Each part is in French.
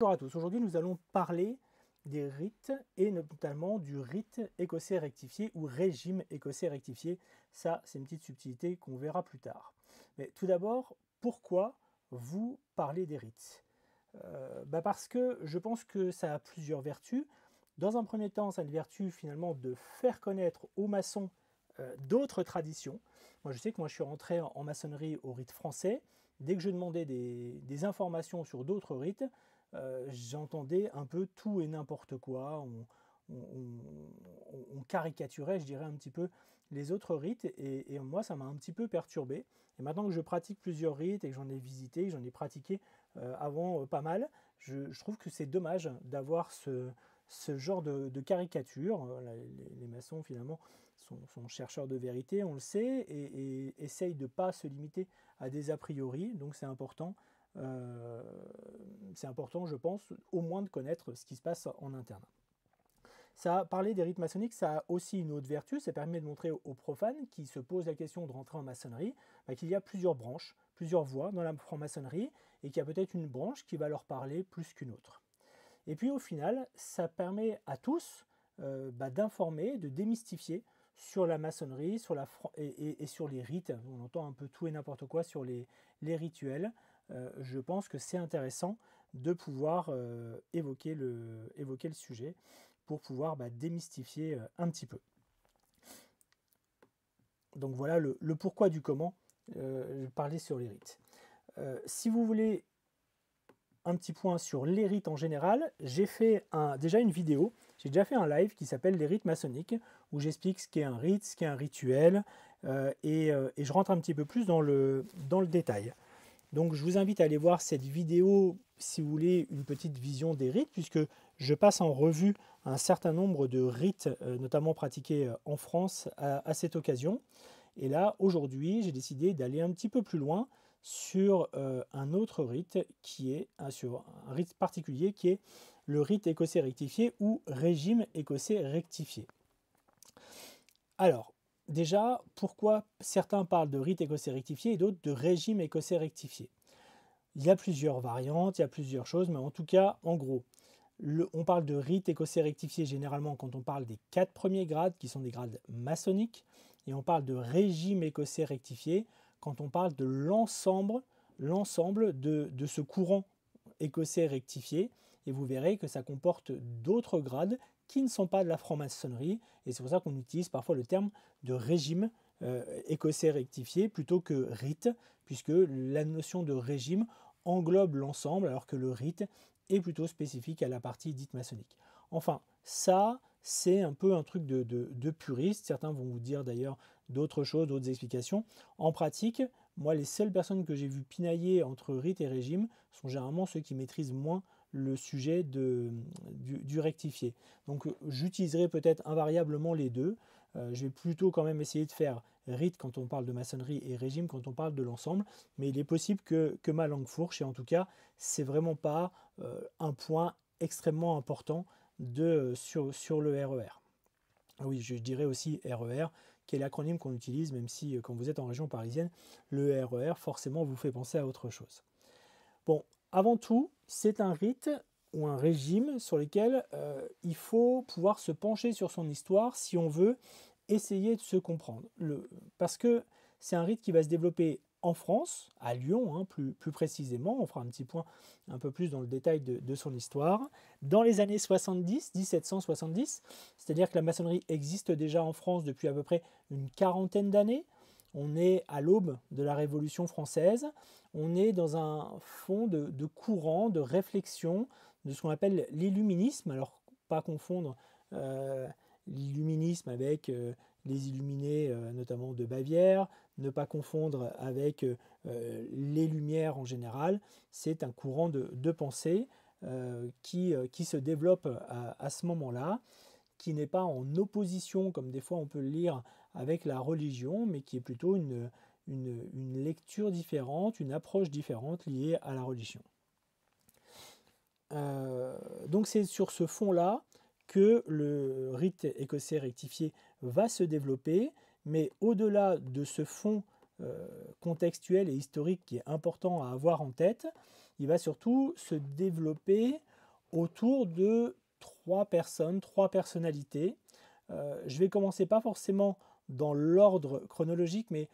Bonjour à tous, aujourd'hui nous allons parler des rites et notamment du rite écossais rectifié ou régime écossais rectifié. Ça, c'est une petite subtilité qu'on verra plus tard. Mais tout d'abord, pourquoi vous parlez des rites euh, bah Parce que je pense que ça a plusieurs vertus. Dans un premier temps, ça a une vertu finalement de faire connaître aux maçons euh, d'autres traditions. Moi, je sais que moi, je suis rentré en, maçonnerie au rite français. Dès que je demandais des informations sur d'autres rites, euh, j'entendais un peu tout et n'importe quoi. On, caricaturait, je dirais, un petit peu les autres rites. Et, moi, ça m'a un petit peu perturbé. Et maintenant que je pratique plusieurs rites et que j'en ai visité, que j'en ai pratiqué euh, avant euh, pas mal, je, trouve que c'est dommage d'avoir ce, genre de, caricature. Les, maçons, finalement, sont, chercheurs de vérité, on le sait, et, et essayent de ne pas se limiter à des a priori. Donc c'est important euh, c'est important, je pense, au moins de connaître ce qui se passe en interne. Ça, parler des rites maçonniques, ça a aussi une autre vertu, ça permet de montrer aux profanes qui se posent la question de rentrer en maçonnerie bah, qu'il y a plusieurs branches, plusieurs voies dans la franc-maçonnerie et qu'il y a peut-être une branche qui va leur parler plus qu'une autre. Et puis au final, ça permet à tous euh, bah, d'informer, de démystifier sur la maçonnerie et, sur les rites. On entend un peu tout et n'importe quoi sur les rituels. Euh, je pense que c'est intéressant de pouvoir euh, évoquer, le, sujet pour pouvoir bah, démystifier euh, un petit peu. Donc voilà le, pourquoi du comment. parler sur les rites. si vous voulez un petit point sur les rites en général, j'ai fait déjà une vidéo, j'ai déjà fait un live qui s'appelle les rites maçonniques, où j'explique ce qu'est un rite, ce qu'est un rituel, et, je rentre un petit peu plus dans le détail. Donc je vous invite à aller voir cette vidéo si vous voulez une petite vision des rites, puisque je passe en revue un certain nombre de rites, euh, notamment pratiqués euh, en France, à, cette occasion. Et là, aujourd'hui, j'ai décidé d'aller un petit peu plus loin sur euh, un autre rite qui est un rite particulier qui est le rite écossais rectifié ou régime écossais rectifié. Alors, déjà, pourquoi certains parlent de rite écossais rectifié et d'autres de régime écossais rectifié Il y a plusieurs variantes, il y a plusieurs choses, mais en tout cas, en gros, on parle de rite écossais rectifié généralement quand on parle des quatre premiers grades, qui sont des grades maçonniques, et on parle de régime écossais rectifié quand on parle de l'ensemble, l'ensemble de, de ce courant écossais rectifié, et vous verrez que ça comporte d'autres grades qui ne sont pas de la franc-maçonnerie, et c'est pour ça qu'on utilise parfois le terme de régime euh, écossais rectifié plutôt que rite, puisque la notion de régime englobe l'ensemble, alors que le rite est plutôt spécifique à la partie dite maçonnique. Enfin, ça, c'est un peu un truc de, puriste. Certains vont vous dire d'ailleurs d'autres choses, d'autres explications. En pratique, moi, les seules personnes que j'ai vues pinailler entre rite et régime sont généralement ceux qui maîtrisent moins le sujet de, du, du rectifié. Donc j'utiliserai peut-être invariablement les deux. Euh, je vais plutôt quand même essayer de faire rite quand on parle de maçonnerie et régime quand on parle de l'ensemble, mais il est possible que, ma langue fourche, et en tout cas, c'est vraiment pas euh, un point extrêmement important de, sur, sur le RER. E oui, je dirais aussi RER, e qui est l'acronyme qu'on utilise, même si euh, quand vous êtes en région parisienne, le RER e forcément vous fait penser à autre chose. Bon, avant tout, c'est un rite ou un régime sur lequel euh, il faut pouvoir se pencher sur son histoire si on veut essayer de se comprendre. parce que c'est un rite qui va se développer en France, à Lyon hein, plus, plus, précisément, on fera un petit point un peu plus dans le détail de son histoire, dans les années 70, 1770, c'est-à-dire que la maçonnerie existe déjà en France depuis à peu près une quarantaine d'années, on est à l'aube de la Révolution française, on est dans un fond de, courant, de réflexion, de ce qu'on appelle l'illuminisme, alors pas confondre euh, l'illuminisme avec euh, les illuminés euh, notamment de Bavière, ne pas confondre avec les Lumières en général, c'est un courant de, pensée qui, se développe à ce moment-là, qui n'est pas en opposition, comme des fois on peut le lire, avec la religion, mais qui est plutôt une, lecture différente, une approche différente liée à la religion. Euh, donc c'est sur ce fond-là que le rite écossais rectifié va se développer, mais au-delà de ce fond euh, contextuel et historique qui est important à avoir en tête, il va surtout se développer autour de trois personnes, trois personnalités. Euh, je vais commencer pas forcément dans l'ordre chronologique, mais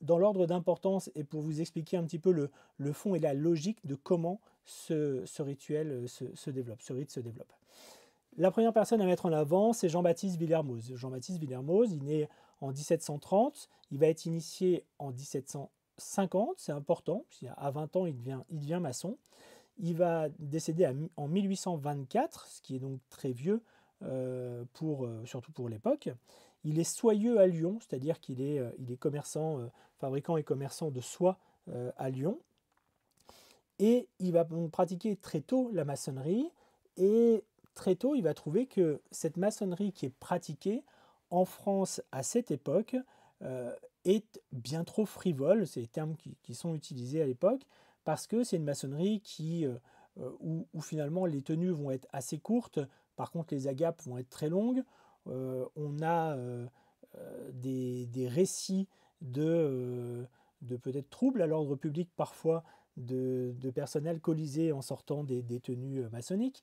dans l'ordre d'importance et pour vous expliquer un petit peu le, fond et la logique de comment ce, rituel euh, se, développe, ce rite se développe. La première personne à mettre en avant, c'est Jean-Baptiste Villermoz. Jean-Baptiste Villermoz, il naît en 1730, il va être initié en 1750, c'est important, à 20 ans, il devient, maçon. Il va décéder en 1824, ce qui est donc très vieux, euh, pour, euh, surtout pour l'époque. Il est soyeux à Lyon, c'est-à-dire qu'il est, euh, il est commerçant, euh, fabricant et commerçant de soie euh, à Lyon. Et il va pratiquer très tôt la maçonnerie. Et très tôt, il va trouver que cette maçonnerie qui est pratiquée en France à cette époque est bien trop frivole, c'est les termes qui, sont utilisés à l'époque, parce que c'est une maçonnerie qui, où, finalement les tenues vont être assez courtes, par contre les agapes vont être très longues, euh, on a euh, euh, des, récits de, peut-être troubles à l'ordre public parfois de, de, personnes alcoolisées en sortant des, tenues maçonniques.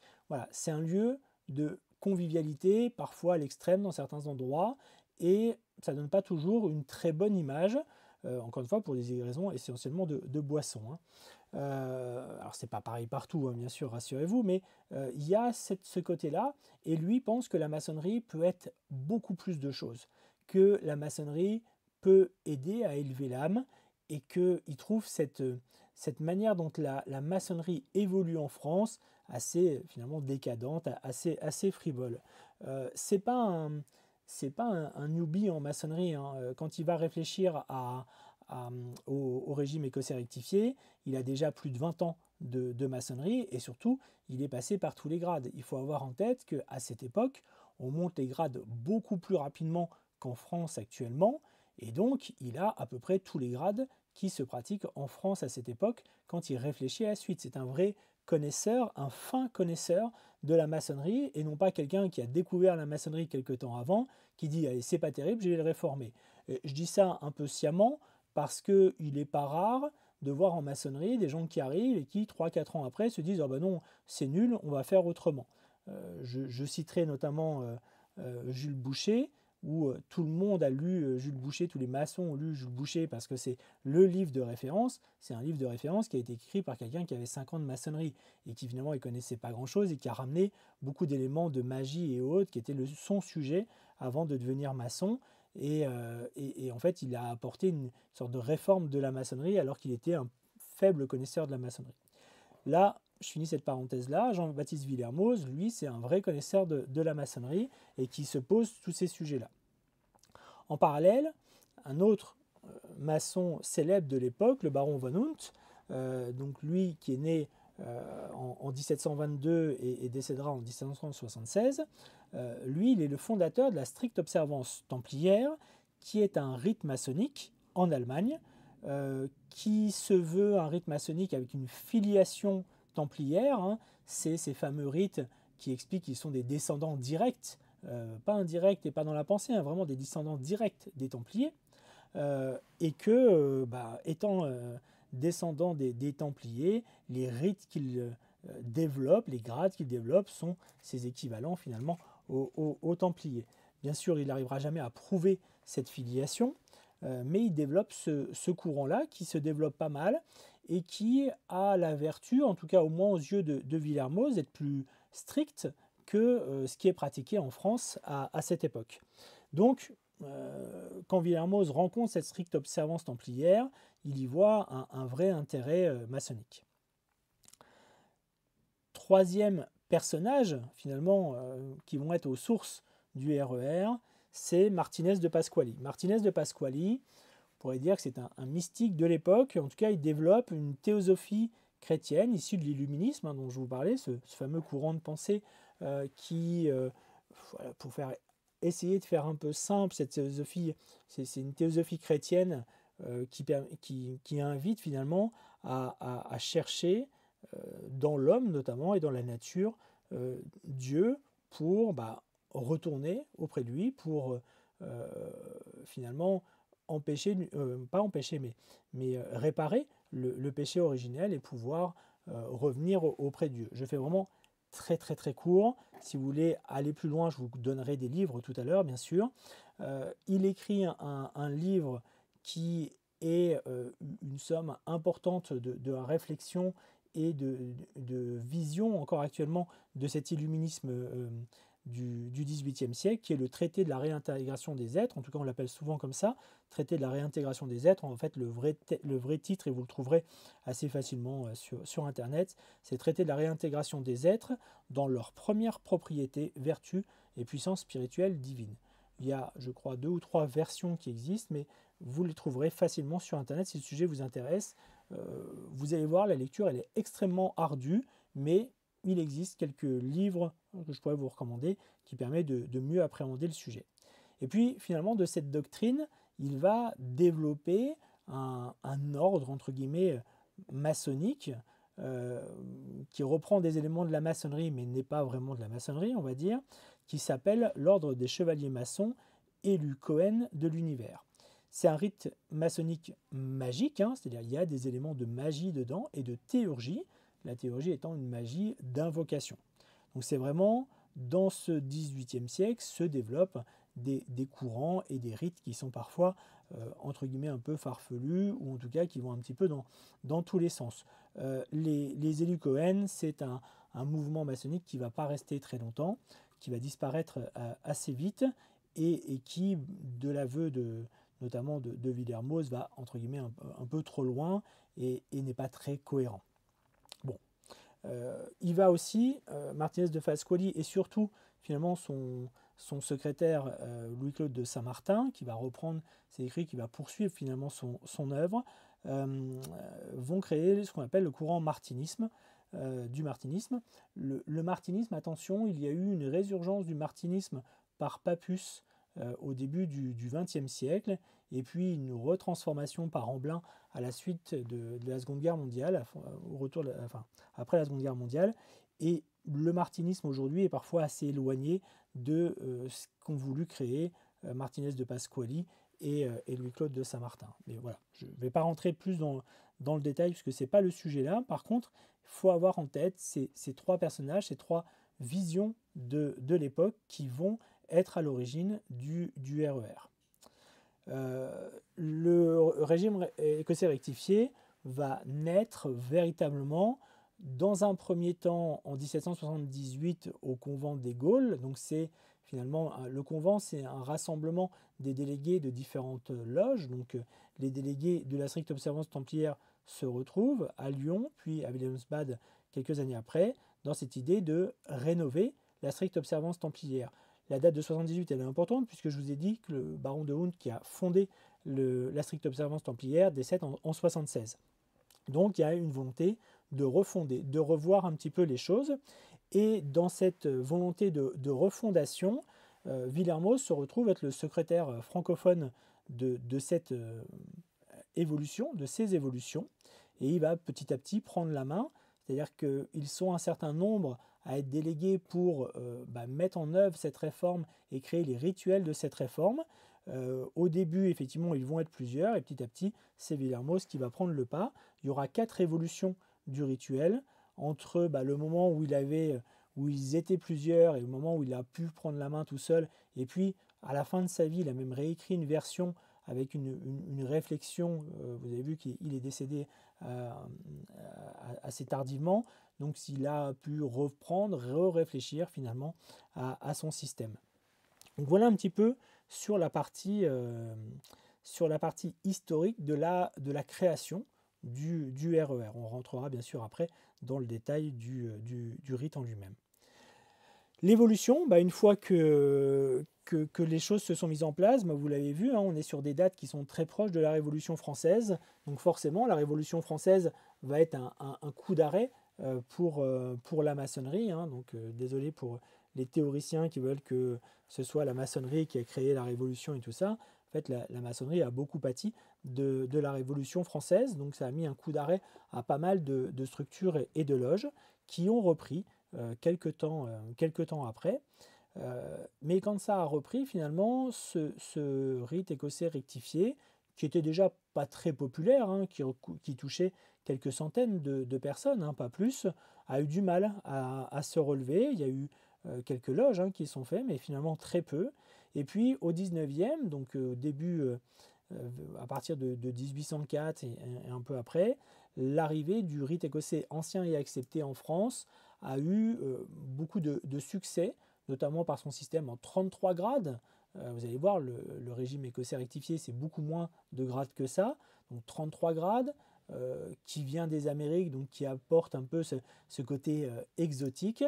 c'est un lieu de convivialité, parfois à l'extrême dans certains endroits, et ça ne donne pas toujours une très bonne image, encore une fois pour des raisons essentiellement de, boissons. Hein. Euh, alors c'est pas pareil partout, hein, bien sûr, rassurez-vous, mais euh, il y a ce côté-là, et lui pense que la maçonnerie peut être beaucoup plus de choses, que la maçonnerie peut aider à élever l'âme, et qu'il trouve cette, manière dont la, la, maçonnerie évolue en France assez finalement décadente, assez, assez frivole. Euh, c'est pas un c'est pas un, newbie en maçonnerie. Hein. Euh, quand il va réfléchir à, euh, au, régime écossais rectifié. Il a déjà plus de 20 ans de, maçonnerie et surtout, il est passé par tous les grades. Il faut avoir en tête qu'à cette époque, on monte les grades beaucoup plus rapidement qu'en France actuellement. Et donc, il a à peu près tous les grades qui se pratiquent en France à cette époque quand il réfléchit à la suite. C'est un vrai connaisseur, un fin connaisseur de la maçonnerie et non pas quelqu'un qui a découvert la maçonnerie quelque temps avant, qui dit allez c'est pas terrible, je vais le réformer. Euh, je dis ça un peu sciemment parce qu'il n'est pas rare de voir en maçonnerie des gens qui arrivent et qui, 3-4 ans après, se disent ah ben non, c'est nul, on va faire autrement. Euh, je, citerai notamment euh, euh, Jules Boucher, où tout le monde a lu Jules Boucher, tous les maçons ont lu Jules Boucher parce que c'est le livre de référence. C'est un livre de référence qui a été écrit par quelqu'un qui avait 5 ans de maçonnerie et qui finalement ne connaissait pas grand-chose et qui a ramené beaucoup d'éléments de magie et autres qui étaient son sujet avant de devenir maçon euh, et, en fait, il a apporté une sorte de réforme de la maçonnerie alors qu'il était un faible connaisseur de la maçonnerie. Là, je finis cette parenthèse-là. Jean-Baptiste Villermoz, lui, c'est un vrai connaisseur de, la maçonnerie et qui se pose tous ces sujets-là. En parallèle, un autre euh, maçon célèbre de l'époque, le baron von Hunt, euh, donc lui qui est né euh, en, 1722 et, décédera en 1776, euh, lui, il est le fondateur de la stricte observance templière, qui est un rite maçonnique en Allemagne, euh, qui se veut un rite maçonnique avec une filiation templière. Hein. C'est ces fameux rites qui expliquent qu'ils sont des descendants directs, pas indirects et pas dans la pensée, hein, vraiment des descendants directs des templiers. et que, bah, étant descendants des, Templiers, les rites qu'il euh, développe, les grades qu'il développe sont ses équivalents finalement aux, Templiers. Bien sûr, il n'arrivera jamais à prouver cette filiation, euh, mais il développe ce, courant-là qui se développe pas mal et qui a la vertu, en tout cas au moins aux yeux de, de Villermoz, d'être plus strict que euh, ce qui est pratiqué en France à, à cette époque. Donc euh, quand Villermoz rencontre cette stricte observance templière, il y voit un, vrai intérêt euh, maçonnique. Troisième personnage, finalement, euh, qui vont être aux sources du RER, e c'est Martinez de Pasquali. Martinez de Pasquali, on pourrait dire que c'est un, mystique de l'époque, en tout cas il développe une théosophie chrétienne issue de l'illuminisme hein, dont je vous parlais, ce, ce, fameux courant de pensée qui pour faire essayer de faire un peu simple cette théosophie. C'est une théosophie chrétienne euh, qui, qui, qui, invite finalement à, chercher euh, dans l'homme notamment et dans la nature euh, Dieu pour bah, retourner auprès de lui, pour finalement empêcher, pas empêcher, mais, mais réparer le, le, péché originel et pouvoir revenir auprès de Dieu. Je fais vraiment très très très court. Si vous voulez aller plus loin, je vous donnerai des livres tout à l'heure, bien sûr. Euh, il écrit un, livre qui est euh, une somme importante de, de réflexion et de, de, vision encore actuellement de cet illuminisme euh, du, XVIIIe siècle, qui est le traité de la réintégration des êtres, en tout cas on l'appelle souvent comme ça, traité de la réintégration des êtres, en fait le vrai, le vrai titre, et vous le trouverez assez facilement euh, sur, Internet, c'est traité de la réintégration des êtres dans leurs premières propriétés, vertus et puissance spirituelle divine. Il y a, je crois, deux ou trois versions qui existent, mais vous les trouverez facilement sur Internet si le sujet vous intéresse. Euh, vous allez voir, la lecture, elle est extrêmement ardue, mais il existe quelques livres que je pourrais vous recommander qui permettent de, mieux appréhender le sujet. Et puis finalement, de cette doctrine, il va développer un, ordre, entre guillemets, maçonnique, euh, qui reprend des éléments de la maçonnerie, mais n'est pas vraiment de la maçonnerie, on va dire, qui s'appelle l'ordre des chevaliers maçons élu Cohen de l'univers. C'est un rite maçonnique magique, hein, c'est-à-dire il y a des éléments de magie dedans et de théurgie, la théologie étant une magie d'invocation. Donc c'est vraiment dans ce XVIIIe siècle se développent des, courants et des rites qui sont parfois euh, entre guillemets un peu farfelus ou en tout cas qui vont un petit peu dans, tous les sens. Euh, les, les élus Cohen, c'est un, mouvement maçonnique qui ne va pas rester très longtemps, qui va disparaître euh, assez vite et, qui, de l'aveu de notamment de, de va entre guillemets un, peu trop loin et n'est pas très cohérent. Euh, il va aussi, euh, Martinez de Fascoli et surtout finalement son, secrétaire euh, Louis-Claude de Saint-Martin, qui va reprendre ses écrits, qui va poursuivre finalement son, son œuvre, vont créer ce qu'on appelle le courant martinisme, du martinisme. le, martinisme, attention, il y a eu une résurgence du martinisme par Papus euh, au début du XXe siècle, et puis une retransformation par Amblin à la suite de, la Seconde Guerre mondiale, euh, au retour enfin, après la Seconde Guerre mondiale. Et le martinisme aujourd'hui est parfois assez éloigné de euh, ce qu'ont voulu créer Martinez de Pasquali et, Louis-Claude de Saint-Martin. Mais voilà, je ne vais pas rentrer plus dans, le détail puisque ce n'est pas le sujet là. Par contre, il faut avoir en tête ces, ces trois personnages, ces trois visions de, de l'époque qui vont être à l'origine du, RER. E euh, le régime écossais euh, rectifié va naître véritablement dans un premier temps en 1778 au convent des Gaules. Donc c'est finalement le convent, c'est un rassemblement des délégués de différentes loges. Donc euh, les délégués de la stricte observance templière se retrouvent à Lyon, puis à Williamsbad quelques années après, dans cette idée de rénover la stricte observance templière. La date de 78, elle est importante, puisque je vous ai dit que le baron de Hound, qui a fondé la stricte observance templière, décède en, 76. Donc il y a une volonté de refonder, de revoir un petit peu les choses. Et dans cette volonté de, refondation, euh, se retrouve être le secrétaire francophone de, cette euh, évolution, de ces évolutions. Et il va petit à petit prendre la main. C'est-à-dire qu'ils sont un certain nombre à être délégué pour euh, bah, mettre en œuvre cette réforme et créer les rituels de cette réforme. Euh, au début, effectivement, ils vont être plusieurs, et petit à petit, c'est Villermos qui va prendre le pas. Il y aura quatre évolutions du rituel, entre bah, le moment où il avait où ils étaient plusieurs et le moment où il a pu prendre la main tout seul, et puis à la fin de sa vie, il a même réécrit une version avec une, réflexion. Euh, vous avez vu qu'il est décédé assez tardivement. Donc s'il a pu reprendre, réfléchir finalement à, son système. Donc voilà un petit peu sur la partie, euh, historique de la, création du, RER. E on rentrera bien sûr après dans le détail du, euh, rite en lui-même. L'évolution, bah, une fois que, les choses se sont mises en place, bah, vous l'avez vu, hein, on est sur des dates qui sont très proches de la Révolution française. Donc forcément, la Révolution française va être un coup d'arrêt euh, pour, euh, pour la maçonnerie. Hein. Donc euh, désolé pour les théoriciens qui veulent que ce soit la maçonnerie qui a créé la révolution et tout ça. En fait, la, maçonnerie a beaucoup pâti de, la Révolution française, donc ça a mis un coup d'arrêt à pas mal de, structures et, de loges qui ont repris quelques, temps, après. mais quand ça a repris, finalement, ce rite écossais rectifié, qui était déjà pas très populaire, hein, qui, touchait quelques centaines de, personnes, hein, pas plus, a eu du mal à, se relever. Il y a eu euh, quelques loges hein, qui sont faites, mais finalement très peu. Et puis au 19e, donc euh, au début, euh, à partir de, 1804 et, un peu après, l'arrivée du rite écossais ancien et accepté en France a eu beaucoup de, de succès, notamment par son système en 33 grades, euh, vous allez voir, le, régime écossais rectifié, c'est beaucoup moins de grades que ça, donc 33 grades, euh, qui vient des Amériques, donc qui apporte un peu ce, côté euh, exotique.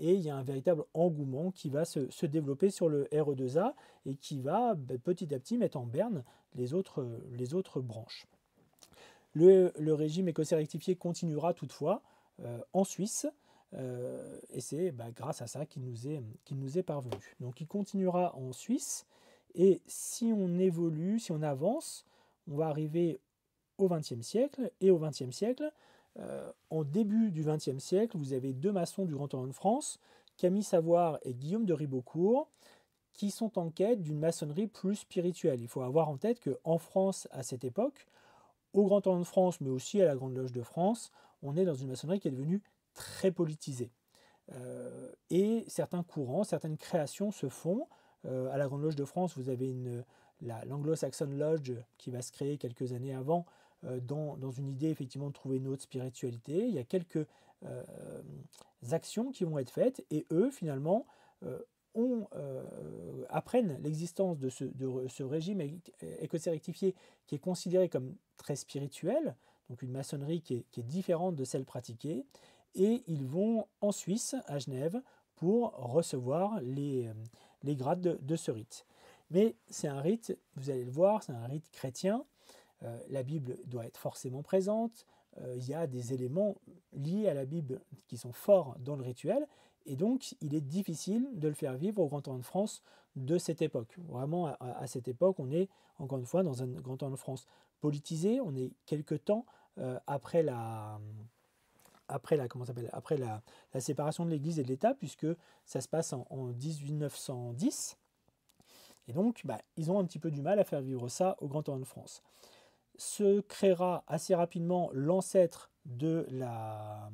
Et il y a un véritable engouement qui va se, développer sur le RE2A et qui va bah, petit à petit mettre en berne les autres, branches. Le, régime écossais rectifié continuera toutefois en Suisse euh, et c'est bah, grâce à ça qu'il nous, est, parvenu. Donc il continuera en Suisse, et si on évolue, si on avance, on va arriver au XXe siècle, et au XXe siècle, euh, en début du XXe siècle, vous avez deux maçons du Grand Orient de France, Camille Savoir et Guillaume de Ribaucourt, qui sont en quête d'une maçonnerie plus spirituelle. Il faut avoir en tête qu'en France, à cette époque, au Grand Orient de France, mais aussi à la Grande Loge de France, on est dans une maçonnerie qui est devenue très politisé. Euh, et certains courants, certaines créations se font. Euh, à la Grande Loge de France, vous avez l'Anglo-Saxon Lodge qui va se créer quelques années avant euh, dans, une idée effectivement de trouver une autre spiritualité. Il y a quelques actions qui vont être faites et eux finalement apprennent l'existence de ce, de ce régime écossais rectifié qui est considéré comme très spirituel, donc une maçonnerie qui est différente de celle pratiquée et ils vont en Suisse, à Genève, pour recevoir les, euh, les grades de, ce rite. Mais c'est un rite, vous allez le voir, c'est un rite chrétien. Euh, la Bible doit être forcément présente. Euh, il y a des éléments liés à la Bible qui sont forts dans le rituel. Et donc, il est difficile de le faire vivre au Grand Temps de France de cette époque. Vraiment, à, cette époque, on est, encore une fois, dans un Grand Temps de France politisé. On est quelques temps après la après la, comment s'appelle, après la, séparation de l'Église et de l'État, puisque ça se passe en, en 1910. Et donc, bah, ils ont un petit peu du mal à faire vivre ça au Grand temps de France. Se créera assez rapidement l'ancêtre de la,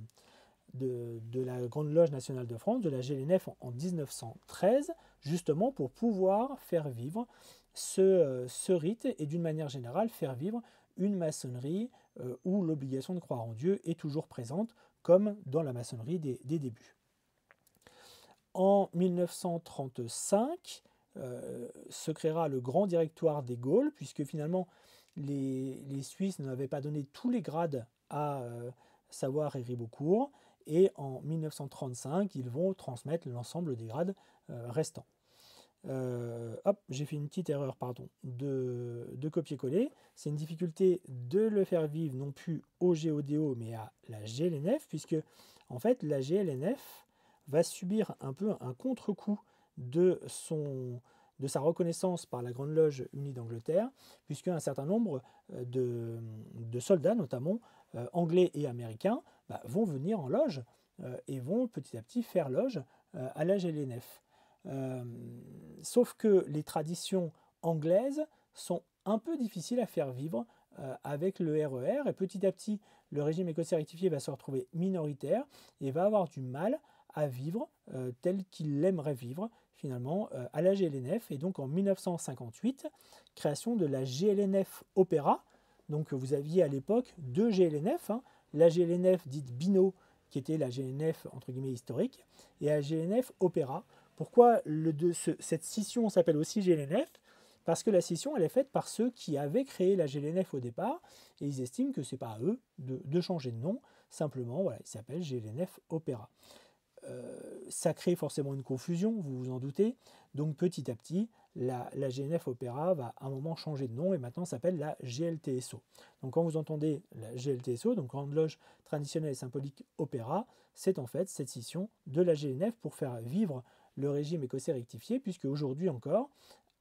de, la Grande Loge nationale de France, de la GLNF en, 1913, justement pour pouvoir faire vivre ce, euh, ce rite et d'une manière générale faire vivre une maçonnerie, euh, où l'obligation de croire en Dieu est toujours présente, comme dans la maçonnerie des, débuts. En 1935, euh, se créera le grand directoire des Gaules, puisque finalement les, Suisses n'avaient pas donné tous les grades à euh, Savoir et Ribeaucourt, et en 1935, ils vont transmettre l'ensemble des grades restants. Euh, hop, j'ai fait une petite erreur, pardon, de, copier-coller. C'est une difficulté de le faire vivre non plus au GODO, mais à la GLNF, puisque en fait la GLNF va subir un peu un contre-coup de, de sa reconnaissance par la Grande Loge Unie d'Angleterre, puisque un certain nombre euh, de, soldats, notamment euh, anglais et américains, bah, vont venir en loge et vont petit à petit faire loge à la GLNF. Euh, sauf que les traditions anglaises sont un peu difficiles à faire vivre euh, avec le RER e et petit à petit le régime écossais rectifié va se retrouver minoritaire et va avoir du mal à vivre euh, tel qu'il l'aimerait vivre finalement à la GLNF et donc en 1958 création de la GLNF Opéra donc vous aviez à l'époque deux GLNF hein. la GLNF dite Bino qui était la GLNF entre guillemets historique et la GLNF Opéra pourquoi cette scission s'appelle aussi GLNF Parce que la scission, elle est faite par ceux qui avaient créé la GLNF au départ, et ils estiment que ce n'est pas à eux de, changer de nom, simplement, voilà, il s'appelle GLNF Opéra. Euh, ça crée forcément une confusion, vous vous en doutez, donc petit à petit, la, GLNF GNF Opéra va à un moment changer de nom et maintenant s'appelle la GLTSO. Donc quand vous entendez la GLTSO, donc Grande Loge traditionnelle et symbolique Opéra, c'est en fait cette scission de la GNF pour faire vivre le régime écossais rectifié, puisque aujourd'hui encore,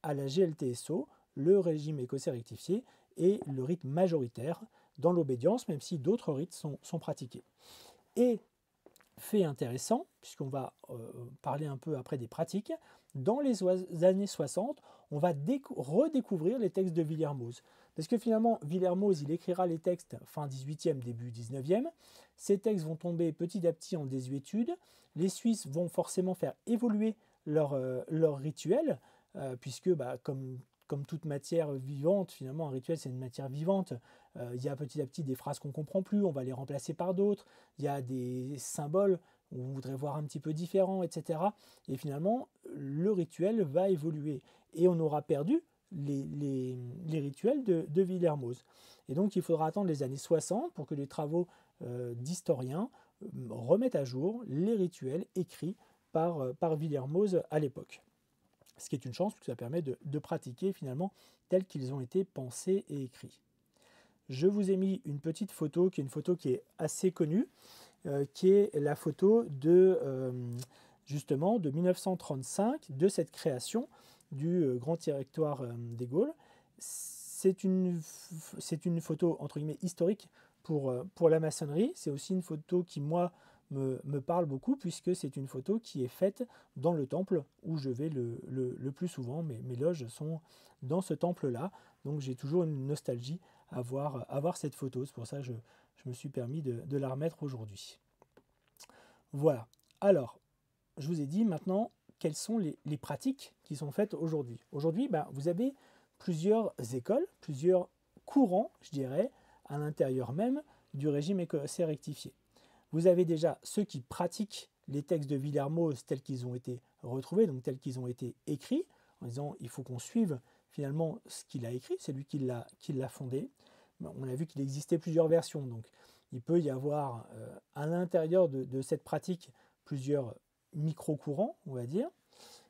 à la GLTSO, le régime écossais rectifié est le rite majoritaire dans l'obédience, même si d'autres rites sont, pratiqués. Et fait intéressant, puisqu'on va euh, parler un peu après des pratiques, dans les années 60, on va redécouvrir les textes de Villermoz. Parce que finalement, Villermoz, il écrira les textes fin 18e, début 19e. Ces textes vont tomber petit à petit en désuétude. Les Suisses vont forcément faire évoluer leur, euh, rituel, euh, puisque bah, comme, toute matière vivante, finalement, un rituel, c'est une matière vivante. Euh, il y a petit à petit des phrases qu'on comprend plus, on va les remplacer par d'autres. Il y a des symboles où on voudrait voir un petit peu différents, etc. Et finalement, le rituel va évoluer. Et on aura perdu les, rituels de, de, Villermoz. Et donc il faudra attendre les années 60 pour que les travaux euh, d'historiens euh, remettent à jour les rituels écrits par, euh, par à l'époque. Ce qui est une chance, parce que ça permet de, pratiquer finalement tels qu'ils ont été pensés et écrits. Je vous ai mis une petite photo qui est une photo qui est assez connue, qui est la photo de justement de 1935 de cette création du euh, grand directoire euh, des Gaules. C'est une, une photo, entre guillemets, historique pour, euh, pour la maçonnerie. C'est aussi une photo qui, moi, me, parle beaucoup puisque c'est une photo qui est faite dans le temple où je vais le, plus souvent. Mes, loges sont dans ce temple-là. Donc j'ai toujours une nostalgie à voir, à cette photo. C'est pour ça que je, me suis permis de, de la remettre aujourd'hui. Voilà. Alors, je vous ai dit maintenant, quelles sont les, pratiques qui sont faites aujourd'hui. Aujourd'hui, bah, vous avez plusieurs écoles, plusieurs courants, je dirais, à l'intérieur même du régime écossais rectifié. Vous avez déjà ceux qui pratiquent les textes de Villermoz tels qu'ils ont été retrouvés, donc tels qu'ils ont été écrits, en disant il faut qu'on suive finalement ce qu'il a écrit, c'est lui qui l'a fondé. Bah, on a vu qu'il existait plusieurs versions, donc il peut y avoir euh, à l'intérieur de, cette pratique plusieurs micro-courant, on va dire.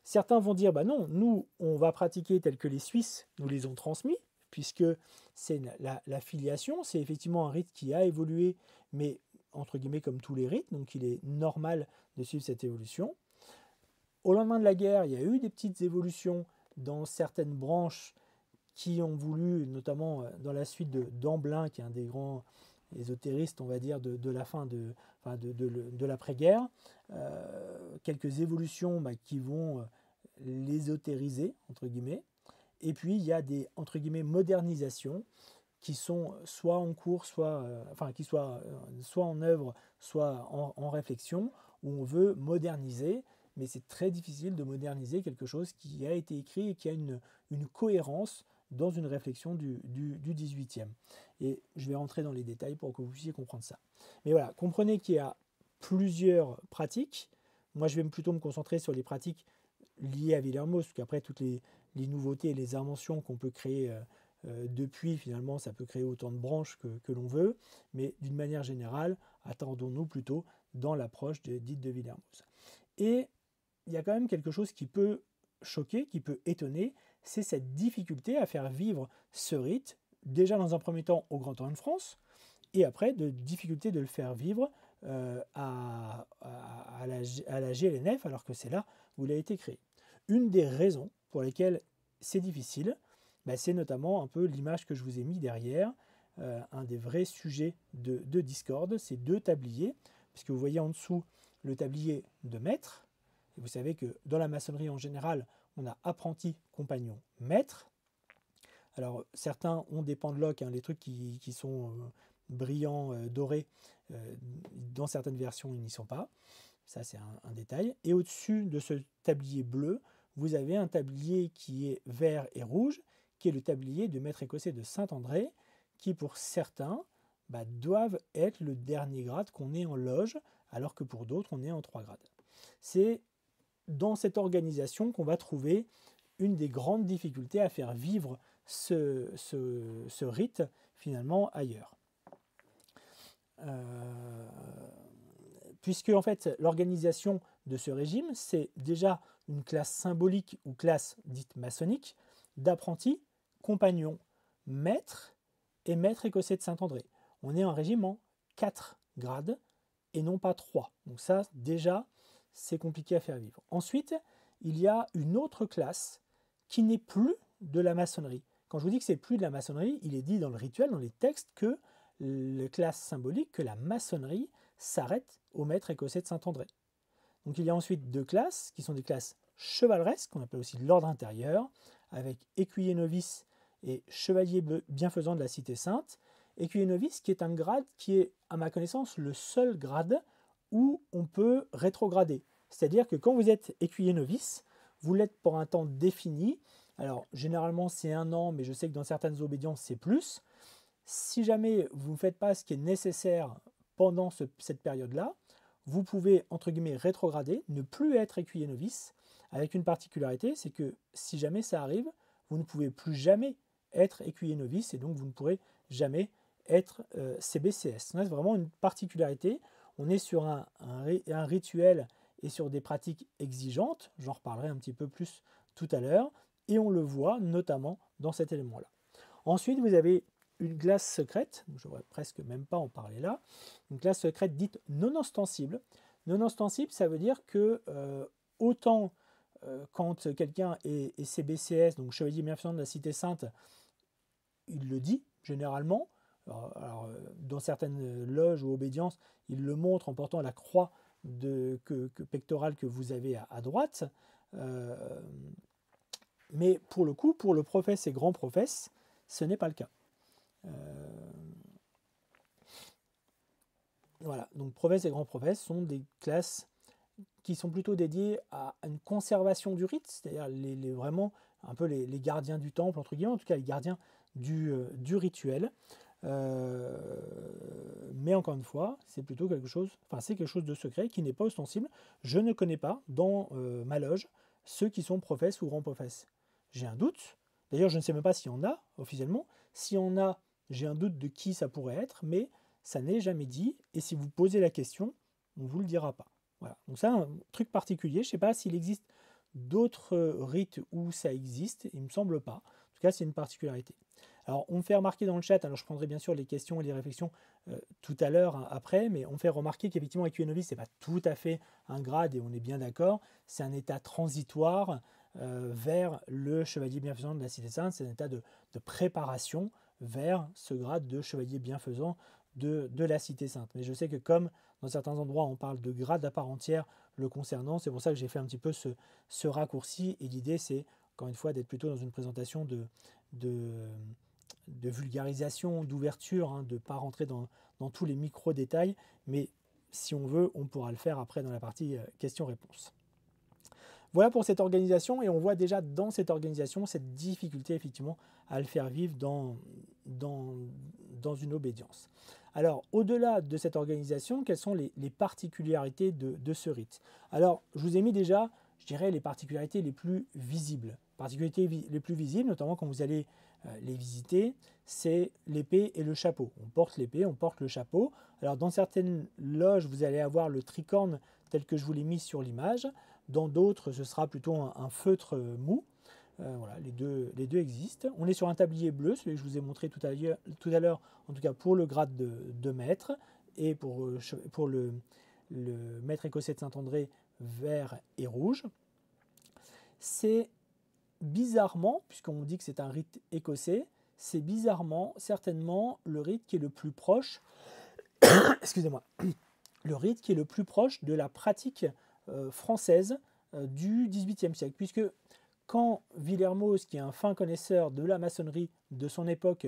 Certains vont dire, bah non, nous, on va pratiquer tel que les Suisses nous les ont transmis, puisque c'est la, filiation, c'est effectivement un rite qui a évolué, mais entre guillemets comme tous les rites, donc il est normal de suivre cette évolution. Au lendemain de la guerre, il y a eu des petites évolutions dans certaines branches qui ont voulu, notamment euh, dans la suite de d'Amblin, qui est un des grands ésotériste on va dire, de, la fin de, enfin l'après-guerre. Euh, quelques évolutions bah, qui vont euh, l'ésotériser, entre guillemets. Et puis, il y a des, entre guillemets, modernisations qui sont soit en cours, soit, euh, enfin, qui soit en œuvre, soit en, réflexion, où on veut moderniser, mais c'est très difficile de moderniser quelque chose qui a été écrit et qui a une cohérence dans une réflexion du, du, 18e. Et je vais rentrer dans les détails pour que vous puissiez comprendre ça. Mais voilà, comprenez qu'il y a plusieurs pratiques. Moi, je vais plutôt me concentrer sur les pratiques liées à Villermoz, parce qu'après, toutes les, nouveautés et les inventions qu'on peut créer euh, euh, depuis, finalement, ça peut créer autant de branches que, que l'on veut. Mais d'une manière générale, attendons-nous plutôt dans l'approche dite de Villermoz. Et il y a quand même quelque chose qui peut choquer, qui peut étonner, c'est cette difficulté à faire vivre ce rite, déjà dans un premier temps au Grand Orient de France, et après de difficulté de le faire vivre euh, à, la, à GLNF, alors que c'est là où il a été créé. Une des raisons pour lesquelles c'est difficile, bah, c'est notamment un peu l'image que je vous ai mis derrière, euh, un des vrais sujets de, de Discord, ces deux tabliers, puisque vous voyez en dessous le tablier de maître, et vous savez que dans la maçonnerie en général, on a apprenti, compagnon, maître. Alors certains ont des pendeloques, hein, les trucs qui, sont euh, brillants, euh, dorés, euh, dans certaines versions ils n'y sont pas. Ça c'est un, détail. Et au-dessus de ce tablier bleu, vous avez un tablier qui est vert et rouge, qui est le tablier de maître écossais de Saint-André, qui pour certains bah, doivent être le dernier grade qu'on est en loge, alors que pour d'autres on est en trois grades. C'est dans cette organisation qu'on va trouver une des grandes difficultés à faire vivre ce, rite finalement ailleurs. Euh, puisque en fait l'organisation de ce régime, c'est déjà une classe symbolique ou classe dite maçonnique d'apprentis, compagnons, maîtres et maître écossais de Saint-André. On est en régime en quatre grades et non pas trois. Donc ça, déjà, c'est compliqué à faire vivre. Ensuite, il y a une autre classe qui n'est plus de la maçonnerie. Quand je vous dis que c'est plus de la maçonnerie, il est dit dans le rituel, dans les textes, que la classe symbolique, que la maçonnerie s'arrête au maître écossais de Saint-André. Donc il y a ensuite deux classes, qui sont des classes chevaleresques, qu'on appelle aussi l'ordre intérieur, avec écuyer novice et chevalier bienfaisant de la Cité Sainte. Écuyer novice qui est un grade qui est, à ma connaissance, le seul grade où on peut rétrograder. C'est-à-dire que quand vous êtes écuyer novice, vous l'êtes pour un temps défini. Alors généralement c'est un an, mais je sais que dans certaines obédiences c'est plus. Si jamais vous ne faites pas ce qui est nécessaire pendant cette période-là, vous pouvez entre guillemets rétrograder, ne plus être écuyer novice, avec une particularité, c'est que si jamais ça arrive, vous ne pouvez plus jamais être écuyer novice et donc vous ne pourrez jamais être euh, CBCS. C'est vraiment une particularité. On est sur un, rituel et sur des pratiques exigeantes, j'en reparlerai un petit peu plus tout à l'heure, et on le voit notamment dans cet élément-là. Ensuite, vous avez une glace secrète, je ne voudrais presque même pas en parler là, une glace secrète dite non ostensible. Non ostensible, ça veut dire que euh, autant euh, quand quelqu'un est, est, CBCS, donc Chevalier Bienfaisant de la Cité Sainte, il le dit généralement, alors, euh, dans certaines euh, loges ou obédiences, il le montre en portant la croix de, que, pectorale que vous avez à, droite. Euh, mais pour le coup, pour le prophète et grand prophète, ce n'est pas le cas. voilà, donc prophètes et grand prophètes sont des classes qui sont plutôt dédiées à une conservation du rite, c'est-à-dire vraiment un peu les, gardiens du temple, entre guillemets, en tout cas les gardiens du, du rituel. Euh, mais encore une fois, c'est plutôt quelque chose, enfin c'est quelque chose de secret qui n'est pas ostensible. Je ne connais pas dans euh, ma loge ceux qui sont professes ou grands professes. J'ai un doute. D'ailleurs, je ne sais même pas s'il y en a officiellement. Si on a, j'ai un doute de qui ça pourrait être, mais ça n'est jamais dit. Et si vous posez la question, on ne vous le dira pas. Voilà. Donc c'est un truc particulier. Je ne sais pas s'il existe d'autres rites où ça existe. Il me semble pas. En tout cas, c'est une particularité. Alors, on fait remarquer dans le chat, alors je prendrai bien sûr les questions et les réflexions euh, tout à l'heure, hein, après, mais on fait remarquer qu'effectivement, avec novice, ce n'est pas tout à fait un grade, et on est bien d'accord, c'est un état transitoire euh, vers le chevalier bienfaisant de la Cité Sainte, c'est un état de, préparation vers ce grade de chevalier bienfaisant de, la Cité Sainte. Mais je sais que comme dans certains endroits, on parle de grade à part entière le concernant, c'est pour ça que j'ai fait un petit peu ce, raccourci, et l'idée, c'est, encore une fois, d'être plutôt dans une présentation de de vulgarisation, d'ouverture, hein, de ne pas rentrer dans, tous les micro-détails, mais si on veut, on pourra le faire après dans la partie euh, questions-réponses. Voilà pour cette organisation et on voit déjà dans cette organisation cette difficulté effectivement à le faire vivre dans, une obédience. Alors au-delà de cette organisation, quelles sont les, particularités de, de, ce rite Alors je vous ai mis déjà, je dirais, les particularités les plus visibles. Particularités les plus visibles, notamment quand vous allez euh, les visiter, c'est l'épée et le chapeau. On porte l'épée, on porte le chapeau. Alors dans certaines loges, vous allez avoir le tricorne tel que je vous l'ai mis sur l'image. Dans d'autres, ce sera plutôt un, feutre mou. Euh, voilà, les deux, les deux existent. On est sur un tablier bleu, celui que je vous ai montré tout à l'heure, en tout cas pour le grade de, de maître et pour, euh, le, le maître écossais de Saint-André, vert et rouge. C'est bizarrement, puisqu'on dit que c'est un rite écossais, c'est bizarrement, certainement, le rite qui est le plus proche, excusez-moi, le rite qui est le plus proche de la pratique euh, française euh, du du XVIIIe siècle, puisque quand Villermoz, qui est un fin connaisseur de la maçonnerie de son époque,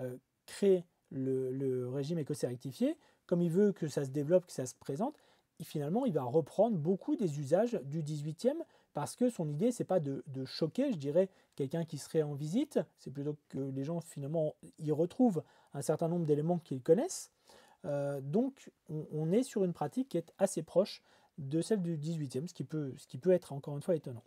euh, crée le, régime écossais rectifié, comme il veut que ça se développe, que ça se présente, finalement il va reprendre beaucoup des usages du XVIIIe, parce que son idée, c'est pas de, choquer, je dirais, quelqu'un qui serait en visite, c'est plutôt que les gens finalement y retrouvent un certain nombre d'éléments qu'ils connaissent. Euh, donc on, est sur une pratique qui est assez proche de celle du 18e, ce qui peut, être encore une fois étonnant.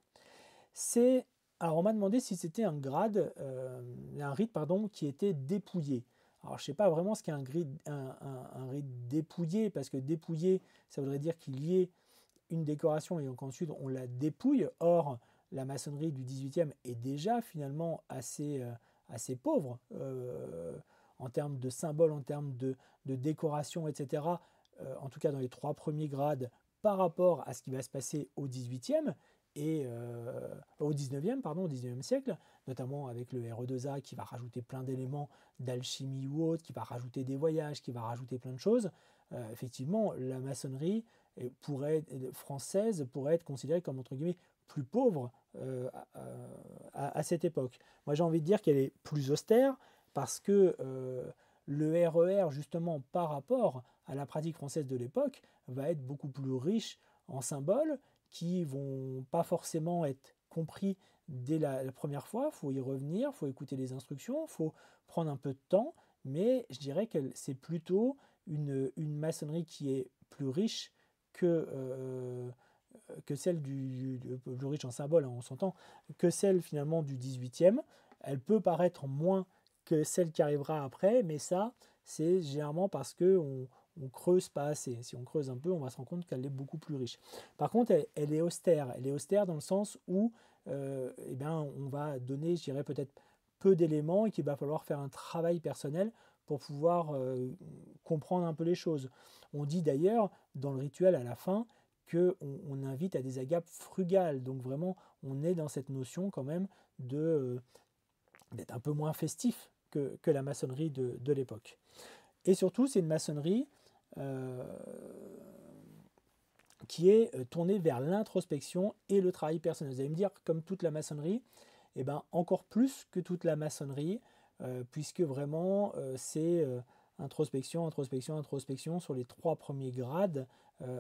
C'est, alors on m'a demandé si c'était un grade, euh, un rite pardon, qui était dépouillé. Alors je ne sais pas vraiment ce qu'est un, un, rite dépouillé, parce que dépouillé, ça voudrait dire qu'il y ait une décoration et ensuite, on la dépouille. Or, la maçonnerie du 18e est déjà finalement assez, euh, assez pauvre euh, en termes de symboles, en termes de, décoration, etc. Euh, en tout cas dans les trois premiers grades par rapport à ce qui va se passer au 18e et au 19e, pardon, au 19 siècle, notamment avec le RE2A qui va rajouter plein d'éléments d'alchimie ou autre, qui va rajouter des voyages, qui va rajouter plein de choses. effectivement, la maçonnerie pourrait française pourrait être considérée comme entre guillemets plus pauvre euh, à, cette époque. Moi j'ai envie de dire qu'elle est plus austère parce que euh, le RER e justement par rapport à la pratique française de l'époque va être beaucoup plus riche en symboles qui vont pas forcément être compris dès la, première fois, faut y revenir, faut écouter les instructions, faut prendre un peu de temps, mais je dirais que c'est plutôt une, une maçonnerie qui est plus riche que euh, que celle du, plus riche en symbole, hein, on s'entend, que celle finalement du 18e. Elle peut paraître moins que celle qui arrivera après, mais ça, c'est généralement parce que on, creuse pas assez. Si on creuse un peu, on va se rendre compte qu'elle est beaucoup plus riche. Par contre, elle, est austère. Elle est austère dans le sens où, euh, eh bien, on va donner, je dirais peut-être peu d'éléments et qu'il va falloir faire un travail personnel pour pouvoir euh, comprendre un peu les choses. On dit d'ailleurs dans le rituel à la fin que on, invite à des agapes frugales, donc vraiment on est dans cette notion quand même de euh, d'être un peu moins festif que, la maçonnerie de, l'époque. Et surtout, c'est une maçonnerie euh, qui est tournée vers l'introspection et le travail personnel. Vous allez me dire, comme toute la maçonnerie, et eh ben, encore plus que toute la maçonnerie, euh, puisque vraiment euh, c'est euh, introspection, introspection, introspection sur les trois premiers grades,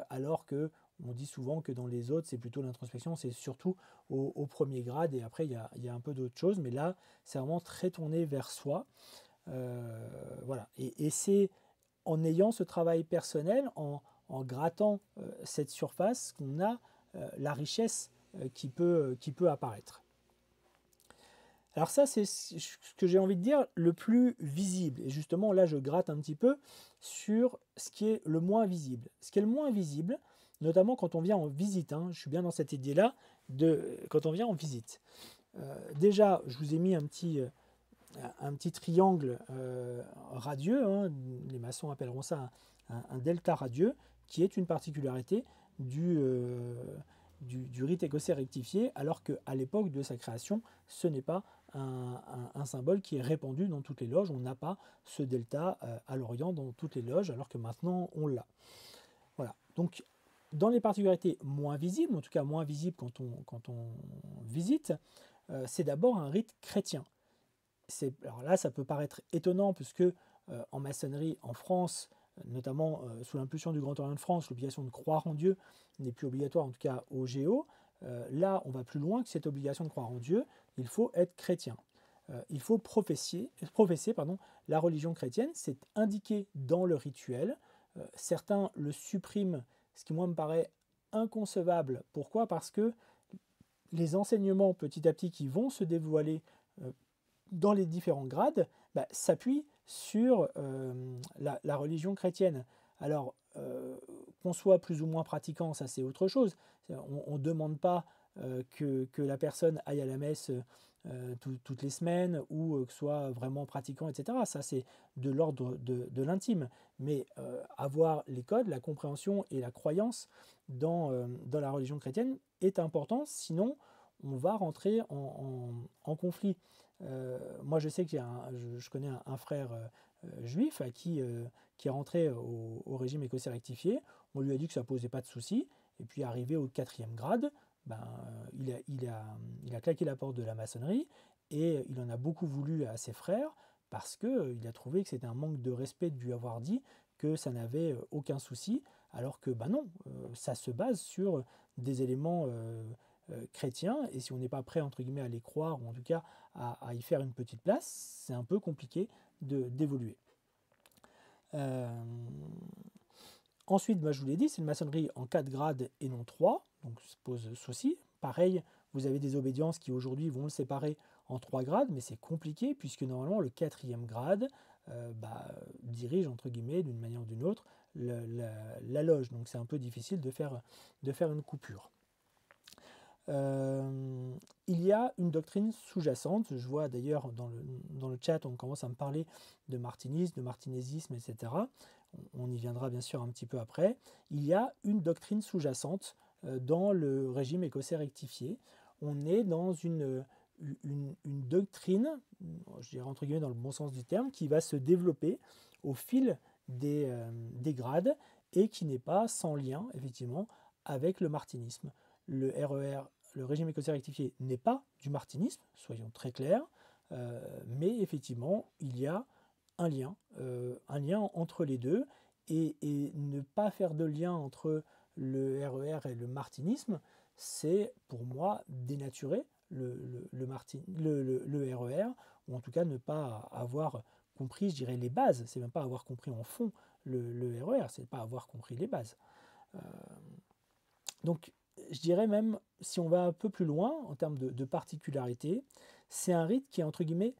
alors que on dit souvent que dans les autres c'est plutôt l'introspection, c'est surtout au, premier grade et après il y a, un peu d'autres choses, mais là c'est vraiment très tourné vers soi. voilà, et, c'est en ayant ce travail personnel, en, en grattant cette surface, qu'on a la richesse qui peut, qui peut apparaître. Alors ça, c'est ce que j'ai envie de dire le plus visible. Et justement, là, je gratte un petit peu sur ce qui est le moins visible. Ce qui est le moins visible, notamment quand on vient en visite, hein, je suis bien dans cette idée-là, de quand on vient en visite. Euh, déjà, je vous ai mis un petit, euh, un petit triangle euh, radieux, hein, les maçons appelleront ça un, delta radieux, qui est une particularité du... du, du rite écossais rectifié, alors qu'à l'époque de sa création, ce n'est pas un, symbole qui est répandu dans toutes les loges. On n'a pas ce delta euh, à l'Orient dans toutes les loges, alors que maintenant on l'a. Voilà. Donc dans les particularités moins visibles, en tout cas moins visibles quand on, quand on visite, euh, c'est d'abord un rite chrétien. Alors là, ça peut paraître étonnant, puisque euh, en maçonnerie, en France, notamment sous l'impulsion du Grand Orient de France, l'obligation de croire en Dieu n'est plus obligatoire, en tout cas au Géo. Euh, là, on va plus loin que cette obligation de croire en Dieu. Il faut être chrétien. Euh, il faut professer, professer pardon, la religion chrétienne. C'est indiqué dans le rituel. Euh, certains le suppriment, ce qui moi me paraît inconcevable. Pourquoi Parce que les enseignements petit à petit qui vont se dévoiler dans les différents grades bah, s'appuient sur la, religion chrétienne. Alors, qu'on soit plus ou moins pratiquant, ça c'est autre chose. On ne demande pas euh, que, la personne aille à la messe euh, toutes les semaines ou euh, que soit vraiment pratiquant, etc. Ça c'est de l'ordre de, l'intime. Mais avoir les codes, la compréhension et la croyance dans, dans la religion chrétienne est important, sinon on va rentrer en, conflit. moi, je sais que je, je, connais un, frère juif qui, qui est rentré au, au régime écossais rectifié. On lui a dit que ça posait pas de soucis, Et puis arrivé au quatrième grade, ben, euh, il, a, a, claqué la porte de la maçonnerie et il en a beaucoup voulu à ses frères parce qu'il euh, a trouvé que c'était un manque de respect de lui avoir dit que ça n'avait euh, aucun souci, alors que ben non, ça se base sur des éléments chrétiens, et si on n'est pas prêt entre guillemets à les croire, ou en tout cas à, y faire une petite place, c'est un peu compliqué d'évoluer. Ensuite, bah, je vous l'ai dit, c'est une maçonnerie en 4 grades et non 3, donc ça pose souci. Pareil, vous avez des obédiences qui aujourd'hui vont le séparer en 3 grades, mais c'est compliqué puisque normalement le quatrième grade euh, bah, dirige, entre guillemets, d'une manière ou d'une autre, la, loge. Donc c'est un peu difficile de faire, de faire une coupure. Euh, il y a une doctrine sous-jacente. Je vois d'ailleurs dans le, dans le chat, on commence à me parler de martinisme, de martinésisme, etc on y viendra bien sûr un petit peu après, il y a une doctrine sous-jacente euh, dans le régime écossais rectifié. On est dans euh, une, une, doctrine, je dirais entre guillemets dans le bon sens du terme, qui va se développer au fil des, euh, grades et qui n'est pas sans lien, effectivement, avec le martinisme. Le e le régime écossais rectifié, n'est pas du martinisme, soyons très clairs, mais effectivement, il y a un lien, euh, un lien entre les deux, et, ne pas faire de lien entre le RER e et le martinisme, c'est pour moi dénaturer le, Martin, le, RER, e ou en tout cas ne pas avoir compris, je dirais, les bases. C'est même pas avoir compris en fond le, RER, e c'est pas avoir compris les bases. Euh, donc, je dirais même, si on va un peu plus loin en termes de, de particularité, c'est un rite qui est entre guillemets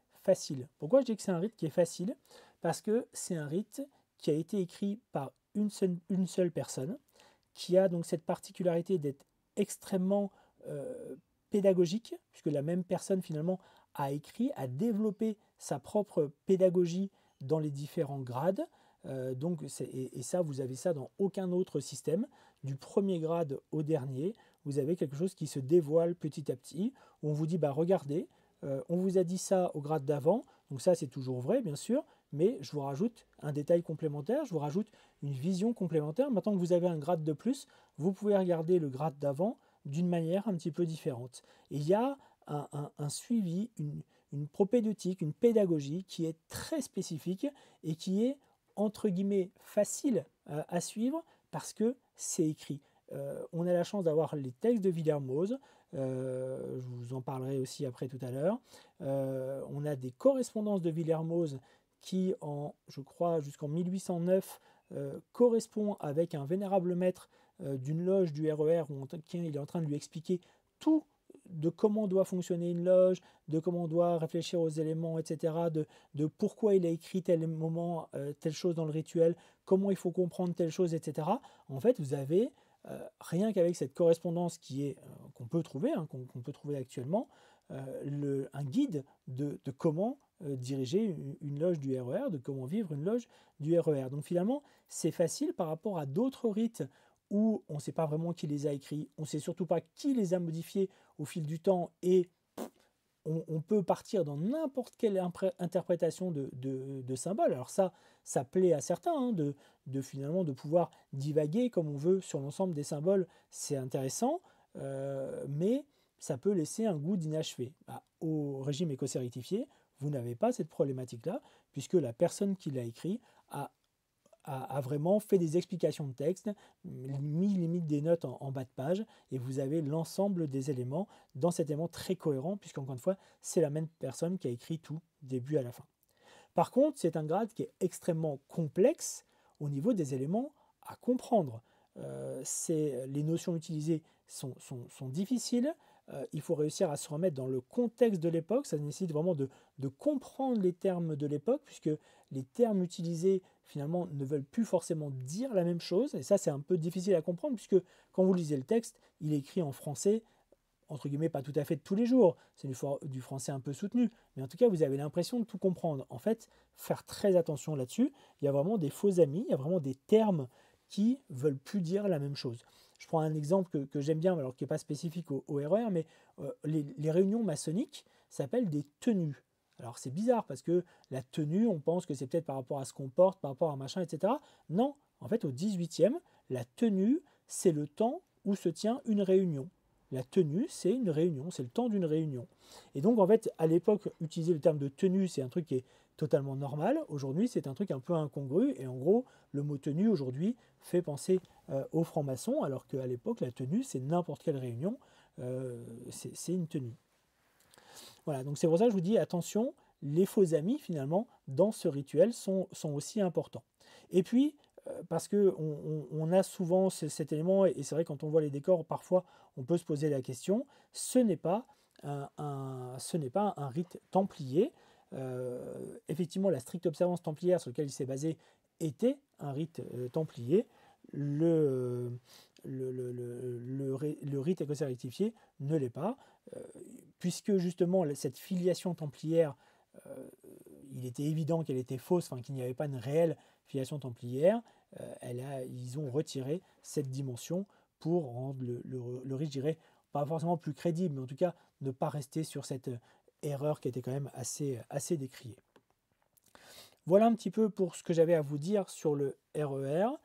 pourquoi je dis que c'est un rite qui est facile Parce que c'est un rite qui a été écrit par une seule, une seule personne, qui a donc cette particularité d'être extrêmement euh, pédagogique, puisque la même personne finalement a écrit, a développé sa propre pédagogie dans les différents grades. Euh, donc, et, et, ça, vous avez ça dans aucun autre système. Du premier grade au dernier, vous avez quelque chose qui se dévoile petit à petit. Où on vous dit, bah, regardez, euh, on vous a dit ça au grade d'avant, donc ça c'est toujours vrai bien sûr, mais je vous rajoute un détail complémentaire, je vous rajoute une vision complémentaire. Maintenant que vous avez un grade de plus, vous pouvez regarder le grade d'avant d'une manière un petit peu différente. il y a un, suivi, une, une une pédagogie qui est très spécifique et qui est entre guillemets facile euh, à suivre parce que c'est écrit. Euh, on a la chance d'avoir les textes de Villermoz, euh, je vous en parlerai aussi après tout à l'heure. Euh, on a des correspondances de Villermoz qui, en, je crois, jusqu'en 1809, euh, correspond avec un vénérable maître d'une loge du RER e où qui, il est en train de lui expliquer tout de comment doit fonctionner une loge, de comment on doit réfléchir aux éléments, etc., de, pourquoi il a écrit tel moment, telle chose dans le rituel, comment il faut comprendre telle chose, etc. En fait, vous avez euh, rien qu'avec cette correspondance qui est euh, qu'on peut trouver, hein, qu'on peut trouver actuellement, euh, un guide de, comment diriger une, loge du RER, e de comment vivre une loge du RER. E Donc finalement, c'est facile par rapport à d'autres rites où on ne sait pas vraiment qui les a écrits, on ne sait surtout pas qui les a modifiés au fil du temps et on, peut partir dans n'importe quelle interprétation de, symboles. Alors ça, ça plaît à certains hein, de, finalement de pouvoir divaguer comme on veut sur l'ensemble des symboles, c'est intéressant, euh, mais ça peut laisser un goût d'inachevé. Bah, au régime écossais rectifié, vous n'avez pas cette problématique-là, puisque la personne qui l'a écrit a a, vraiment fait des explications de texte, mis limite des notes en, bas de page, et vous avez l'ensemble des éléments dans cet élément très cohérent, puisqu'encore une fois, c'est la même personne qui a écrit tout, début à la fin. Par contre, c'est un grade qui est extrêmement complexe au niveau des éléments à comprendre. Euh, les notions utilisées sont, difficiles, euh, il faut réussir à se remettre dans le contexte de l'époque, ça nécessite vraiment de, de, comprendre les termes de l'époque, puisque les termes utilisés finalement ne veulent plus forcément dire la même chose. Et ça, c'est un peu difficile à comprendre, puisque quand vous lisez le texte, il est écrit en français, entre guillemets, pas tout à fait tous les jours. C'est du, français un peu soutenu. Mais en tout cas, vous avez l'impression de tout comprendre. En fait, faire très attention là-dessus. Il y a vraiment des faux amis, il y a vraiment des termes qui ne veulent plus dire la même chose. Je prends un exemple que, j'aime bien, alors qui n'est pas spécifique au, RER, e mais euh, les réunions maçonniques s'appellent des tenues. Alors c'est bizarre parce que la tenue, on pense que c'est peut-être par rapport à ce qu'on porte, par rapport à un machin, etc. Non, en fait au 18e, la tenue, c'est le temps où se tient une réunion. La tenue, c'est une réunion, c'est le temps d'une réunion. Et donc en fait, à l'époque, utiliser le terme de tenue, c'est un truc qui est totalement normal. Aujourd'hui, c'est un truc un peu incongru. Et en gros, le mot tenue aujourd'hui fait penser euh, aux francs-maçons, alors qu'à l'époque, la tenue, c'est n'importe quelle réunion, euh, c'est une tenue. Voilà, donc c'est pour ça que je vous dis attention, les faux amis finalement dans ce rituel sont, aussi importants. Et puis, euh, parce qu'on on, a souvent cet élément, et c'est vrai quand on voit les décors, parfois on peut se poser la question, ce n'est pas un, ce n'est pas un rite templier. Euh, effectivement, la stricte observance templière sur laquelle il s'est basé était un rite euh, templier le, le, le, le, rite écossais rectifié ne l'est pas, euh, puisque justement cette filiation templière, euh, il était évident qu'elle était fausse, qu'il n'y avait pas une réelle filiation templière, euh, ils ont retiré cette dimension pour rendre le, rite, je dirais, pas forcément plus crédible, mais en tout cas ne pas rester sur cette erreur qui était quand même assez, assez décriée. Voilà un petit peu pour ce que j'avais à vous dire sur le RER. E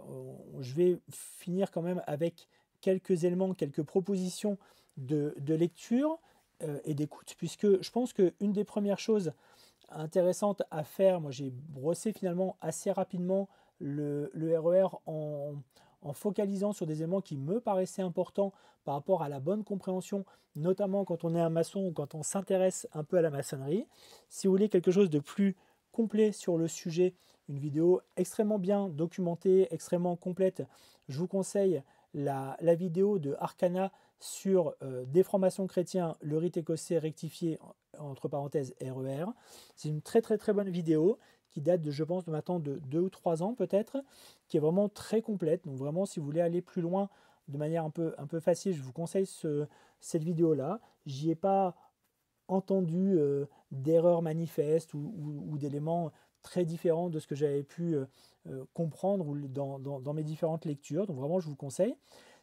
euh, je vais finir quand même avec quelques éléments, quelques propositions de, lecture euh, et d'écoute, puisque je pense qu'une des premières choses intéressantes à faire, moi j'ai brossé finalement assez rapidement le, RER e en focalisant sur des éléments qui me paraissaient importants par rapport à la bonne compréhension, notamment quand on est un maçon ou quand on s'intéresse un peu à la maçonnerie. Si vous voulez quelque chose de plus complet sur le sujet, une vidéo extrêmement bien documentée, extrêmement complète. Je vous conseille la, vidéo de Arcana sur Déformation euh, des le rite écossais rectifié, entre parenthèses RER. E C'est une très très très bonne vidéo qui date, de, je pense, de maintenant de 2 ou 3 ans peut-être, qui est vraiment très complète. Donc vraiment, si vous voulez aller plus loin de manière un peu, un peu facile, je vous conseille cette vidéo-là. J'y ai pas entendu euh, d'erreurs manifestes ou d'éléments très différent de ce que j'avais pu euh, euh, comprendre dans, dans, mes différentes lectures. Donc vraiment, je vous conseille.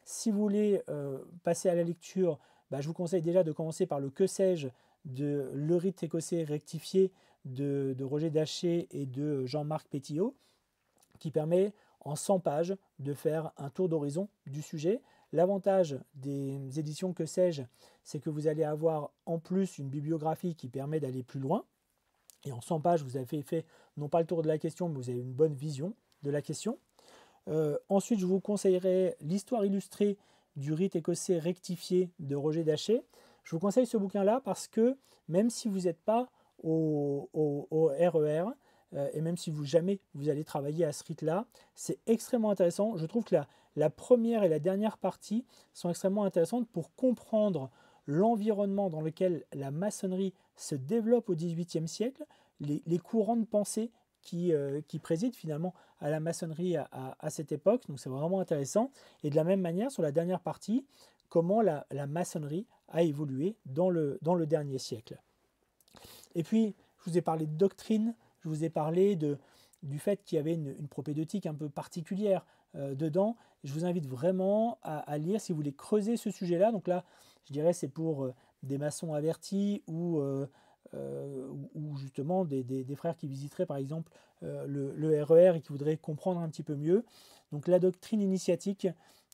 Si vous voulez euh, passer à la lecture, bah, je vous conseille déjà de commencer par le que sais-je de Le rite écossais rectifié de, de Roger Daché et de Jean-Marc Pétillot, qui permet en 100 pages de faire un tour d'horizon du sujet. L'avantage des éditions que sais-je, c'est que vous allez avoir en plus une bibliographie qui permet d'aller plus loin. Et en 100 pages, vous avez fait, non pas le tour de la question, mais vous avez une bonne vision de la question. Euh, ensuite, je vous conseillerai l'histoire illustrée du rite écossais rectifié de Roger Daché. Je vous conseille ce bouquin-là parce que même si vous n'êtes pas au, RER, e euh, et même si vous jamais vous allez travailler à ce rite-là, c'est extrêmement intéressant. Je trouve que la, première et la dernière partie sont extrêmement intéressantes pour comprendre l'environnement dans lequel la maçonnerie se développe au XVIIIe siècle les, courants de pensée qui, euh, qui, président finalement à la maçonnerie à, cette époque. Donc c'est vraiment intéressant. Et de la même manière, sur la dernière partie, comment la, maçonnerie a évolué dans le, dans le, dernier siècle. Et puis, je vous ai parlé de doctrine, je vous ai parlé de, du fait qu'il y avait une, propédeutique un peu particulière euh, dedans. Je vous invite vraiment à, lire si vous voulez creuser ce sujet-là. Donc là, je dirais c'est pour euh, des maçons avertis ou, euh, euh, justement des, frères qui visiteraient par exemple euh, le, le, RER e et qui voudraient comprendre un petit peu mieux. Donc la doctrine initiatique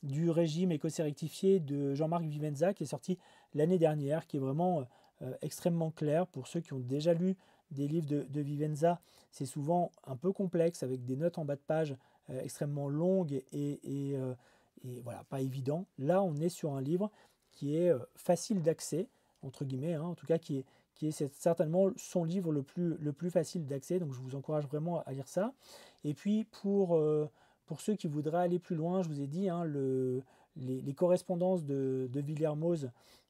du régime écossais rectifié de Jean-Marc Vivenza qui est sorti l'année dernière, qui est vraiment extrêmement clair pour ceux qui ont déjà lu des livres de, Vivenza, c'est souvent un peu complexe avec des notes en bas de page extrêmement longues et, et, voilà, pas évident. Là, on est sur un livre qui est euh, facile d'accès, entre guillemets, hein, en tout cas qui est, qui est certainement son livre le plus, le plus facile d'accès, donc je vous encourage vraiment à lire ça. Et puis pour, euh, pour ceux qui voudraient aller plus loin, je vous ai dit, hein, le, les, correspondances de, de Villermoz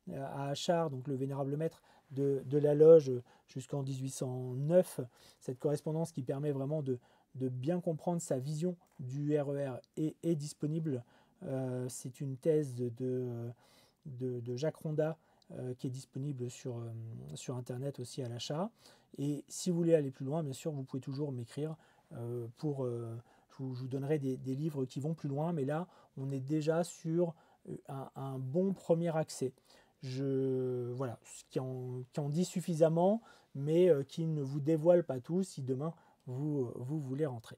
euh, à Achard, donc le vénérable maître de, la loge jusqu'en 1809, cette correspondance qui permet vraiment de, bien comprendre sa vision du RER e est disponible. C'est une thèse de de, Jacques Ronda euh, qui est disponible euh, sur, Internet aussi à l'achat. Et si vous voulez aller plus loin, bien sûr, vous pouvez toujours m'écrire euh, pour... Je vous, donnerai des, livres qui vont plus loin, mais là, on est déjà sur un, bon premier accès. Je, voilà, qui en, qui en dit suffisamment, mais qui ne vous dévoile pas tout si demain vous, vous voulez rentrer.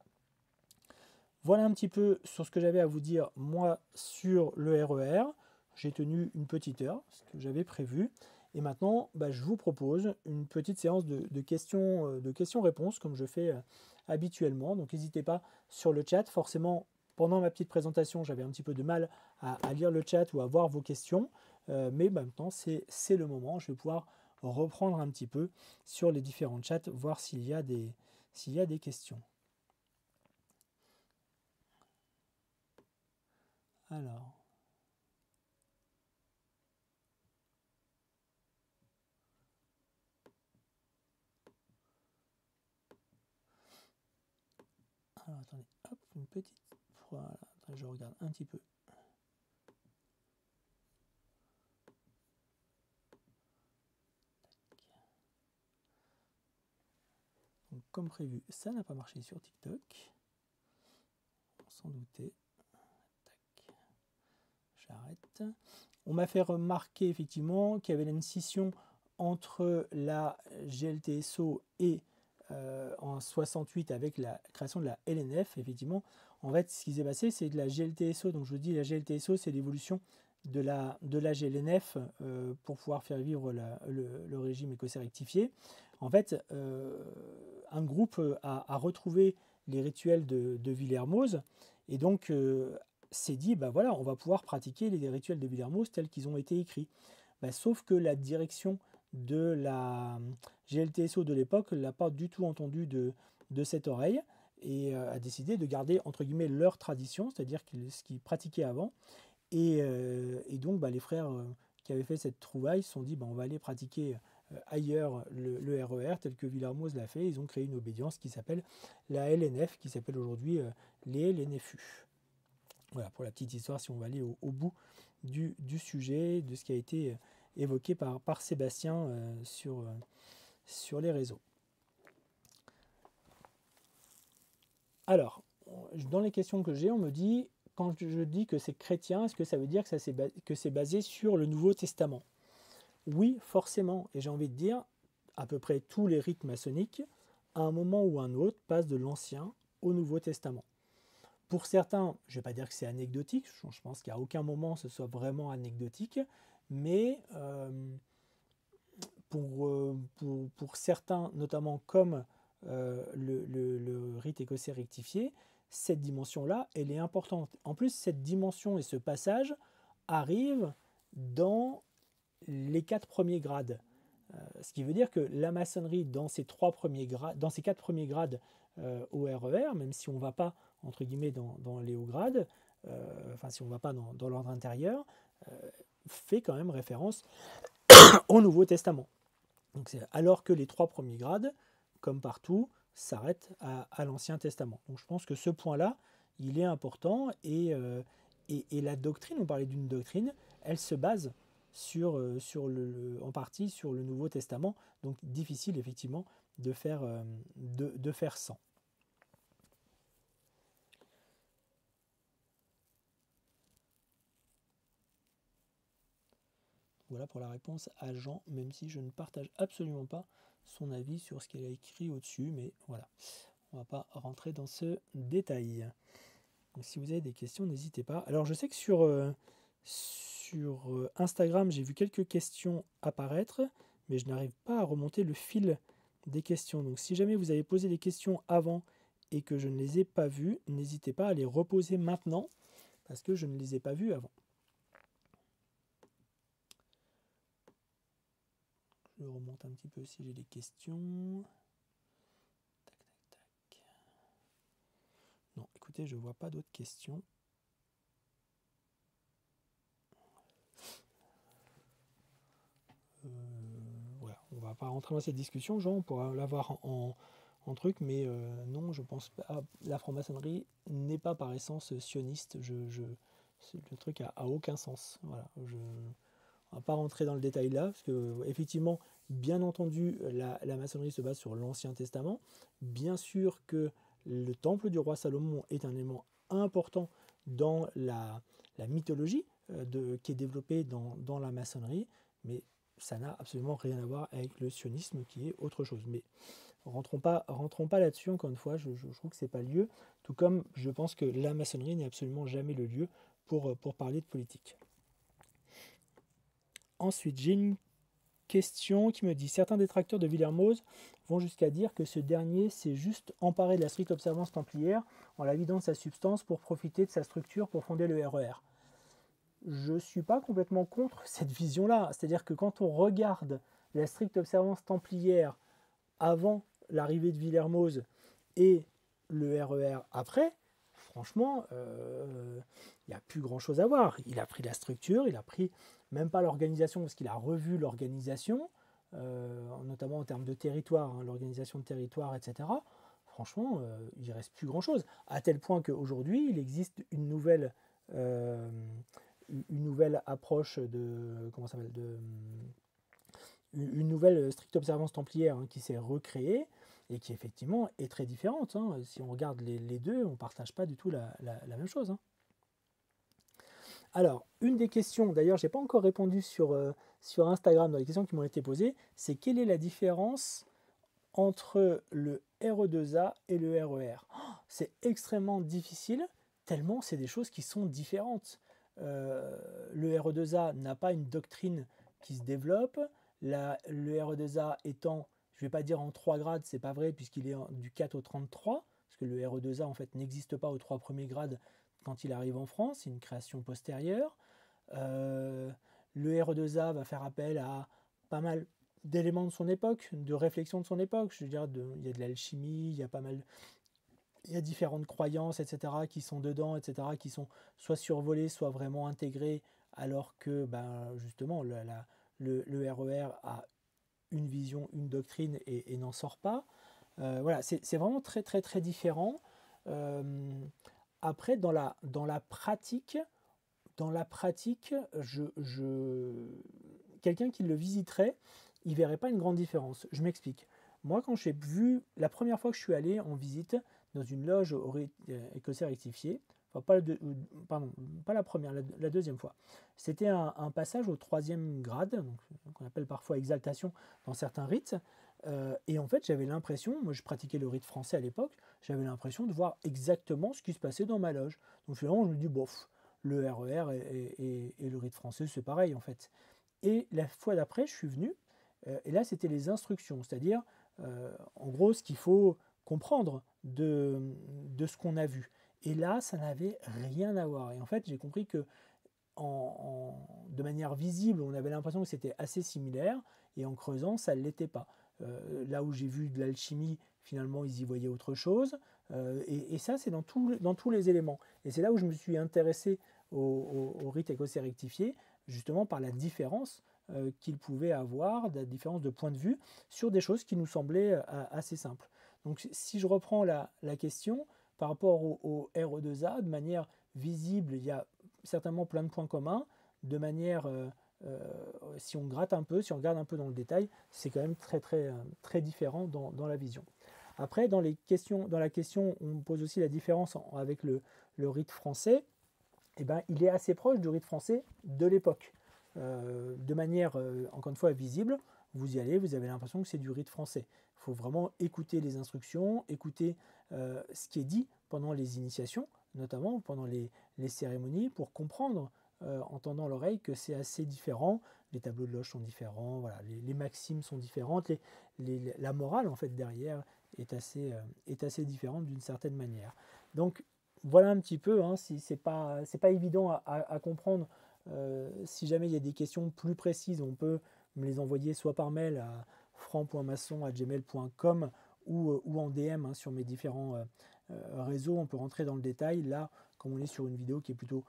Voilà un petit peu sur ce que j'avais à vous dire moi sur le RER. E j'ai tenu une petite heure, ce que j'avais prévu. Et maintenant, bah, je vous propose une petite séance de, questions, euh, de questions-réponses, comme je fais euh, habituellement. Donc n'hésitez pas sur le chat. Forcément, pendant ma petite présentation, j'avais un petit peu de mal à, lire le chat ou à voir vos questions. Euh, mais bah, maintenant, c'est le moment. Je vais pouvoir reprendre un petit peu sur les différents chats, voir s'il y, y a des questions. Alors. Alors attendez, hop, une petite. fois, je regarde un petit peu. comme prévu, ça n'a pas marché sur TikTok. Sans s'en J'arrête. On m'a fait remarquer effectivement qu'il y avait une scission entre la GLTSO et euh, en 68 avec la création de la LNF, effectivement, en fait, ce qui s'est passé, c'est de la GLTSO. Donc, je vous dis, la GLTSO, c'est l'évolution de la, de la GLNF euh, pour pouvoir faire vivre le, régime écossais rectifié. En fait, euh, un groupe a, retrouvé les rituels de, de Villermoz et donc s'est dit, ben voilà, on va pouvoir pratiquer les, rituels de Villermoz tels qu'ils ont été écrits. Bah, sauf que la direction de la, GLTSO de l'époque l'a pas du tout entendu de, de cette oreille et euh, a décidé de garder entre guillemets leur tradition, c'est-à-dire ce qu'ils pratiquaient avant. Et, euh, donc bah, les frères euh, qui avaient fait cette trouvaille se sont dit bah, on va aller pratiquer ailleurs le, RER e tel que Villarmoz l'a fait. Ils ont créé une obédience qui s'appelle la LNF, qui s'appelle aujourd'hui les LNFU. Voilà pour la petite histoire si on va aller au, bout du, du, sujet, de ce qui a été évoqué par, par Sébastien sur sur les réseaux. Alors, dans les questions que j'ai, on me dit, quand je dis que c'est chrétien, est-ce que ça veut dire que, c'est basé sur le Nouveau Testament Oui, forcément. Et j'ai envie de dire, à peu près tous les rites maçonniques, à un moment ou un autre, passent de l'Ancien au Nouveau Testament. Pour certains, je ne vais pas dire que c'est anecdotique, je pense qu'à aucun moment ce soit vraiment anecdotique, mais euh, pour, euh, pour, pour, certains, notamment comme euh, le, le, rite écossais rectifié, cette dimension-là, elle est importante. En plus, cette dimension et ce passage arrivent dans les quatre premiers grades. Euh, ce qui veut dire que la maçonnerie, dans ces, trois premiers dans ces quatre premiers grades euh, au RER, e même si on ne va pas, entre guillemets, dans, les hauts grades, enfin, si on ne va pas dans, dans l'ordre intérieur, fait quand même référence au Nouveau Testament alors que les trois premiers grades, comme partout, s'arrêtent à, l'Ancien Testament. Donc je pense que ce point-là, il est important et, euh, la doctrine, on parlait d'une doctrine, elle se base sur, euh, le, en partie sur le Nouveau Testament, donc difficile effectivement de faire, euh, de, de faire sans. Voilà pour la réponse à Jean, même si je ne partage absolument pas son avis sur ce qu'il a écrit au-dessus, mais voilà, on va pas rentrer dans ce détail. Donc si vous avez des questions, n'hésitez pas. Alors je sais que sur, euh, sur euh, Instagram, j'ai vu quelques questions apparaître, mais je n'arrive pas à remonter le fil des questions. Donc si jamais vous avez posé des questions avant et que je ne les ai pas vues, n'hésitez pas à les reposer maintenant, parce que je ne les ai pas vues avant. Je remonte un petit peu si j'ai des questions. Non, écoutez, je vois pas d'autres questions. Euh, voilà, on va pas rentrer dans cette discussion, Jean, on pourra l'avoir en, en, truc, mais euh, non, je pense pas. Ah, la franc-maçonnerie n'est pas par essence sioniste. Je, le truc n'a aucun sens. Voilà, je on va pas rentrer dans le détail là, parce que effectivement, bien entendu, la, maçonnerie se base sur l'Ancien Testament. Bien sûr que le temple du roi Salomon est un élément important dans la, mythologie euh, qui est développée dans, la maçonnerie, mais ça n'a absolument rien à voir avec le sionisme qui est autre chose. Mais rentrons pas, rentrons pas là-dessus, encore une fois, je, trouve que ce n'est pas le lieu, tout comme je pense que la maçonnerie n'est absolument jamais le lieu pour, pour parler de politique. Ensuite, j'ai une question qui me dit certains détracteurs de Villermoz vont jusqu'à dire que ce dernier s'est juste emparé de la stricte observance templière en la vidant de sa substance pour profiter de sa structure pour fonder le RER. E Je ne suis pas complètement contre cette vision-là. C'est-à-dire que quand on regarde la stricte observance templière avant l'arrivée de Villermoz et le RER e après, franchement, euh, il y n'y a plus grand-chose à voir. Il a pris la structure, il a pris même pas l'organisation, parce qu'il a revu l'organisation, euh, notamment en termes de territoire, hein, l'organisation de territoire, etc. Franchement, il euh, il reste plus grand-chose. À tel point qu'aujourd'hui, il existe une nouvelle, euh, une nouvelle approche de... Comment ça de une nouvelle stricte observance templière hein, qui s'est recréée et qui effectivement est très différente. Hein. Si on regarde les, deux, on ne partage pas du tout la, même chose. Alors, une des questions, d'ailleurs, je n'ai pas encore répondu euh, sur, Instagram dans les questions qui m'ont été posées, c'est quelle est la différence entre le RE2A et le RER e oh, C'est extrêmement difficile, tellement c'est des choses qui sont différentes. Euh, le RE2A n'a pas une doctrine qui se développe, le RE2A étant, je ne vais pas dire en 3 grades, c'est pas vrai, puisqu'il est du 4 au 33, parce que le RE2A en fait n'existe pas aux 3 premiers grades, quand il arrive en France, c'est une création postérieure. Euh, le RE2A va faire appel à pas mal d'éléments de son époque, de réflexions de son époque. Je veux dire, il y a de l'alchimie, il y a pas mal. Il y a différentes croyances, etc., qui sont dedans, etc., qui sont soit survolées, soit vraiment intégrées, alors que, ben, justement, le, RER e a une vision, une doctrine et, n'en sort pas. Euh, voilà, c'est vraiment très, très, très différent. Euh, après, dans la, dans la pratique, dans la pratique, je, quelqu'un qui le visiterait, il verrait pas une grande différence. Je m'explique. Moi, quand j'ai vu, la première fois que je suis allé en visite dans une loge euh, écossais rectifiée, Enfin, pas la, euh, pas la première, la, deuxième fois. C'était un, passage au troisième grade, euh, qu'on appelle parfois exaltation dans certains rites. Euh, et en fait, j'avais l'impression, moi je pratiquais le rite français à l'époque, j'avais l'impression de voir exactement ce qui se passait dans ma loge. Donc finalement, je me dis, bof, le RER e et, le rite français, c'est pareil en fait. Et la fois d'après, je suis venu, et là, c'était les instructions, c'est-à-dire, en gros, ce qu'il faut comprendre de, de ce qu'on a vu. Et là, ça n'avait rien à voir. Et en fait, j'ai compris que de manière visible, on avait l'impression que c'était assez similaire, et en creusant, ça ne l'était pas. Euh, là où j'ai vu de l'alchimie, finalement, ils y voyaient autre chose. Euh, et, ça, c'est dans, tous les éléments. Et c'est là où je me suis intéressé au, rite écossais rectifié, justement par la différence euh, qu'il pouvait avoir, la différence de point de vue, sur des choses qui nous semblaient assez simples. Donc si je reprends la question, par rapport au, au RE2A, de manière visible, il y a certainement plein de points communs. De manière, euh, euh, si on gratte un peu, si on regarde un peu dans le détail, c'est quand même très très euh, très différent dans, la vision. Après, dans, les questions, dans la question, on pose aussi la différence avec le, le, rite français. Et eh ben, il est assez proche du rite français de l'époque. de manière, encore une fois, visible, vous y allez, vous avez l'impression que c'est du rite français. Il faut vraiment écouter les instructions, écouter euh, ce qui est dit pendant les initiations, notamment pendant les, cérémonies, pour comprendre euh, en tendant l'oreille que c'est assez différent. Les tableaux de loge sont différents, voilà, les, maximes sont différentes, la morale en fait derrière est assez, euh, est assez différente d'une certaine manière. Donc voilà un petit peu, hein, si c'est pas, c'est pas évident à, comprendre. si jamais il y a des questions plus précises, on peut me les envoyer soit par mail à gmail.com euh, ou, en DM hein, sur mes différents euh, euh, réseaux. On peut rentrer dans le détail. Là, comme on est sur une vidéo qui est plutôt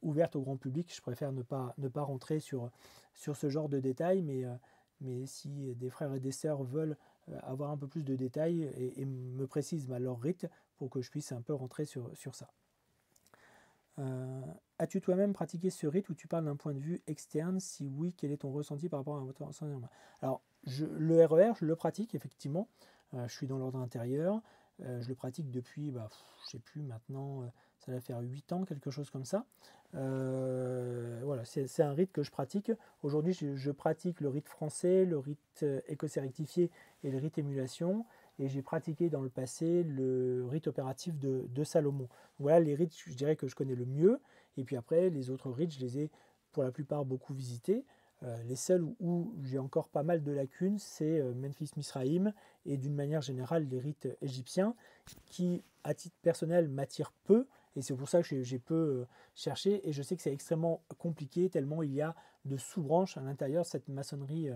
ouverte au grand public, je préfère ne pas, ne pas rentrer sur, ce genre de détails. Mais, si des frères et des sœurs veulent avoir un peu plus de détails et, me précisent bah, leur rite pour que je puisse un peu rentrer sur, ça. As-tu toi-même pratiqué ce rite ou tu parles d'un point de vue externe Si oui, quel est ton ressenti par rapport à votre ressenti Alors, je, le RER, e je le pratique effectivement. Euh, je suis dans l'ordre intérieur. Euh, je le pratique depuis, bah, je sais plus maintenant, euh, ça va faire 8 ans, quelque chose comme ça. voilà, c'est un rite que je pratique. Aujourd'hui, je, pratique le rite français, le rite écossais et le rite émulation et j'ai pratiqué dans le passé le rite opératif de, de, Salomon. Voilà les rites, je dirais, que je connais le mieux. Et puis après, les autres rites, je les ai pour la plupart beaucoup visités. Euh, les seuls où, j'ai encore pas mal de lacunes, c'est euh, Memphis Misraïm et d'une manière générale les rites égyptiens, qui à titre personnel m'attirent peu, et c'est pour ça que j'ai peu euh, cherché, et je sais que c'est extrêmement compliqué, tellement il y a de sous-branches à l'intérieur de cette maçonnerie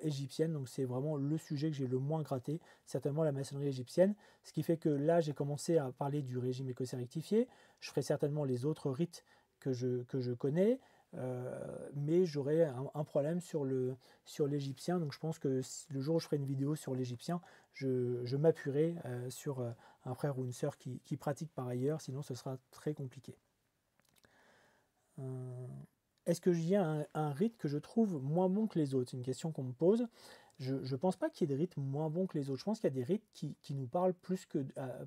égyptienne, donc c'est vraiment le sujet que j'ai le moins gratté, certainement la maçonnerie égyptienne, ce qui fait que là j'ai commencé à parler du régime écossais rectifié, je ferai certainement les autres rites que je connais, euh, mais j'aurais un, problème sur le sur l'égyptien. Donc je pense que le jour où je ferai une vidéo sur l'égyptien, je, je m'appuierai euh, sur euh, un frère ou une sœur qui, qui, pratique par ailleurs, sinon ce sera très compliqué. Est-ce que j'y a un, un, rite que je trouve moins bon que les autres C'est une question qu'on me pose. Je ne pense pas qu'il y ait des rites moins bons que les autres. Je pense qu'il y a des rites qui, qui nous parlent plus que,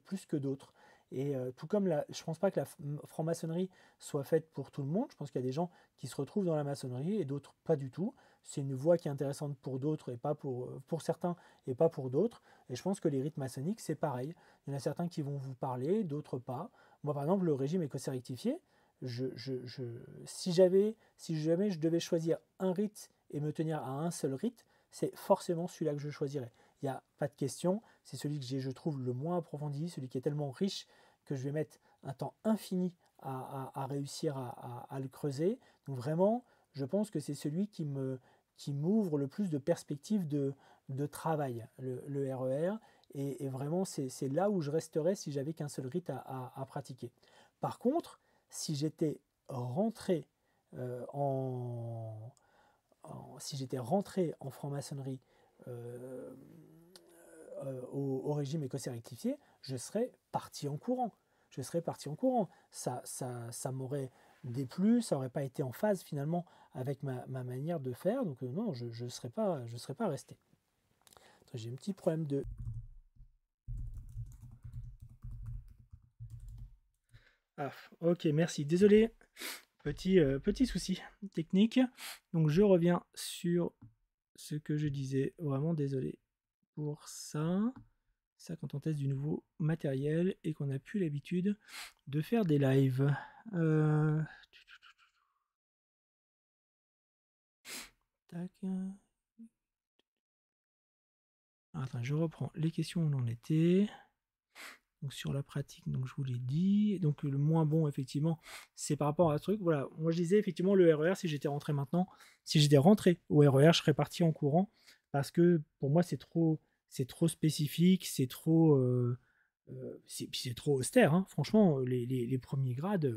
plus que d'autres. Et euh, tout comme je ne pense pas que la franc-maçonnerie soit faite pour tout le monde, je pense qu'il y a des gens qui se retrouvent dans la maçonnerie et d'autres pas du tout. C'est une voie qui est intéressante pour d'autres et pas pour, euh, pour certains et pas pour d'autres. Et je pense que les rites maçonniques, c'est pareil. Il y en a certains qui vont vous parler, d'autres pas. Moi, par exemple, le régime écossais rectifié, si, j'avais, si jamais je devais choisir un rite et me tenir à un seul rite, c'est forcément celui-là que je choisirais il n'y a pas de question. C'est celui que je trouve, le moins approfondi, celui qui est tellement riche que je vais mettre un temps infini à, à, réussir à, à, le creuser. Donc vraiment, je pense que c'est celui qui me qui m'ouvre le plus de perspectives de, de travail, le, le RER. E et, vraiment, c'est là où je resterais si j'avais qu'un seul rite à, pratiquer. Par contre, si j'étais rentré euh, en, si j'étais rentré en franc-maçonnerie euh, euh, au, régime écossais rectifié, je serais parti en courant. Je serais parti en courant. Ça, ça, ça m'aurait déplu, ça n'aurait pas été en phase finalement avec ma, manière de faire. Donc euh, non, je ne serais, pas, je serais pas resté. J'ai un petit problème de... Ah, ok, merci. Désolé, petit, petit souci technique. Donc je reviens sur ce que je disais. Vraiment désolé pour ça. Ça quand on teste du nouveau matériel et qu'on n'a plus l'habitude de faire des lives. Euh, Attends, je reprends les questions où on en était donc sur la pratique, donc je vous l'ai dit. Donc le moins bon, effectivement, c'est par rapport à ce truc. Voilà, moi je disais effectivement le RER, e si j'étais rentré maintenant, si j'étais rentré au RER, e je serais parti en courant parce que pour moi c'est trop, c'est trop spécifique, c'est trop, euh, euh, trop austère. Hein. Franchement, les, premiers grades,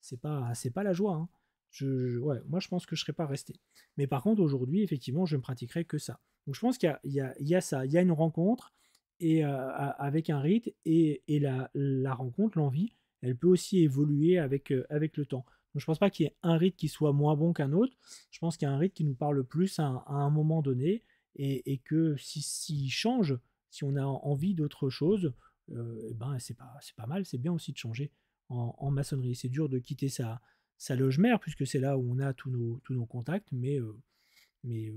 c'est pas, c'est pas la joie. Hein. Je, moi je pense que je serais pas resté. Mais par contre aujourd'hui, effectivement, je ne pratiquerai que ça. Donc je pense qu'il y a ça, il y a une rencontre et avec un rite et, et la, la, rencontre, l'envie, elle peut aussi évoluer avec, avec le temps. Donc, je ne pense pas qu'il y ait un rite qui soit moins bon qu'un autre. Je pense qu'il y a un rite qui nous parle plus à, un moment donné et, et que s'il si, change, si on a envie d'autre chose, eh ben c'est pas, pas mal, c'est bien aussi de changer en, maçonnerie. C'est dur de quitter sa, sa loge mère puisque c'est là où on a tous nos, tous nos contacts, mais, mais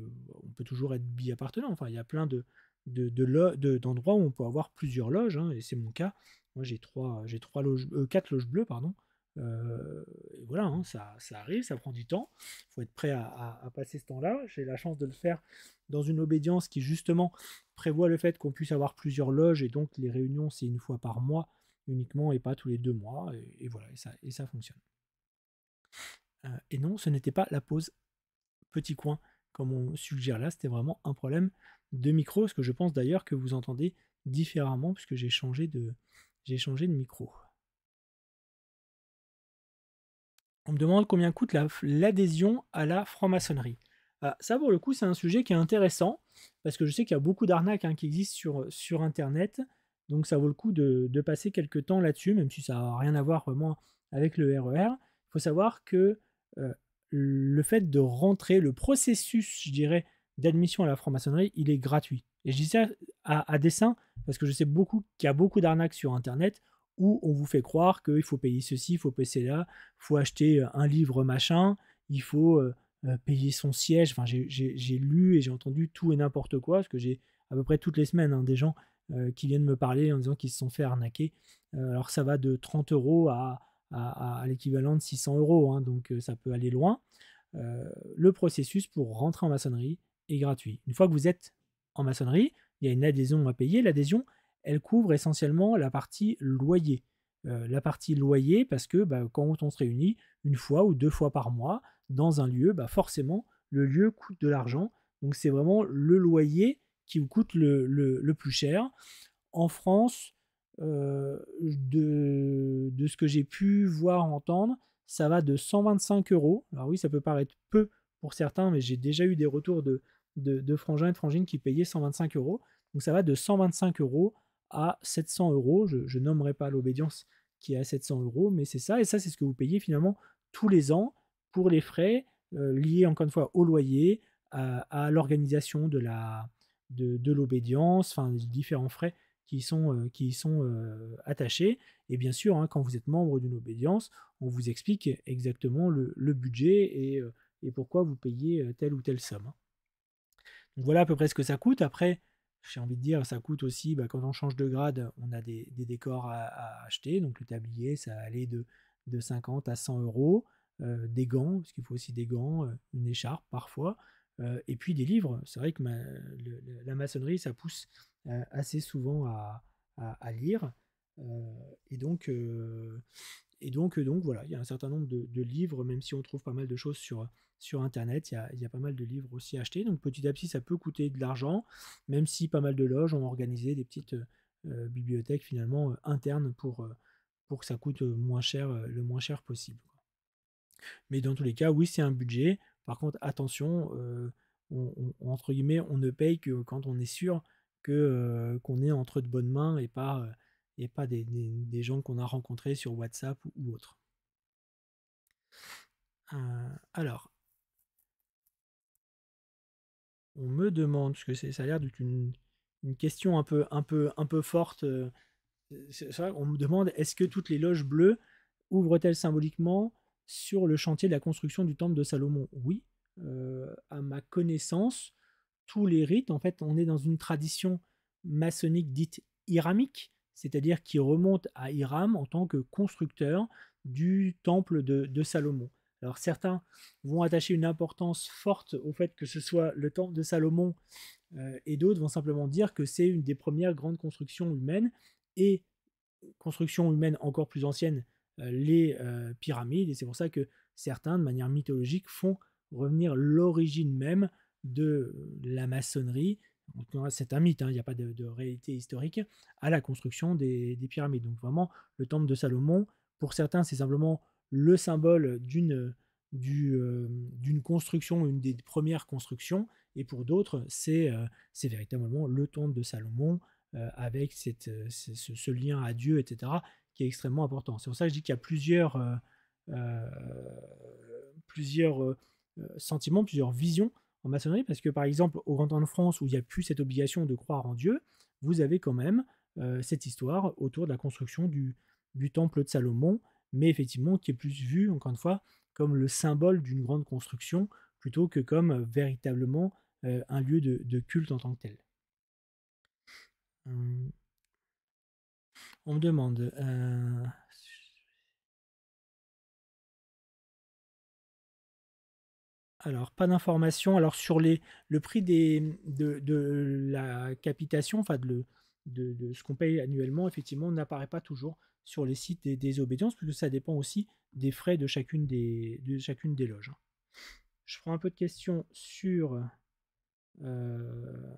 on peut toujours être bi-appartenant. Enfin, il y a plein de, de, d'endroits où on peut avoir plusieurs loges, hein, et c'est mon cas. Moi, j'ai trois, j'ai trois loges, euh, quatre loges bleues, pardon. Euh, voilà, hein, ça, arrive, ça prend du temps. faut être prêt à, passer ce temps-là. J'ai la chance de le faire dans une obédience qui justement prévoit le fait qu'on puisse avoir plusieurs loges et donc les réunions c'est une fois par mois uniquement et pas tous les deux mois. Et, voilà, et ça, et ça fonctionne. Euh, et non, ce n'était pas la pause petit coin comme on suggère là, c'était vraiment un problème de micro, ce que je pense d'ailleurs que vous entendez différemment puisque j'ai changé de, j'ai changé de micro. On me demande combien coûte l'adhésion à la franc-maçonnerie. Ah, ça, pour le coup, c'est un sujet qui est intéressant, parce que je sais qu'il y a beaucoup d'arnaques hein, qui existent sur, sur Internet, donc ça vaut le coup de, passer quelques temps là-dessus, même si ça n'a rien à voir vraiment avec le RER. E Il faut savoir que euh, le fait de rentrer, le processus, je dirais, d'admission à la franc-maçonnerie, il est gratuit. Et je dis ça à, dessein parce que je sais beaucoup qu'il y a beaucoup d'arnaques sur Internet où on vous fait croire qu'il faut payer ceci, il faut payer cela, il faut acheter euh, un livre machin, il faut euh, euh, payer son siège. Enfin, j'ai lu et j'ai entendu tout et n'importe quoi, parce que j'ai à peu près toutes les semaines hein, des gens qui viennent me parler en disant qu'ils se sont fait arnaquer. alors ça va de 30 euros à à, l'équivalent de 600 euros, hein, donc euh, ça peut aller loin. Euh, le processus pour rentrer en maçonnerie est gratuit. Une fois que vous êtes en maçonnerie, il y a une adhésion à payer. L'adhésion, elle couvre essentiellement la partie loyer. Euh, la partie loyer, parce que bah, quand on se réunit une fois ou deux fois par mois dans un lieu, bah, forcément, le lieu coûte de l'argent. Donc c'est vraiment le loyer qui vous coûte le plus cher. En France, euh, de, ce que j'ai pu voir, entendre, ça va de 125 euros. Alors oui, ça peut paraître peu pour certains, mais j'ai déjà eu des retours de, de, frangins et de frangines qui payaient 125 euros. Donc ça va de 125 euros à 700 euros. Je, nommerai pas l'obédience qui est à 700 euros, mais c'est ça. Et ça, c'est ce que vous payez finalement tous les ans pour les frais euh, liés, encore une fois, au loyer, à, l'organisation de la de, de l'obédience, enfin, les différents frais qui y sont, qui sont euh, euh, attachés. Et bien sûr, hein, quand vous êtes membre d'une obédience, on vous explique exactement le, budget et, euh, et, pourquoi vous payez telle ou telle somme. Hein. Donc voilà à peu près ce que ça coûte. Après, j'ai envie de dire, ça coûte aussi, bah, quand on change de grade, on a des, des décors à, acheter. Donc le tablier, ça allait de, de 50 à 100 euros. des gants, parce qu'il faut aussi des gants, une écharpe parfois, et puis des livres. C'est vrai que la maçonnerie, ça pousse euh, assez souvent à, lire. Euh, et donc, euh, et donc, donc voilà, il y a un certain nombre de, livres, même si on trouve pas mal de choses sur, sur Internet, il y, a, pas mal de livres aussi achetés. Donc petit à petit, ça peut coûter de l'argent, même si pas mal de loges ont organisé des petites bibliothèques finalement internes pour, pour que ça coûte moins cher, le moins cher possible. Mais dans tous les cas, oui, c'est un budget. Par contre, attention, entre guillemets, on ne paye que quand on est sûr que qu'on est entre de bonnes mains et pas, et pas des, gens qu'on a rencontrés sur WhatsApp ou, autre. Euh, alors, on me demande, parce que ça a l'air d'une une, question un peu, un peu, un peu forte, on me demande est-ce que toutes les loges bleues ouvrent-elles symboliquement sur le chantier de la construction du temple de Salomon Oui, à ma connaissance, tous les rites, en fait, on est dans une tradition maçonnique dite iramique, c'est-à-dire qui remonte à Iram en tant que constructeur du temple de, Salomon. Alors certains vont attacher une importance forte au fait que ce soit le temple de Salomon euh, et d'autres vont simplement dire que c'est une des premières grandes constructions humaines et constructions humaines encore plus anciennes, euh, les euh, pyramides. Et c'est pour ça que certains, de manière mythologique, font revenir l'origine même de la maçonnerie, c'est un mythe, hein, il n'y a pas de, réalité historique, à la construction des, pyramides. Donc vraiment, le temple de Salomon, pour certains, c'est simplement le symbole d'une du, construction, une des premières constructions, et pour d'autres, c'est véritablement le temple de Salomon, avec cette, ce, ce, lien à Dieu, etc., qui est extrêmement important. C'est pour ça que je dis qu'il y a plusieurs, plusieurs sentiments, plusieurs visions en maçonnerie, parce que par exemple, au Grand Temps de France, où il n'y a plus cette obligation de croire en Dieu, vous avez quand même euh, cette histoire autour de la construction du, temple de Salomon, mais effectivement qui est plus vu, encore une fois, comme le symbole d'une grande construction, plutôt que comme véritablement euh, un lieu de, culte en tant que tel. Hum. On me demande... Euh, Alors, pas d'informations. Alors, sur les, le prix de, la capitation, enfin de, ce qu'on paye annuellement, effectivement, n'apparaît pas toujours sur les sites des, des obédiences, puisque ça dépend aussi des frais de chacune des, de chacune des loges. Je prends un peu de questions sur euh,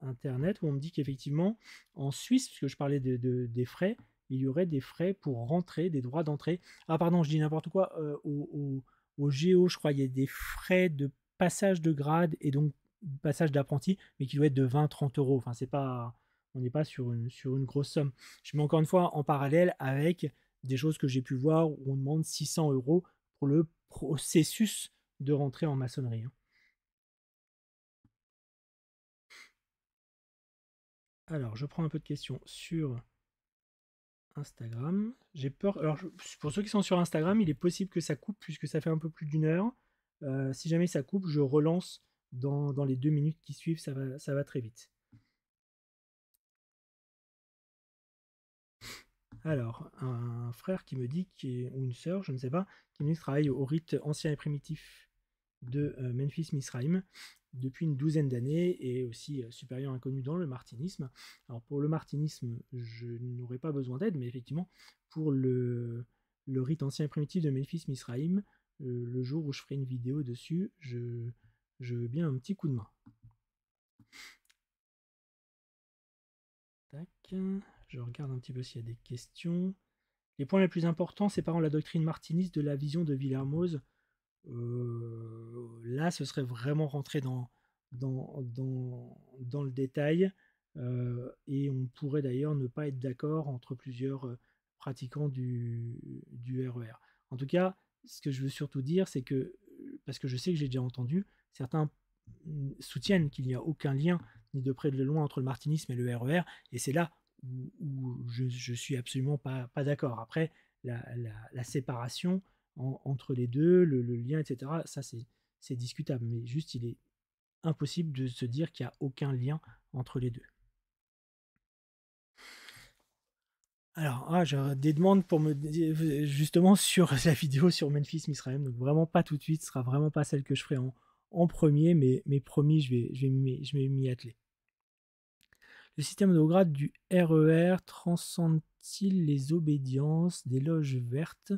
Internet, où on me dit qu'effectivement, en Suisse, puisque je parlais des frais, il y aurait des frais pour rentrer, des droits d'entrée. Ah, pardon, je dis n'importe quoi, euh, au au géo, je crois, il y a des frais de passage de grade et donc passage d'apprenti, mais qui doit être de 20-30 euros. Enfin, c'est pas, on n'est pas sur une, sur une grosse somme. Je mets encore une fois en parallèle avec des choses que j'ai pu voir où on demande 600 euros pour le processus de rentrée en maçonnerie. Hein. Alors, je prends un peu de questions sur Instagram. J'ai peur. Alors, pour ceux qui sont sur Instagram, il est possible que ça coupe puisque ça fait un peu plus d'une heure. Euh, si jamais ça coupe, je relance dans, dans, les deux minutes qui suivent. Ça va, très vite. Alors, un frère qui me dit, qui ou une sœur, je ne sais pas, qui me dit travaille au rite ancien et primitif de euh, Memphis Misraim depuis une douzaine d'années et aussi euh, supérieur inconnu dans le martinisme. Alors pour le martinisme, je n'aurais pas besoin d'aide, mais effectivement, pour le, le rite ancien et primitif de Memphis Misraim, euh, le jour où je ferai une vidéo dessus, je, veux bien un petit coup de main. Tac, je regarde un petit peu s'il y a des questions. Les points les plus importants séparant la doctrine martiniste de la vision de Villermoz là, ce serait vraiment rentrer dans, le détail et on pourrait d'ailleurs ne pas être d'accord entre plusieurs pratiquants du, du, RER. E en tout cas, ce que je veux surtout dire, c'est que, parce que je sais que j'ai déjà entendu, certains mmh, soutiennent qu'il n'y a aucun lien, ni de près ni de loin, entre le martinisme et le RER, e et c'est là où, je, suis absolument pas, d'accord. Après, la séparation, entre les deux, le, lien, etc. Ça, c'est discutable, mais juste, il est impossible de se dire qu'il n'y a aucun lien entre les deux. Alors, ah, j'ai des demandes pour me euh, justement sur la vidéo sur Memphis Misraim, donc vraiment pas tout de suite, ce sera vraiment pas celle que je ferai en, premier, mais, promis, je vais, je vais m'y atteler. Le système de grade du RER e transcende-t-il les obédiences des loges vertes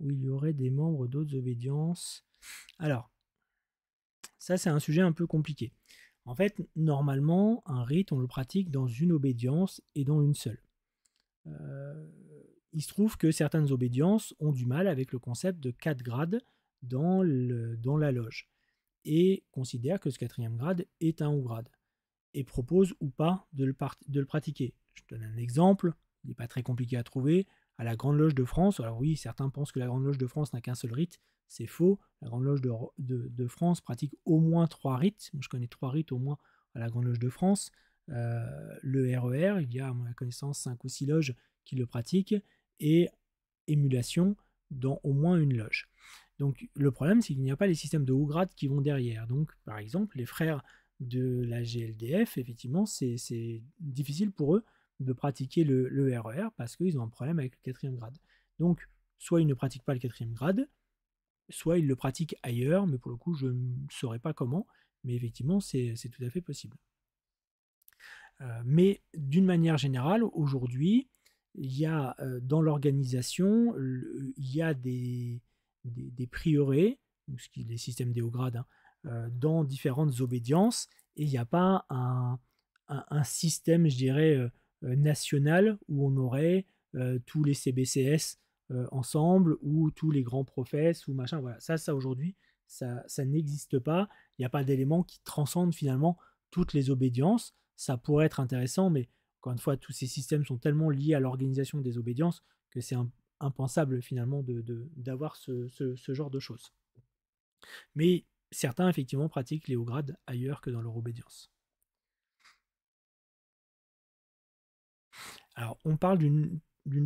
où il y aurait des membres d'autres obédiences. Alors, ça c'est un sujet un peu compliqué. En fait, normalement, un rite, on le pratique dans une obédience et dans une seule. Euh, il se trouve que certaines obédiences ont du mal avec le concept de quatre grades dans, la loge et considèrent que ce quatrième grade est un haut grade et proposent ou pas de le, de le pratiquer. Je donne un exemple, il n'est pas très compliqué à trouver à la Grande Loge de France. Alors oui, certains pensent que la Grande Loge de France n'a qu'un seul rite. C'est faux. La Grande Loge de, France pratique au moins trois rites. je connais trois rites au moins à la Grande Loge de France. Euh, le RER, e il y a à ma connaissance cinq ou six loges qui le pratiquent, et émulation dans au moins une loge. Donc le problème, c'est qu'il n'y a pas les systèmes de haut grade qui vont derrière. Donc par exemple, les frères de la GLDF, effectivement, c'est difficile pour eux de pratiquer le, RER e parce qu'ils ont un problème avec le quatrième grade. Donc, soit ils ne pratiquent pas le quatrième grade, soit ils le pratiquent ailleurs, mais pour le coup, je ne saurais pas comment, mais effectivement, c'est tout à fait possible. Euh, mais d'une manière générale, aujourd'hui, il y a euh, dans l'organisation, il y a des, priorés, ce qui est les systèmes des hein, euh, dans différentes obédiences, et il n'y a pas un, un, système, je dirais, euh, national où on aurait euh, tous les CBCS euh, ensemble ou tous les grands prophètes, ou machin. Voilà, ça, ça aujourd'hui, ça, ça n'existe pas. Il n'y a pas d'élément qui transcende finalement toutes les obédiences. Ça pourrait être intéressant, mais encore une fois, tous ces systèmes sont tellement liés à l'organisation des obédiences que c'est impensable finalement d'avoir de, d'avoir ce, genre de choses. Mais certains effectivement pratiquent les hauts grades ailleurs que dans leur obédience. Alors, on parle d'une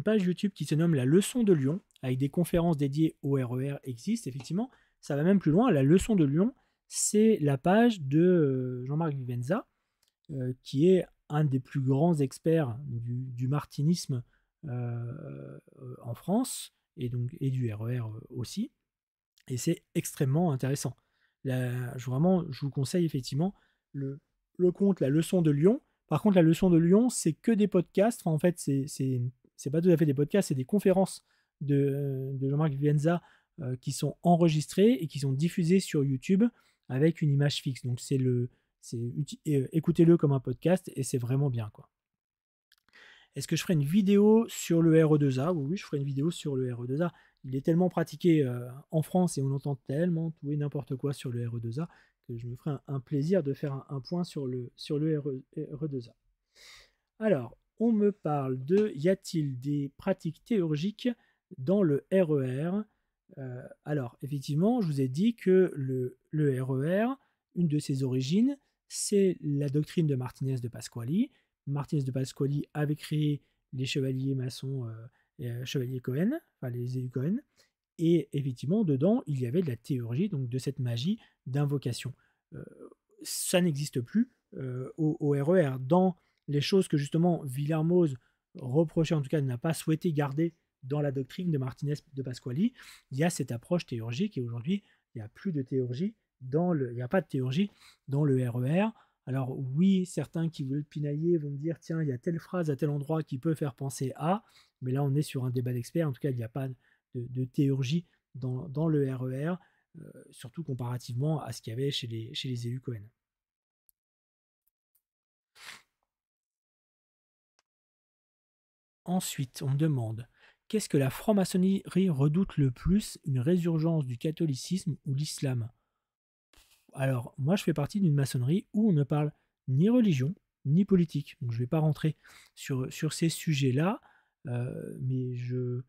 page YouTube qui se nomme La Leçon de Lyon, avec des conférences dédiées au RER Existe, effectivement. Ça va même plus loin. La Leçon de Lyon, c'est la page de euh, Jean-Marc Vivenza, euh, qui est un des plus grands experts du, martinisme euh, en France, et, donc, et du RER e aussi. Et c'est extrêmement intéressant. je, vraiment, je vous conseille effectivement le, le compte La Leçon de Lyon, par contre, la leçon de Lyon, c'est que des podcasts. en fait, c'est pas tout à fait des podcasts, c'est des conférences de, euh, Jean-Marc Vienza euh, qui sont enregistrées et qui sont diffusées sur YouTube avec une image fixe. Donc, c'est le euh, écoutez-le comme un podcast et c'est vraiment bien quoi. Est-ce que je ferai une vidéo sur le RE2A Oui, je ferai une vidéo sur le RE2A. Il est tellement pratiqué en France et on entend tellement tout et n'importe quoi sur le RE2A je me ferai un, plaisir de faire un, point sur le, sur le 2 e, e a Alors, on me parle de y a-t-il des pratiques théurgiques dans le RER e euh, Alors, effectivement, je vous ai dit que le, le RER, une de ses origines, c'est la doctrine de Martinez de Pasquali. Martinez de Pasquali avait créé les chevaliers maçons, euh, et, euh, chevaliers Cohen, enfin les élus Cohen, et effectivement, dedans, il y avait de la théurgie, donc de cette magie d'invocation. Euh, ça n'existe plus euh, au, RER. E dans les choses que justement Villermoz reprochait, en tout cas n'a pas souhaité garder dans la doctrine de Martinez de Pasquali, il y a cette approche théurgique et aujourd'hui, il n'y a plus de théurgie dans le, il n'y a pas de théurgie dans le RER. E Alors oui, certains qui veulent pinailler vont me dire, tiens, il y a telle phrase à tel endroit qui peut faire penser à, mais là on est sur un débat d'experts, en tout cas il n'y a pas de, théurgie dans, le RER, e euh, surtout comparativement à ce qu'il y avait chez les, élus Cohen. Ensuite, on me demande qu'est-ce que la franc-maçonnerie redoute le plus Une résurgence du catholicisme ou l'islam Alors, moi, je fais partie d'une maçonnerie où on ne parle ni religion ni politique. Donc, je ne vais pas rentrer sur, ces sujets-là, euh, mais je,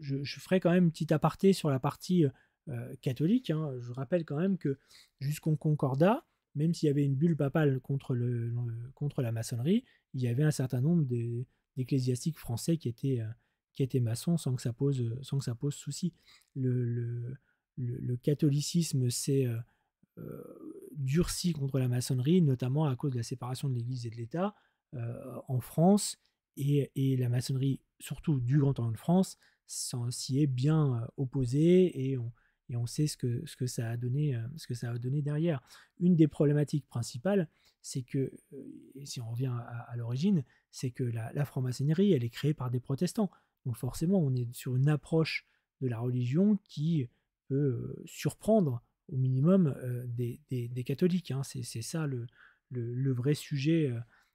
je, ferai quand même une petite aparté sur la partie euh, euh, catholique. Hein. Je rappelle quand même que jusqu'au Concordat, même s'il y avait une bulle papale contre, le, contre la maçonnerie, il y avait un certain nombre d'ecclésiastiques français qui étaient, euh, qui étaient maçons sans que ça pose, sans que ça pose souci. Le, catholicisme s'est durci contre la maçonnerie, notamment à cause de la séparation de l'Église et de l'État en France. Et, la maçonnerie, surtout du Grand temps de France, s'y est bien euh, opposé et on, et on sait ce que, ce, que ça a donné, euh, ce que ça a donné derrière. Une des problématiques principales, c'est que, euh, si on revient à, l'origine, c'est que la, la franc-maçonnerie, elle est créée par des protestants. Donc forcément, on est sur une approche de la religion qui peut surprendre au minimum des, des, catholiques. Hein. C'est, ça le, le, vrai sujet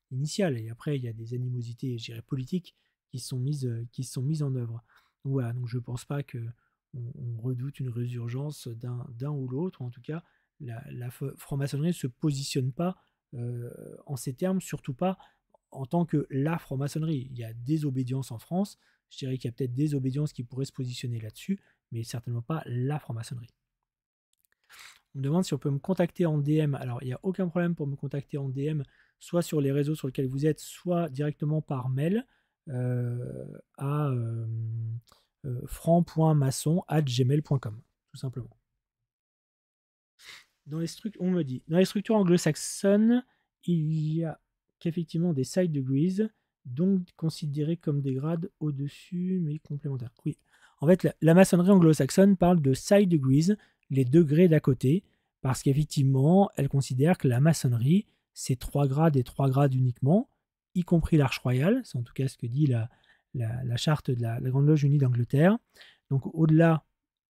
initial. Et après, il y a des animosités, je dirais, politiques qui sont mises, qui sont mises en œuvre je ne pense pas qu'on redoute une résurgence d'un, ou l'autre, en tout cas, la, franc-maçonnerie ne se positionne pas euh, en ces termes, surtout pas en tant que la franc-maçonnerie. Il y a des obédiences en France, je dirais qu'il y a peut-être des obédiences qui pourraient se positionner là-dessus, mais certainement pas la franc-maçonnerie. On me demande si on peut me contacter en DM. Alors, il n'y a aucun problème pour me contacter en DM, soit sur les réseaux sur lesquels vous êtes, soit directement par mail. Euh, à euh, franc.maçon.gmail.com, tout simplement. Dans les on me dit, dans les structures anglo-saxonnes, il y a qu'effectivement des side degrees donc considérés comme des grades au-dessus, mais complémentaires. Oui. En fait, la, maçonnerie anglo-saxonne parle de side degrees, les degrés d'à côté, parce qu'effectivement, elle considère que la maçonnerie, c'est trois grades et trois grades uniquement, y compris l'Arche royale. C'est en tout cas ce que dit la, charte de la, Grande Loge unie d'Angleterre. Donc au-delà,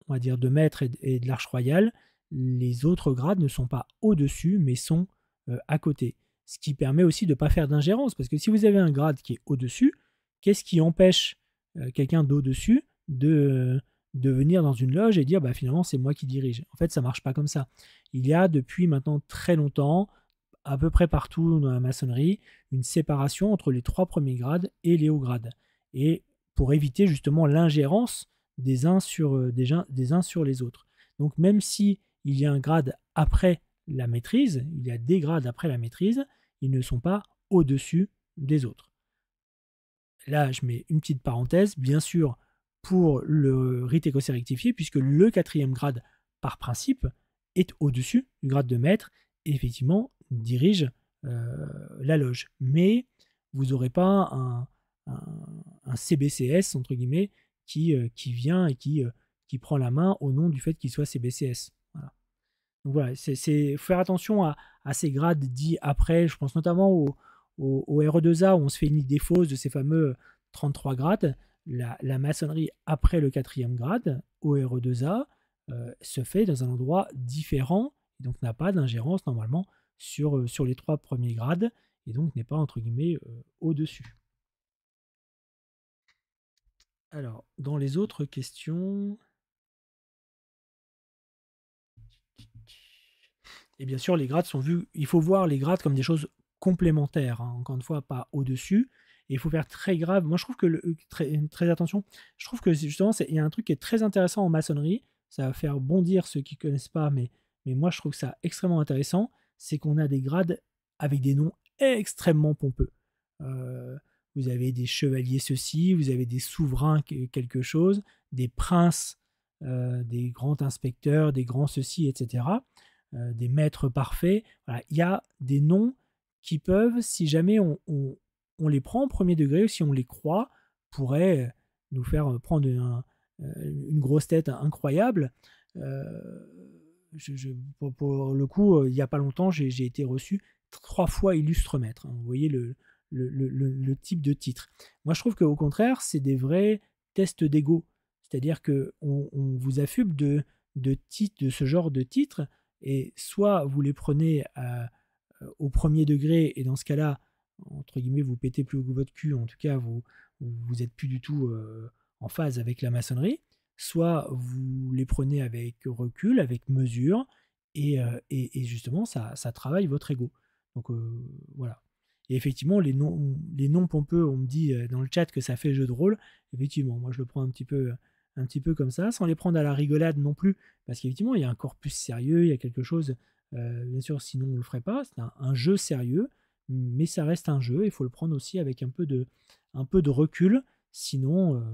on va dire, de maître et de, l'Arche royale, les autres grades ne sont pas au-dessus, mais sont euh, à côté. Ce qui permet aussi de ne pas faire d'ingérence, parce que si vous avez un grade qui est au-dessus, qu'est-ce qui empêche euh, quelqu'un d'au-dessus de, euh, de venir dans une loge et dire bah, finalement c'est moi qui dirige En fait, ça ne marche pas comme ça. Il y a depuis maintenant très longtemps à peu près partout dans la maçonnerie une séparation entre les trois premiers grades et les hauts grades. Et pour éviter justement l'ingérence des uns, sur, euh, des, uns sur les autres. Donc même si il y a un grade après la maîtrise, il y a des grades après la maîtrise, ils ne sont pas au-dessus des autres. Là, je mets une petite parenthèse, bien sûr, pour le rite écossais rectifié, puisque le quatrième grade, par principe, est au-dessus du grade de maître, effectivement, dirige euh, la loge. Mais vous n'aurez pas un, CBCS, entre guillemets, qui, euh, qui vient et qui, euh, qui prend la main au nom du fait qu'il soit CBCS. Voilà. Donc voilà, c'est faire attention à, ces grades dits après. Je pense notamment au, RE2A où on se fait une idée fausse de ces fameux 33 grades. La, la maçonnerie après le quatrième grade, au RE2A, se fait dans un endroit différent, donc n'a pas d'ingérence normalement euh, sur, les trois premiers grades, et donc n'est pas, entre guillemets, euh, au-dessus. Alors, dans les autres questions... Et eh bien sûr, les grades sont vus, il faut voir les grades comme des choses complémentaires, hein, encore une fois, pas au-dessus. Et il faut faire très grave. Moi, je trouve que le, euh, très, très, attention. Je trouve que justement, il y a un truc qui est très intéressant en maçonnerie. Ça va faire bondir ceux qui ne connaissent pas, mais, mais moi, je trouve ça extrêmement intéressant c'est qu'on a des grades avec des noms extrêmement pompeux. Euh, vous avez des chevaliers ceci, vous avez des souverains quelque chose, des princes, euh, des grands inspecteurs, des grands ceci, etc., euh, des maîtres parfaits. Il y a des noms qui peuvent, si jamais on, on, les prend au premier degré, ou si on les croit, pourraient nous faire prendre une grosse tête incroyable. Euh, je, pour, le coup, euh, il n'y a pas longtemps, j'ai été reçu trois fois illustre maître. Hein. vous voyez le, le, type de titre. Moi, je trouve qu'au contraire, c'est des vrais tests d'ego. C'est-à-dire qu'on on vous affuble de, titres, de ce genre de titres, et soit vous les prenez euh, au premier degré, et dans ce cas-là, entre guillemets, vous pétez plus votre cul, en tout cas, vous, vous êtes plus du tout euh, en phase avec la maçonnerie, soit vous les prenez avec recul, avec mesure, et, mmh. justement, ça, travaille votre ego. Donc voilà. Et effectivement, les noms, les noms pompeux, on me dit dans le chat que ça fait jeu de rôle. Effectivement, moi je le prends un petit peu, un petit peu comme ça, sans les prendre à la rigolade non plus, parce qu'effectivement, il y a un corpus sérieux, il y a quelque chose, bien sûr, sinon on ne le ferait pas. C'est un, jeu sérieux, mais ça reste un jeu, il faut le prendre aussi avec un peu de, un peu de recul, sinon,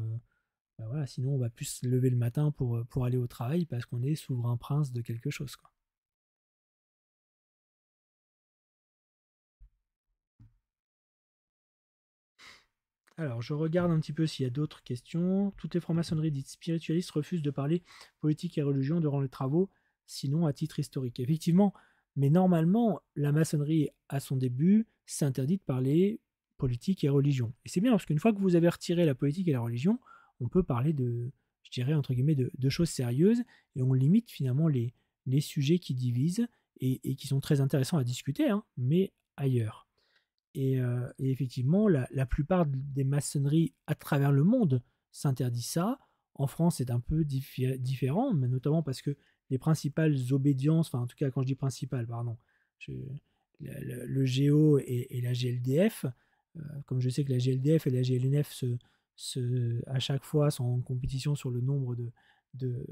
bah sinon on va plus se lever le matin euh, pour, aller au travail parce qu'on est souverain prince de quelque chose. Alors, je regarde un petit peu s'il y a d'autres questions. Toutes les francs-maçonneries dites spiritualistes refusent de parler politique et religion durant les travaux, sinon à titre historique. Effectivement, mais normalement, la maçonnerie, à son début, s'interdit de parler politique et religion. Et c'est bien, parce qu'une fois que vous avez retiré la politique et la religion, on peut parler de, je dirais, entre guillemets, de, choses sérieuses et on limite finalement les, les sujets qui divisent et, qui sont très intéressants à discuter, hein, mais ailleurs. Et, euh, effectivement, la, plupart des maçonneries à travers le monde s'interdit ça. En France, c'est un peu différent, mais notamment parce que les principales obédiences, enfin en tout cas quand je dis principales, pardon, le, le, et, la GLDF, euh, comme je sais que la GLDF et la GLNF se, à chaque fois sont en compétition sur le nombre de, de,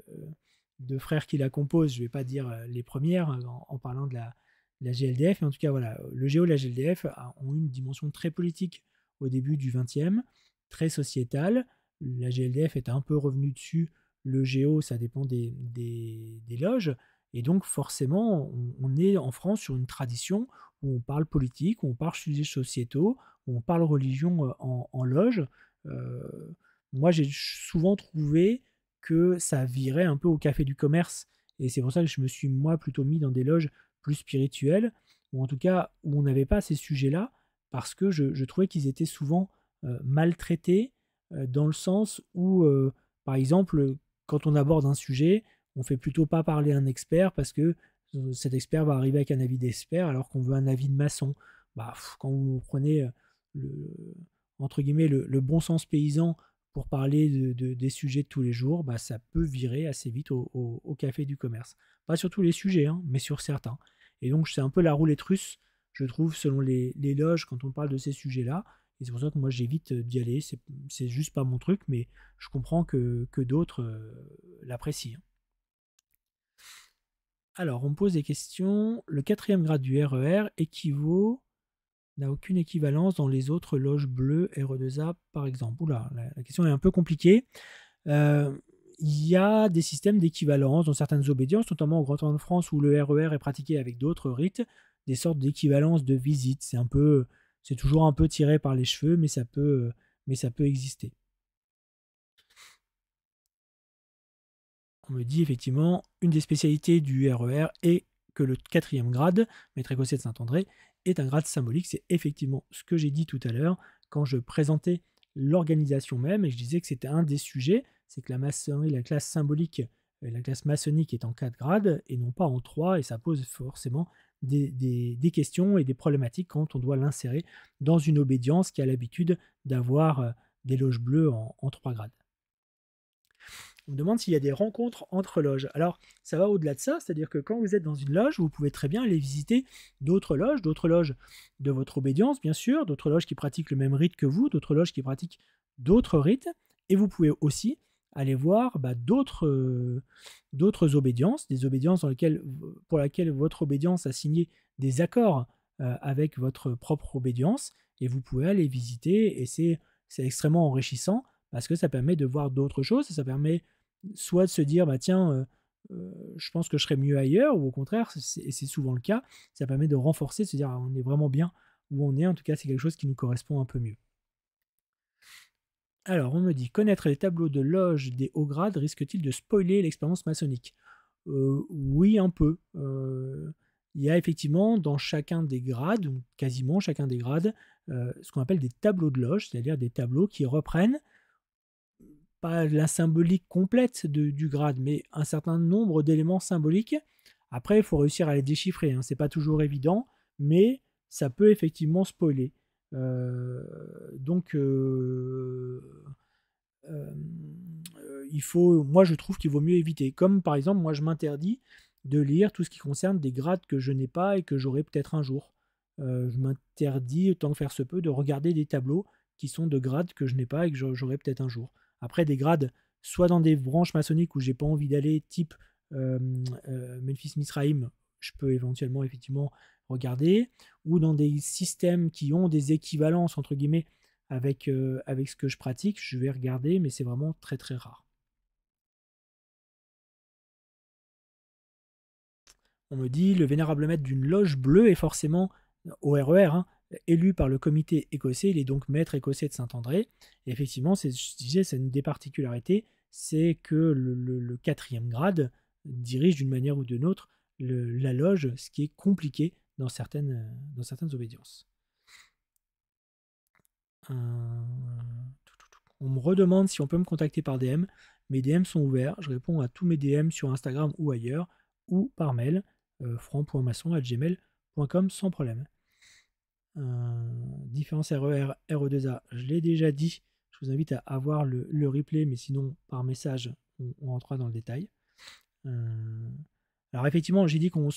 euh, frères qui la composent. Je ne vais pas dire euh, les premières euh, en, parlant de la, la, GLDF, mais en tout cas, voilà, le Géo et la GLDF ont une dimension très politique au début du XXe, très sociétale. La GLDF est un peu revenue dessus. Le Géo ça dépend des, loges. Et donc, forcément, on, est en France sur une tradition où on parle politique, où on parle sujets sociétaux, où on parle religion en, en loge. Euh, moi, j'ai souvent trouvé que ça virait un peu au café du commerce. Et c'est pour ça que je me suis, moi, plutôt mis dans des loges plus spirituelles, ou en tout cas où on n'avait pas ces sujets-là, parce que je, trouvais qu'ils étaient souvent euh, maltraités, euh, dans le sens où, par exemple, quand on aborde un sujet, on fait plutôt pas parler à un expert parce que cet expert va arriver avec un avis d'expert alors qu'on veut un avis de maçon. Bah, quand vous prenez le, entre guillemets, le, bon sens paysan pour parler des sujets de tous les jours, bah, ça peut virer assez vite au, café du commerce. Pas sur tous les sujets, hein, mais sur certains. Et donc, c'est un peu la roulette russe, je trouve, selon les, loges, quand on parle de ces sujets-là. Et c'est pour ça que moi, j'évite d'y aller. C'est, juste pas mon truc, mais je comprends que, d'autres euh, l'apprécient. Alors, on pose des questions. Le quatrième grade du RER e équivaut n'a aucune équivalence dans les autres loges bleues RE2A par exemple. Oula, la, question est un peu compliquée. Euh, il y a des systèmes d'équivalence dans certaines obédiences, notamment au Grand Orient de France où le RER e est pratiqué avec d'autres rites, des sortes d'équivalence de visite. C'est un peu, c'est toujours un peu tiré par les cheveux, mais ça peut, mais ça peut exister. On me dit effectivement, une des spécialités du RER e est que le quatrième grade, maître écossais de Saint-André, est un grade symbolique. C'est effectivement ce que j'ai dit tout à l'heure quand je présentais l'organisation même et je disais que c'était un des sujets, c'est que la maçonnerie, la classe symbolique, euh, la classe maçonnique est en 4 grades et non pas en 3 et ça pose forcément des, questions et des problématiques quand on doit l'insérer dans une obédience qui a l'habitude d'avoir euh, des loges bleues en, en 3 grades on me demande s'il y a des rencontres entre loges. Alors, ça va au-delà de ça, c'est-à-dire que quand vous êtes dans une loge, vous pouvez très bien aller visiter d'autres loges, d'autres loges de votre obédience, bien sûr, d'autres loges qui pratiquent le même rite que vous, d'autres loges qui pratiquent d'autres rites, et vous pouvez aussi aller voir bah, d'autres, euh, d'autres obédiences, des obédiences dans pour lesquelles votre obédience a signé des accords euh, avec votre propre obédience, et vous pouvez aller visiter, et c'est, c'est extrêmement enrichissant parce que ça permet de voir d'autres choses, ça permet soit de se dire, bah, tiens, je pense que je serais mieux ailleurs, ou au contraire, et c'est souvent le cas, ça permet de renforcer, de se dire, ah, on est vraiment bien où on est, en tout cas, c'est quelque chose qui nous correspond un peu mieux. Alors, on me dit, connaître les tableaux de loge des hauts grades risque-t-il de spoiler l'expérience maçonnique Oui, un peu. il y a effectivement dans chacun des grades, ou quasiment chacun des grades, ce qu'on appelle des tableaux de loge, c'est-à-dire des tableaux qui reprennent la symbolique complète du grade, mais un certain nombre d'éléments symboliques. Après, il faut réussir à les déchiffrer. Hein, c'est pas toujours évident, mais ça peut effectivement spoiler. Euh, donc, euh, euh, il faut, moi, je trouve qu'il vaut mieux éviter. Comme par exemple, moi, je m'interdis de lire tout ce qui concerne des grades que je n'ai pas et que j'aurai peut-être un jour. je m'interdis, autant que faire se peut, de regarder des tableaux qui sont de grades que je n'ai pas et que j'aurai peut-être un jour. Après, des grades, soit dans des branches maçonniques où j'ai pas envie d'aller, type Memphis Misraim, je peux éventuellement effectivement regarder, ou dans des systèmes qui ont des équivalences entre guillemets avec, avec ce que je pratique, je vais regarder, mais c'est vraiment très très rare. On me dit le vénérable maître d'une loge bleue est forcément au RER, e Élu par le comité écossais, il est donc maître écossais de Saint-André. Et effectivement, c'est, je disais, c'est une des particularités, c'est que le, quatrième grade dirige d'une manière ou d'une autre la loge, ce qui est compliqué dans certaines, euh, dans certaines obédiences. Euh, on me redemande si on peut me contacter par DM. Mes DM sont ouverts. Je réponds à tous mes DM sur Instagram ou ailleurs, ou par mail, euh, franc.maçon.gmail.com sans problème différence RER, RE2A, je l'ai déjà dit. Je vous invite à avoir le, replay, mais sinon par message, on, rentre rentrera dans le détail. Euh, alors effectivement, j'ai dit qu'on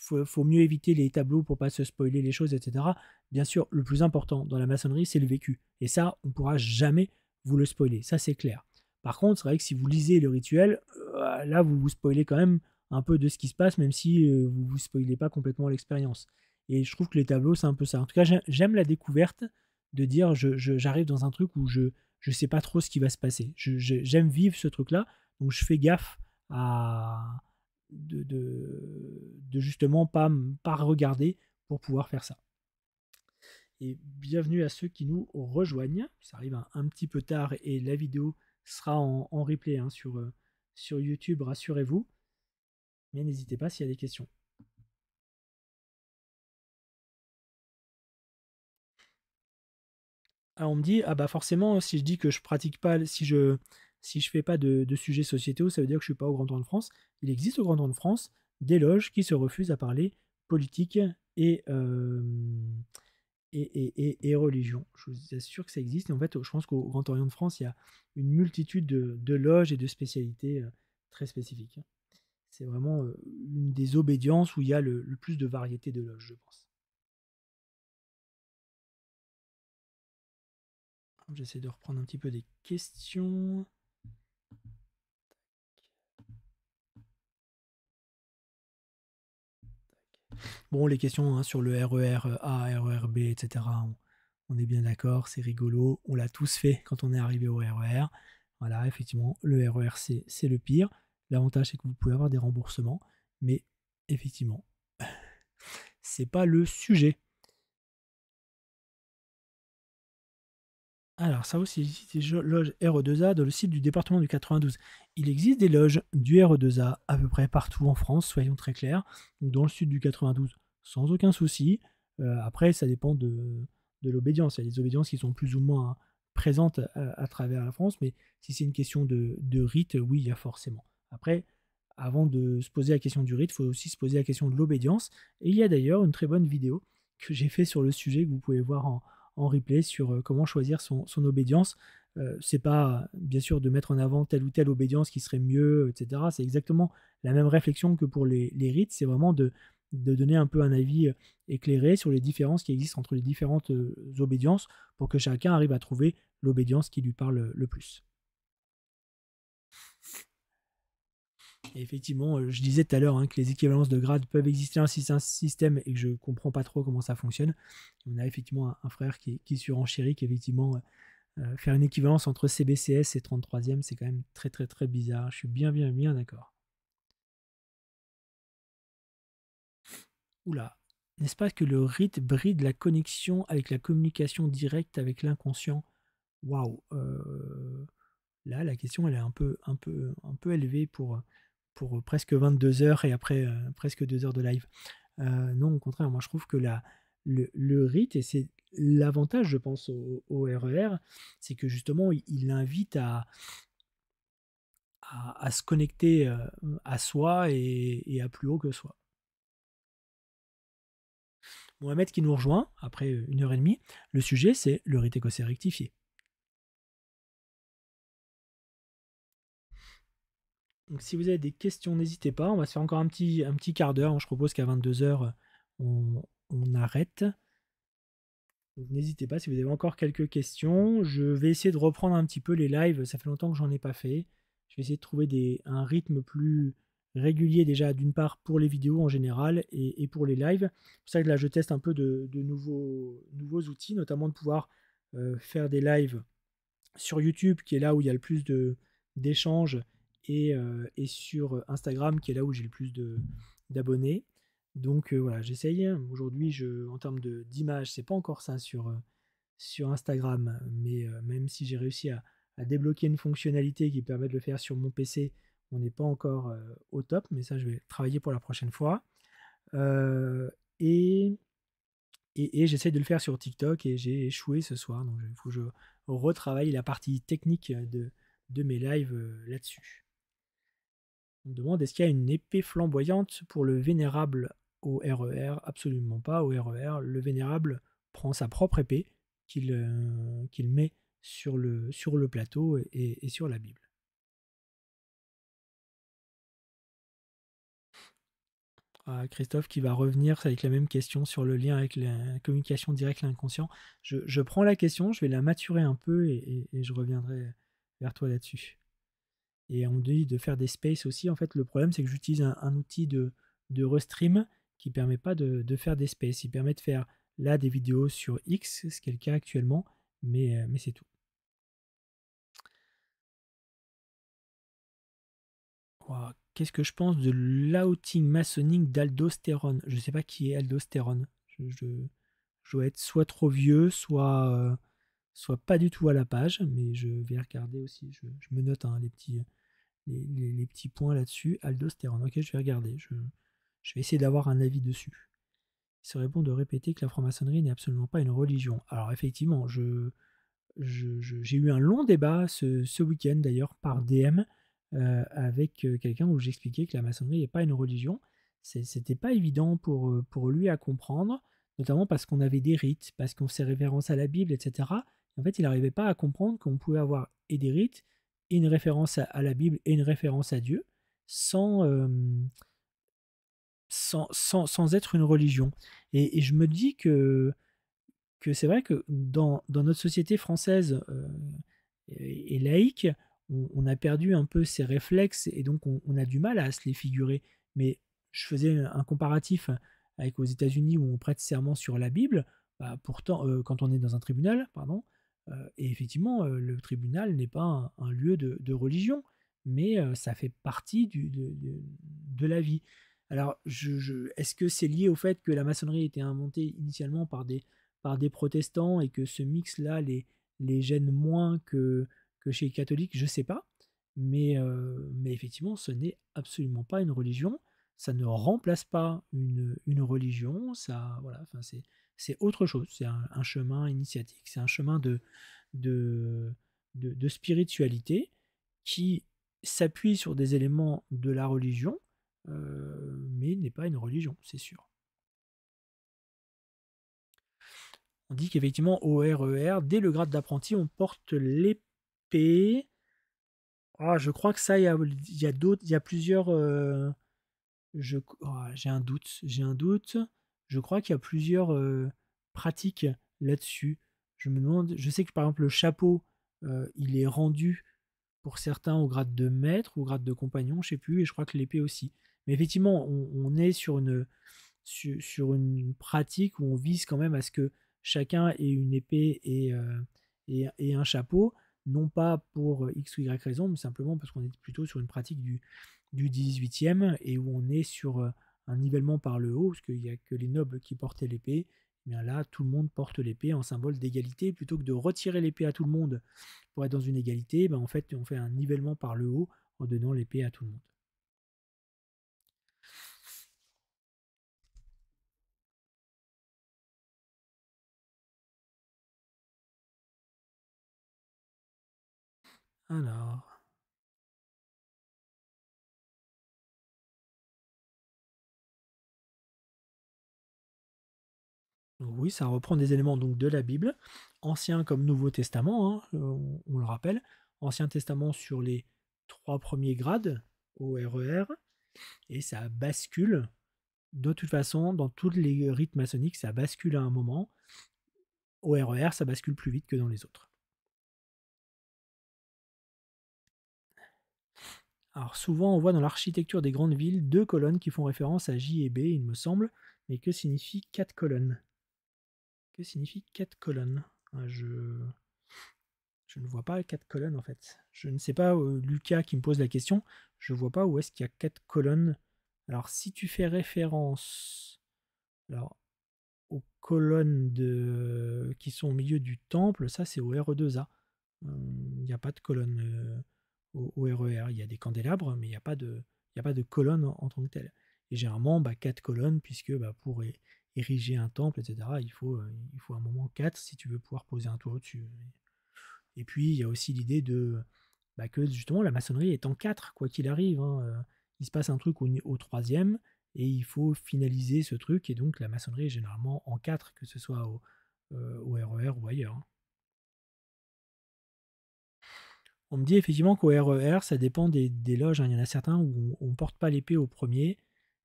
faut, mieux éviter les tableaux pour pas se spoiler les choses, etc. Bien sûr, le plus important dans la maçonnerie, c'est le vécu. Et ça, on ne pourra jamais vous le spoiler. Ça, c'est clair. Par contre, c'est vrai que si vous lisez le rituel, euh, là, vous vous spoilez quand même un peu de ce qui se passe, même si euh, vous ne vous spoilez pas complètement l'expérience. Et je trouve que les tableaux, c'est un peu ça. En tout cas, j'aime la découverte de dire j'arrive je, dans un truc où je ne sais pas trop ce qui va se passer. J'aime vivre ce truc-là, donc je fais gaffe à de, de, justement pas, pas regarder pour pouvoir faire ça. Et bienvenue à ceux qui nous rejoignent. Ça arrive un, petit peu tard et la vidéo sera en, replay hein, sur, euh, sur YouTube, rassurez-vous. Mais n'hésitez pas s'il y a des questions. Ah, on me dit ah bah forcément si je dis que je pratique pas si je si je fais pas de, de sujets sociétaux ça veut dire que je suis pas au Grand Orient de France il existe au Grand Orient de France des loges qui se refusent à parler politique euh, et et, religion je vous assure que ça existe et en fait je pense qu'au Grand Orient de France il y a une multitude de, loges et de spécialités euh, très spécifiques c'est vraiment euh, une des obédiences où il y a le, plus de variété de loges je pense J'essaie de reprendre un petit peu des questions. Bon, les questions hein, sur le RER e euh, A, RER e B, etc. On, est bien d'accord, c'est rigolo. On l'a tous fait quand on est arrivé au RER. E voilà, effectivement, le RER C, c'est le pire. L'avantage, c'est que vous pouvez avoir des remboursements. Mais effectivement, c'est pas le sujet. Alors ça aussi, il loges RE2A dans le site du département du 92. Il existe des loges du RE2A à peu près partout en France, soyons très clairs, dans le sud du 92, sans aucun souci. Euh, après, ça dépend de, l'obédience. Il y a des obédiences qui sont plus ou moins présentes à, travers la France, mais si c'est une question de, de, rite, oui, il y a forcément. Après, avant de se poser la question du rite, il faut aussi se poser la question de l'obédience. Et il y a d'ailleurs une très bonne vidéo que j'ai fait sur le sujet que vous pouvez voir en, en replay sur euh, comment choisir son, obédience. Euh, c'est pas bien sûr de mettre en avant telle ou telle obédience qui serait mieux, etc. C'est exactement la même réflexion que pour les, rites, c'est vraiment de, de, donner un peu un avis euh, éclairé sur les différences qui existent entre les différentes obédiences pour que chacun arrive à trouver l'obédience qui lui parle le plus. Et effectivement, euh, je disais tout à l'heure hein, que les équivalences de grades peuvent exister dans un système et que je ne comprends pas trop comment ça fonctionne. On a effectivement un, frère qui, qui surenchérit, qui effectivement euh, euh, fait une équivalence entre CBCS et 33e, c'est quand même très très très bizarre. Je suis bien bien bien d'accord. Oula, n'est-ce pas que le rite bride la connexion avec la communication directe avec l'inconscient Waouh Là, la question elle est un peu un peu un peu élevée pour pour euh, presque 22 heures et après euh, presque 2 heures de live. Euh, non, au contraire, moi je trouve que le, rite, et c'est l'avantage, je pense, au, RER, e c'est que justement, il, invite à, à, se connecter à soi et, et, à plus haut que soi. Mohamed qui nous rejoint après une heure et demie, le sujet c'est le rite écossais rectifié. Donc si vous avez des questions, n'hésitez pas. On va se faire encore un petit, quart d'heure. Je propose qu'à 22h, euh, on, arrête. n'hésitez pas si vous avez encore quelques questions. Je vais essayer de reprendre un petit peu les lives. Ça fait longtemps que j'en ai pas fait. Je vais essayer de trouver un rythme plus régulier déjà d'une part pour les vidéos en général et, pour les lives. C'est pour ça que là je teste un peu de, nouveaux, outils, notamment de pouvoir euh, faire des lives sur YouTube qui est là où il y a le plus d'échanges euh, et, sur euh, Instagram qui est là où j'ai le plus d'abonnés. Donc euh, voilà, j'essaye. Hein. Aujourd'hui, en termes d'image, c'est pas encore ça sur, sur Instagram, mais même si j'ai réussi à, débloquer une fonctionnalité qui permet de le faire sur mon PC, on n'est pas encore au top, mais ça, je vais travailler pour la prochaine fois. et et, j'essaie de le faire sur TikTok et j'ai échoué ce soir, donc il faut que je retravaille la partie technique de mes lives là-dessus. On me demande est-ce qu'il y a une épée flamboyante pour le vénérable au RER e Absolument pas. Au RER, e le vénérable prend sa propre épée euh, qu'il met sur le, sur le plateau et, sur la Bible. Ah, Christophe qui va revenir avec la même question sur le lien avec la communication directe l'inconscient. Je, prends la question, je vais la maturer un peu et je reviendrai vers toi là-dessus. Et on me dit de faire des spaces aussi. En fait, le problème, c'est que j'utilise un, outil de, de restream qui ne permet pas de, faire des spaces. Il permet de faire là des vidéos sur X, ce qui est le cas actuellement, mais, euh, mais c'est tout. Qu'est-ce que je pense de l'outing maçonnique d'aldostérone Je ne sais pas qui est aldostérone. Je, je, dois être soit trop vieux, soit, euh, soit pas du tout à la page, mais je vais regarder aussi. Je, me note hein, les petits les, petits points là-dessus. steron ok, je vais regarder. Je, vais essayer d'avoir un avis dessus. Il serait bon de répéter que la franc-maçonnerie n'est absolument pas une religion. Alors effectivement, j'ai eu un long débat ce, week-end d'ailleurs par DM euh, avec euh, quelqu'un où j'expliquais que la maçonnerie n'est pas une religion. C'est, c'était pas évident euh, pour, lui à comprendre, notamment parce qu'on avait des rites, parce qu'on faisait référence à la Bible, etc. En fait, il n'arrivait pas à comprendre qu'on pouvait avoir et des rites une référence à, la Bible et une référence à Dieu sans, sans, sans, être une religion. Et, je me dis que, que c'est vrai que dans, dans, notre société française et, laïque, on, a perdu un peu ces réflexes et donc on, a du mal à se les figurer. Mais je faisais un comparatif avec aux États-Unis où on prête serment sur la Bible. Bah, pourtant, quand on est dans un tribunal, pardon, et effectivement, le tribunal n'est pas un, lieu de, religion, mais ça fait partie de, la vie. Alors, est-ce que c'est lié au fait que la maçonnerie était inventée initialement par des, par des protestants et que ce mix-là les, les gêne moins que, que chez les catholiques Je ne sais pas. Mais, mais effectivement, ce n'est absolument pas une religion. Ça ne remplace pas une, une religion. Ça, voilà, enfin, c'est, c'est autre chose. C'est un, chemin initiatique, c'est un chemin de, de, de, spiritualité qui s'appuie sur des éléments de la religion, euh, mais n'est pas une religion, c'est sûr. On dit qu'effectivement, au RER, dès le grade d'apprenti, on porte l'épée. Ah, je crois que ça, il y a, y a d'autres, il y a plusieurs. Euh, oh, j'ai un doute, j'ai un doute. Je crois qu'il y a plusieurs pratiques là-dessus. Je me demande, je sais que par exemple le chapeau, il est rendu pour certains au grade de maître ou au grade de compagnon, je ne sais plus, et je crois que l'épée aussi. Mais effectivement, on, est sur une, sur, une pratique où on vise quand même à ce que chacun ait une épée et, et, un chapeau, non pas pour x ou y raison, mais simplement parce qu'on est plutôt sur une pratique du, du 18e et où on est sur un nivellement par le haut, parce qu'il n'y a que les nobles qui portaient l'épée, eh bien là, tout le monde porte l'épée en symbole d'égalité. Plutôt que de retirer l'épée à tout le monde pour être dans une égalité, ben en fait, on fait un nivellement par le haut en donnant l'épée à tout le monde. Alors. oui, ça reprend des éléments donc de la Bible, Ancien comme Nouveau Testament, hein, euh, on, le rappelle, Ancien Testament sur les trois premiers grades, au e, et ça bascule, de toute façon, dans tous les rites maçonniques, ça bascule à un moment, au RER, ça bascule plus vite que dans les autres. Alors souvent, on voit dans l'architecture des grandes villes deux colonnes qui font référence à J et B, il me semble, mais que signifie quatre colonnes que signifie 4 colonnes ah, je... je ne vois pas 4 colonnes en fait. Je ne sais pas, euh, Lucas qui me pose la question, je vois pas où est-ce qu'il y a 4 colonnes. Alors si tu fais référence alors, aux colonnes de... qui sont au milieu du temple, ça c'est au RE2A. Euh, il n'y a pas de colonne euh, au, RER. E il y a des candélabres, mais il n'y a, pas de, y a pas de colonne en, tant que telle. Et généralement, bah, quatre colonnes, puisque bah, pour ériger un temple, etc. Il faut, euh, il faut un moment 4 si tu veux pouvoir poser un toit au-dessus. Et puis, il y a aussi l'idée de bah, que justement la maçonnerie est en 4, quoi qu'il arrive. Hein, euh, il se passe un truc au, au, troisième et il faut finaliser ce truc. Et donc, la maçonnerie est généralement en 4, que ce soit au, RER euh, e ou ailleurs. On me dit effectivement qu'au RER, e ça dépend des, loges. Hein. Il y en a certains où on ne porte pas l'épée au premier.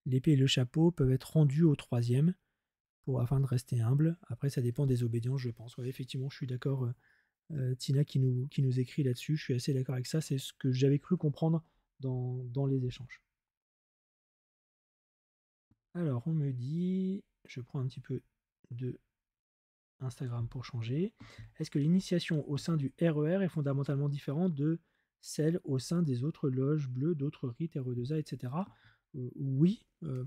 L'épée et le chapeau peuvent être rendus au troisième afin de rester humble. Après, ça dépend des obédiences, je pense. effectivement, je suis d'accord. Euh, euh, Tina qui nous, qui nous écrit là-dessus, je suis assez d'accord avec ça. C'est ce que j'avais cru comprendre dans, les échanges. Alors, on me dit, je prends un petit peu de Instagram pour changer. Est-ce que l'initiation au sein du RER e est fondamentalement différente de celle au sein des autres loges bleues, d'autres rites, RE2A, etc. Euh, oui,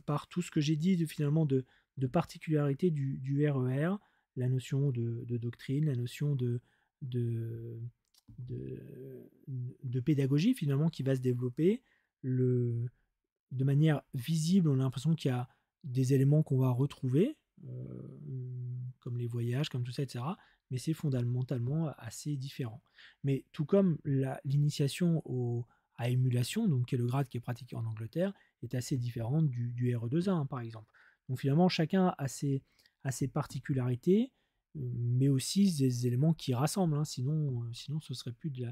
par tout ce que j'ai dit finalement de, de particularité du, RER, e la notion de, doctrine, la notion de, de, pédagogie finalement qui va se développer. Le, de manière visible, on a l'impression qu'il y a des éléments qu'on va retrouver, euh, comme les voyages, comme tout ça, etc. Mais c'est fondamentalement assez différent. Mais tout comme l'initiation à émulation, donc qui est le grade qui est pratiqué en Angleterre, est assez différente du, du RE2A, hein, par exemple finalement, chacun a ses, particularités, mais aussi des éléments qui rassemblent. Hein. Sinon, euh, sinon, ce serait plus de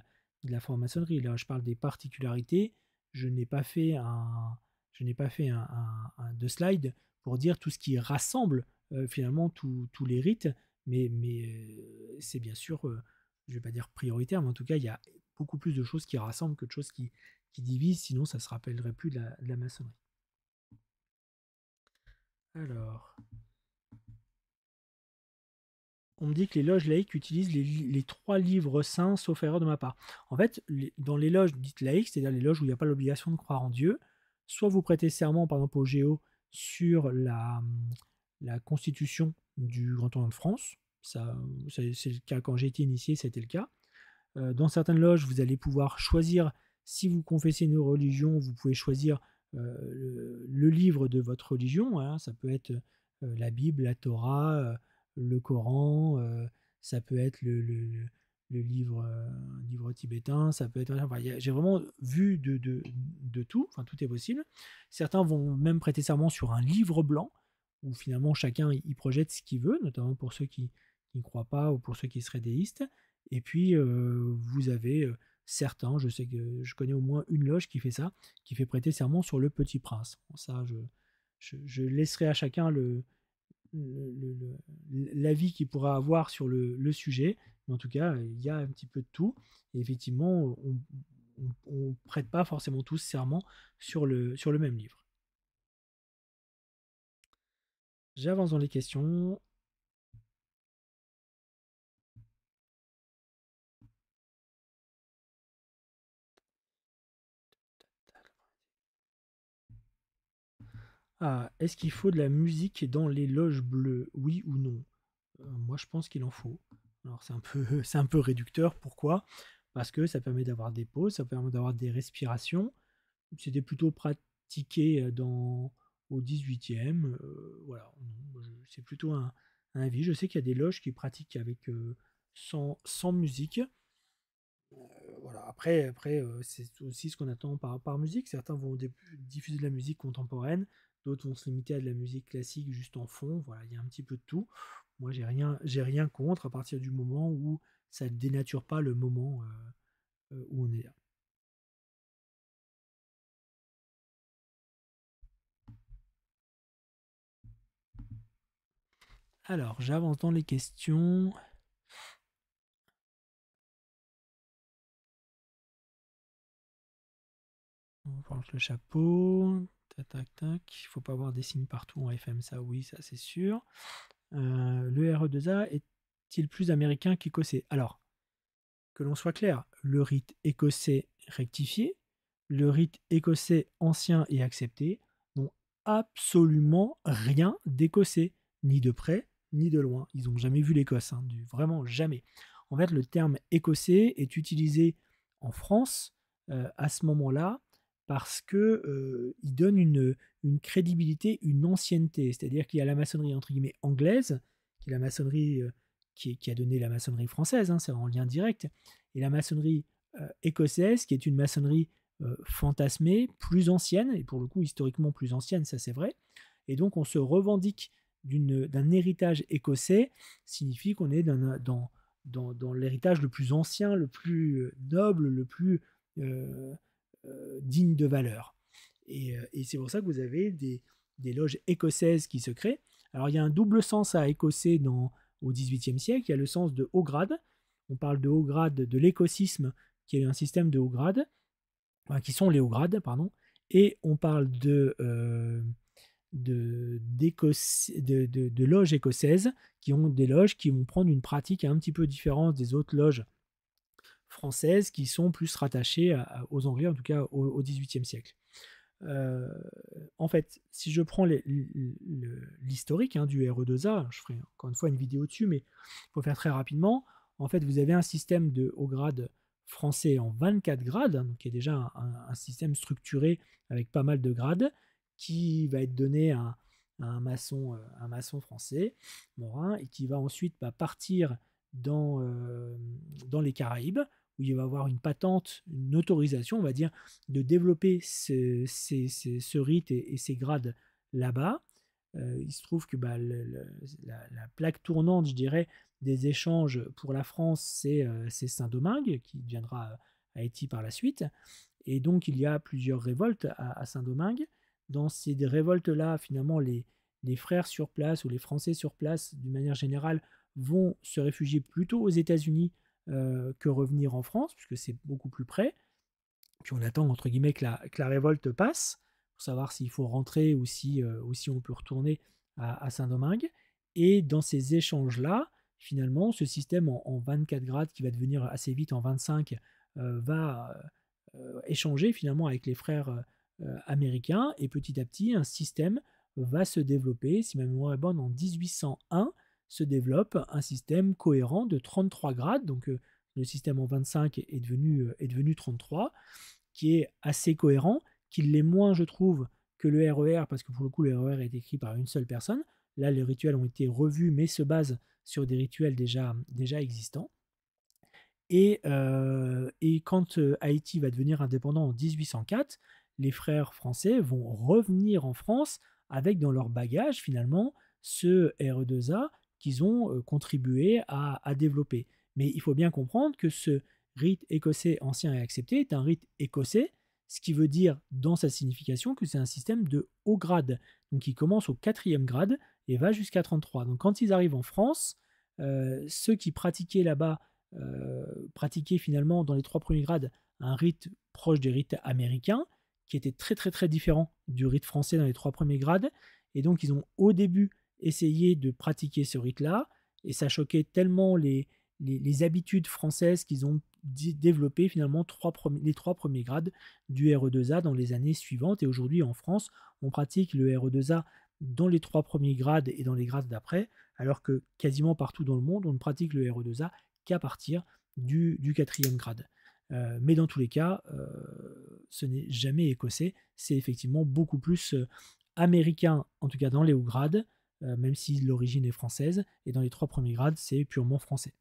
la, franc-maçonnerie. Là, je parle des particularités. Je n'ai pas fait un, je n'ai pas fait un, de slide pour dire tout ce qui rassemble euh, finalement tous les rites, mais, euh, c'est bien sûr, je ne vais pas dire prioritaire, mais en tout cas, il y a beaucoup plus de choses qui rassemblent que de choses qui, divisent, sinon ça ne se rappellerait plus de la maçonnerie. Alors. On me dit que les loges laïques utilisent les, trois livres saints, sauf erreur de ma part. En fait, dans les loges dites laïques, c'est-à-dire les loges où il n'y a pas l'obligation de croire en Dieu, soit vous prêtez serment, par exemple, au Géo sur la, la constitution du Grand Orient de France. Ça, c'est le cas quand j'ai été initié, c'était le cas. Euh, dans certaines loges, vous allez pouvoir choisir, si vous confessez une religion, vous pouvez choisir le, livre de votre religion. Hein, ça peut être la Bible, la Torah, le Coran, ça peut être le, livre, tibétain, ça peut être. J'ai vraiment vu de, tout, enfin tout est possible. Certains vont même prêter serment sur un livre blanc où finalement chacun y projette ce qu'il veut, notamment pour ceux qui, ne croient pas ou pour ceux qui seraient déistes. Et puis, vous avez certains. Je sais que je connais au moins une loge qui fait ça, qui fait prêter serment sur le Petit Prince. ça, je, laisserai à chacun le, l'avis qu'il pourra avoir sur le, sujet. Mais en tout cas, il y a un petit peu de tout. Et effectivement, on ne prête pas forcément tous serment sur le, sur le même livre. J'avance dans les questions. Ah, est-ce qu'il faut de la musique dans les loges bleues Oui ou non euh, Moi, je pense qu'il en faut. Alors, c'est un peu, réducteur. Pourquoi Parce que ça permet d'avoir des pauses, ça permet d'avoir des respirations. C'était plutôt pratiqué euh, au 18e. Euh, voilà, c'est plutôt un, avis. Je sais qu'il y a des loges qui pratiquent avec sans, musique. voilà. Après, après c'est aussi ce qu'on attend par, par musique. Certains vont diffuser de la musique contemporaine, D'autres vont se limiter à de la musique classique juste en fond. Voilà, il y a un petit peu de tout. Moi, j'ai rien, rien contre à partir du moment où ça ne dénature pas le moment euh, euh, où on est là. Alors, j'avance dans les questions. On branche le chapeau tac, tac. Il faut pas avoir des signes partout en FM, ça oui, ça c'est sûr. Euh, le RE2A est-il plus américain qu'écossais Alors, que l'on soit clair, le rite écossais rectifié, le rite écossais ancien et accepté n'ont absolument rien d'écossais, ni de près, ni de loin. Ils n'ont jamais vu l'Écosse, hein, vraiment jamais. En fait, le terme écossais est utilisé en France euh, à ce moment-là parce que il donne une, crédibilité, une ancienneté. C'est-à-dire qu'il y a la maçonnerie entre guillemets anglaise, qui est la maçonnerie qui, a donné la maçonnerie française, hein, c'est en lien direct, et la maçonnerie écossaise, qui est une maçonnerie fantasmée, plus ancienne, et pour le coup historiquement plus ancienne, ça c'est vrai. Et donc on se revendique d'un héritage écossais, signifie qu'on est dans, dans, dans l'héritage le plus ancien, le plus noble, le plus euh, digne de valeur. Euh, et, c'est pour ça que vous avez des, loges écossaises qui se créent. Alors il y a un double sens à écossais dans, au XVIIIe siècle. Il y a le sens de haut grade. On parle de haut grade de l'écossisme, qui est un système de haut grade, qui sont les haut grades, pardon. Et on parle de, euh, de, de, de, loges écossaises, qui ont des loges qui vont prendre une pratique un petit peu différente des autres loges françaises qui sont plus rattachées aux Anglais, en tout cas au XVIIIe siècle. Euh, en fait, si je prends l'historique hein, du RE2A, je ferai encore une fois une vidéo dessus, mais pour faire très rapidement, en fait, vous avez un système de haut grade français en 24 grades, hein, donc donc qui est déjà un, système structuré avec pas mal de grades, qui va être donné à, un, maçon, euh, un maçon français, Morin, et qui va ensuite bah, partir dans, euh, dans les Caraïbes, il va avoir une patente, une autorisation, on va dire, de développer ce, ces, rite et, ces grades là-bas. Euh, il se trouve que bah, la, plaque tournante, je dirais, des échanges pour la France, c'est euh, Saint-Domingue, qui viendra euh, à Haïti par la suite. Et donc, il y a plusieurs révoltes à, Saint-Domingue. Dans ces révoltes-là, finalement, les frères sur place ou les Français sur place, d'une manière générale, vont se réfugier plutôt aux États-Unis euh, que revenir en France, puisque c'est beaucoup plus près. Puis on attend, entre guillemets, que la, révolte passe, pour savoir s'il faut rentrer ou si, euh, on peut retourner à, Saint-Domingue. Et dans ces échanges-là, finalement, ce système en, 24 grades, qui va devenir assez vite en 25, euh, va échanger finalement avec les frères américains. Et petit à petit, un système va se développer, si ma mémoire est bonne, en 1801, se développe un système cohérent de 33 grades, donc euh, le système en 25 est devenu, euh, est devenu 33, qui est assez cohérent, qui l'est moins, je trouve, que le RER, e parce que pour le coup, le RER e est écrit par une seule personne. Là, les rituels ont été revus, mais se basent sur des rituels déjà, déjà existants. Et, euh, et quand Haïti va devenir indépendant en 1804, les frères français vont revenir en France avec dans leur bagage, finalement, ce RE2A qu'ils ont contribué à, développer. Mais il faut bien comprendre que ce rite écossais ancien et accepté est un rite écossais, ce qui veut dire dans sa signification que c'est un système de haut grade, donc qui commence au quatrième grade et va jusqu'à 33. Donc quand ils arrivent en France, ceux qui pratiquaient là-bas pratiquaient finalement dans les trois premiers grades un rite proche des rites américains, qui était très très très différent du rite français dans les trois premiers grades. Et donc ils ont au début essayer de pratiquer ce rythme là Et ça choquait tellement les, les, habitudes françaises qu'ils ont développé finalement trois les trois premiers grades du RE2A dans les années suivantes. Et aujourd'hui, en France, on pratique le RE2A dans les trois premiers grades et dans les grades d'après, alors que quasiment partout dans le monde, on ne pratique le RE2A qu'à partir du, du, quatrième grade. Euh, mais dans tous les cas, euh, ce n'est jamais écossais, c'est effectivement beaucoup plus euh, américain, en tout cas dans les hauts grades, euh, même si l'origine est française, et dans les trois premiers grades, c'est purement français.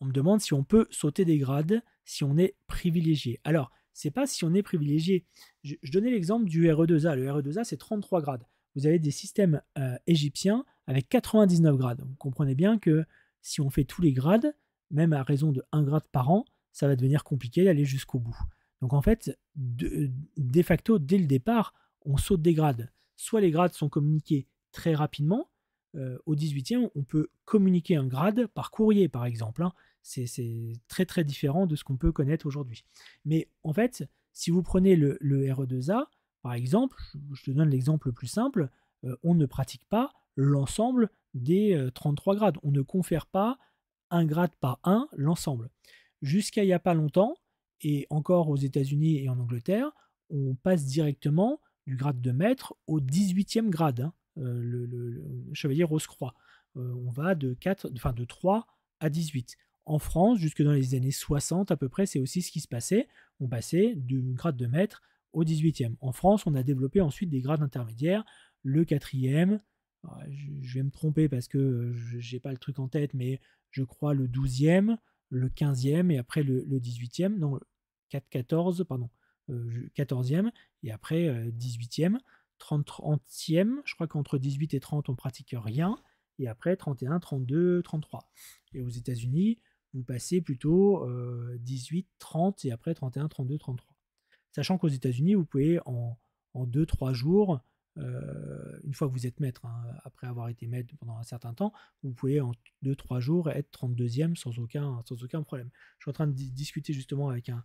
On me demande si on peut sauter des grades si on est privilégié. Alors, ce n'est pas si on est privilégié. Je, donnais l'exemple du RE2A. Le RE2A, c'est 33 grades. Vous avez des systèmes euh, égyptiens avec 99 grades. Vous comprenez bien que si on fait tous les grades, même à raison de 1 grade par an, ça va devenir compliqué d'aller jusqu'au bout. Donc en fait, de, facto, dès le départ, on saute des grades soit les grades sont communiqués très rapidement. Euh, au 18e, on peut communiquer un grade par courrier, par exemple. Hein. C'est très très différent de ce qu'on peut connaître aujourd'hui. Mais en fait, si vous prenez le, RE2A, par exemple, je te donne l'exemple le plus simple, euh, on ne pratique pas l'ensemble des 33 euh, grades. On ne confère pas un grade par un l'ensemble. Jusqu'à il n'y a pas longtemps, et encore aux États-Unis et en Angleterre, on passe directement du grade de maître au 18e grade, hein, euh, le, chevalier Rose-Croix. Euh, on va de, 4, enfin, de 3 à 18. En France, jusque dans les années 60 à peu près, c'est aussi ce qui se passait. On passait du grade de maître au 18e. En France, on a développé ensuite des grades intermédiaires, le 4e, ah, je vais me tromper parce que euh, je n'ai pas le truc en tête, mais je crois le 12e, le 15e et après le, le 18e, non, 4-14, pardon, 14e, euh, et après 18e, 30, 30e, je crois qu'entre 18 et 30, on pratique rien, et après 31, 32, 33. Et aux États-Unis, vous passez plutôt 18, euh, 30, et après 31, 32, 33. Sachant qu'aux États-Unis, vous pouvez en, en 2-3 jours euh, une fois que vous êtes maître, hein, après avoir été maître pendant un certain temps, vous pouvez en 2-3 jours être 32e sans aucun, sans aucun problème. Je suis en train de discuter justement avec un,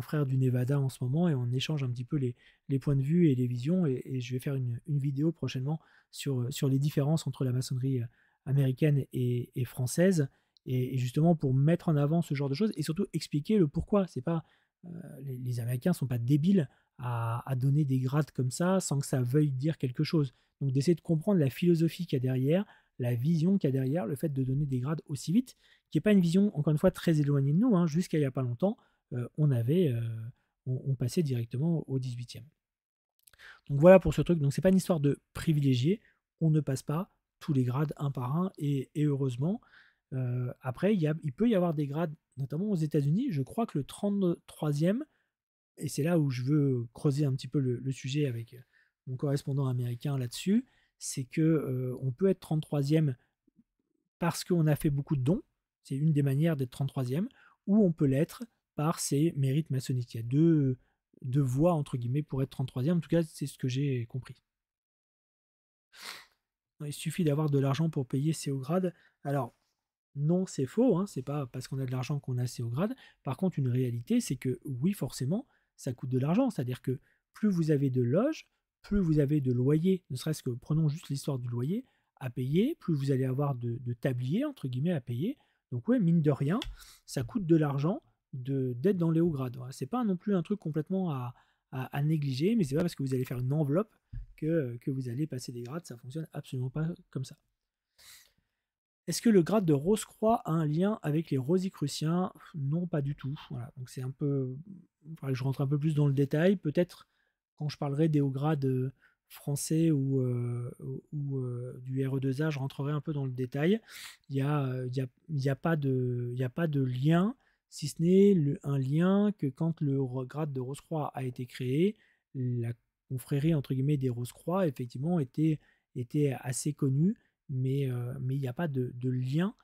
frère du Nevada en ce moment et on échange un petit peu les, points de vue et les visions et, je vais faire une, vidéo prochainement sur, sur les différences entre la maçonnerie euh, américaine et, française et, justement pour mettre en avant ce genre de choses et surtout expliquer le pourquoi. C'est pas euh, les, les Américains sont pas débiles à, donner des grades comme ça sans que ça veuille dire quelque chose. Donc d'essayer de comprendre la philosophie qu'il y a derrière, la vision qu'il y a derrière, le fait de donner des grades aussi vite, qui n'est pas une vision, encore une fois, très éloignée de nous. Hein. Jusqu'à il n'y a pas longtemps, euh, on avait, euh, on, passait directement au 18e. Donc voilà pour ce truc. Donc c'est pas une histoire de privilégié. On ne passe pas tous les grades un par un et, heureusement. Euh, après, il, il, peut y avoir des grades, notamment aux États-Unis. Je crois que le 33e, et c'est là où je veux creuser un petit peu le, sujet avec euh, mon correspondant américain là-dessus, c'est que euh, on peut être 33e parce qu'on a fait beaucoup de dons, c'est une des manières d'être 33e, ou on peut l'être par ses mérites maçonniques. Il y a deux, deux voies, entre guillemets, pour être 33e, en tout cas, c'est ce que j'ai compris. Il suffit d'avoir de l'argent pour payer ses hauts grades. Alors, non, c'est faux, hein, c'est pas parce qu'on a de l'argent qu'on a ses hauts grades. Par contre, une réalité, c'est que oui, forcément, ça coûte de l'argent. C'est-à-dire que plus vous avez de loges, plus vous avez de loyers, ne serait-ce que prenons juste l'histoire du loyer à payer, plus vous allez avoir de, tabliers, entre guillemets, à payer. Donc ouais, mine de rien, ça coûte de l'argent d'être dans les hauts grades. C'est pas non plus un truc complètement à, négliger, mais c'est pas parce que vous allez faire une enveloppe que, que vous allez passer des grades, ça fonctionne absolument pas comme ça. Est-ce que le grade de Rose-Croix a un lien avec les Rosicruciens Non, pas du tout. Voilà, donc c'est un peu. je rentre un peu plus dans le détail. Peut-être quand je parlerai des hauts grades euh, français ou, euh, euh, du RE2A, je rentrerai un peu dans le détail. Il n'y a, y a, pas de, il y a pas de lien, si ce n'est un lien que quand le grade de Rose-Croix a été créé, la confrérie entre guillemets des Rose-Croix effectivement était, était assez connue mais euh, mais il n'y a pas de, lien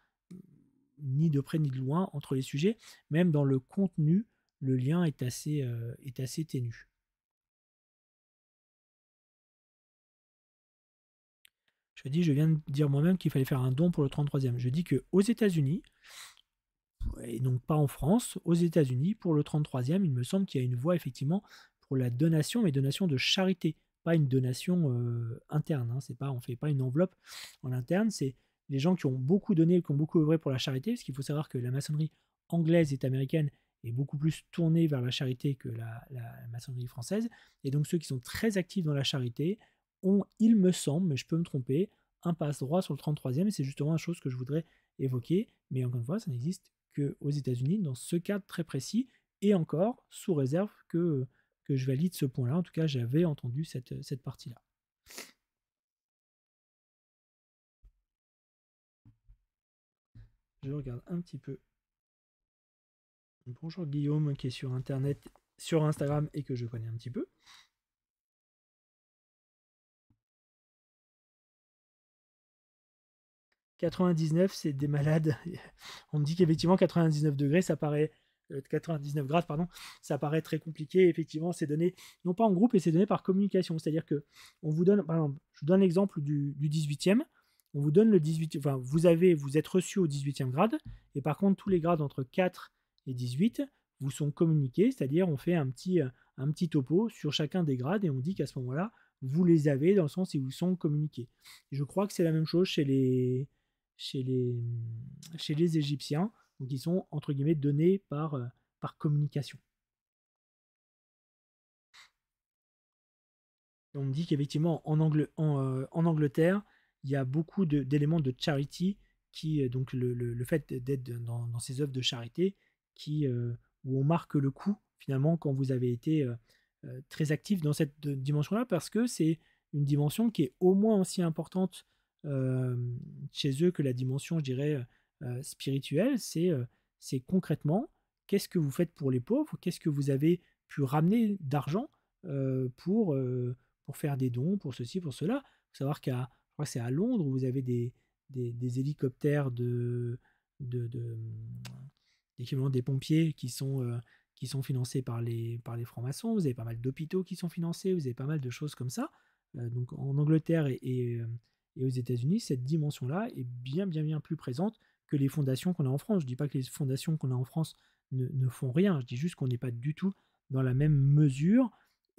ni de près ni de loin entre les sujets. Même dans le contenu, le lien est assez, euh, est assez ténu. Je dis, je viens de dire moi-même qu'il fallait faire un don pour le 33e. Je dis qu'aux États-Unis, et donc pas en France, aux États-Unis, pour le 33e, il me semble qu'il y a une voie effectivement pour la donation, mais donation de charité, pas une donation interne. Hein. C'est pas, on fait pas une enveloppe en interne. C'est les gens qui ont beaucoup donné, qui ont beaucoup œuvré pour la charité, parce qu'il faut savoir que la maçonnerie anglaise et américaine est beaucoup plus tournée vers la charité que la, maçonnerie française. Et donc ceux qui sont très actifs dans la charité ont, il me semble, mais je peux me tromper, un passe droit sur le 33e, et c'est justement une chose que je voudrais évoquer. Mais encore une fois, ça n'existe qu'aux États-Unis, dans ce cadre très précis, et encore sous réserve que que je valide ce point-là. En tout cas, j'avais entendu cette, euh, cette partie-là. Je regarde un petit peu. Bonjour Guillaume qui est sur Internet, sur Instagram et que je connais un petit peu. « 99, c'est des malades. » On me dit qu'effectivement, 99 degrés, ça paraît 99 euh, grades, pardon, ça paraît très compliqué. Effectivement, c'est donné non pas en groupe, et c'est donné par communication. C'est-à-dire que on vous donne, par exemple, je vous donne l'exemple du, 18e. On vous donne le 18, enfin, vous avez, vous êtes reçu au 18e grade, et par contre, tous les grades entre 4 et 18 vous sont communiqués, c'est-à-dire on fait un petit, euh, un petit topo sur chacun des grades et on dit qu'à ce moment-là, vous les avez dans le sens où ils vous sont communiqués. Je crois que c'est la même chose chez les, chez les, chez les Égyptiens qui sont entre guillemets donnés par, euh, par communication. on me dit qu'effectivement en, euh, en, Angleterre, il y a beaucoup d'éléments de, charity qui euh, donc le, fait d'être dans, ces œuvres de charité qui où on marque le coup finalement quand vous avez été très actif dans cette dimension-là parce que c'est une dimension qui est au moins aussi importante chez eux que la dimension, je dirais, euh, spirituel, c'est euh, c'est concrètement qu'est-ce que vous faites pour les pauvres, qu'est-ce que vous avez pu ramener d'argent euh, pour, pour faire des dons, pour ceci, pour cela. savoir qu'à c'est à Londres vous avez des, des, hélicoptères de, de, des pompiers qui sont qui sont financés par les, par les francs-maçons, vous avez pas mal d'hôpitaux qui sont financés, vous avez pas mal de choses comme ça. donc en Angleterre et, et aux États-Unis, cette dimension-là est bien, bien, bien plus présente les fondations qu'on a en France. Je dis pas que les fondations qu'on a en France ne, font rien, je dis juste qu'on n'est pas du tout dans la même mesure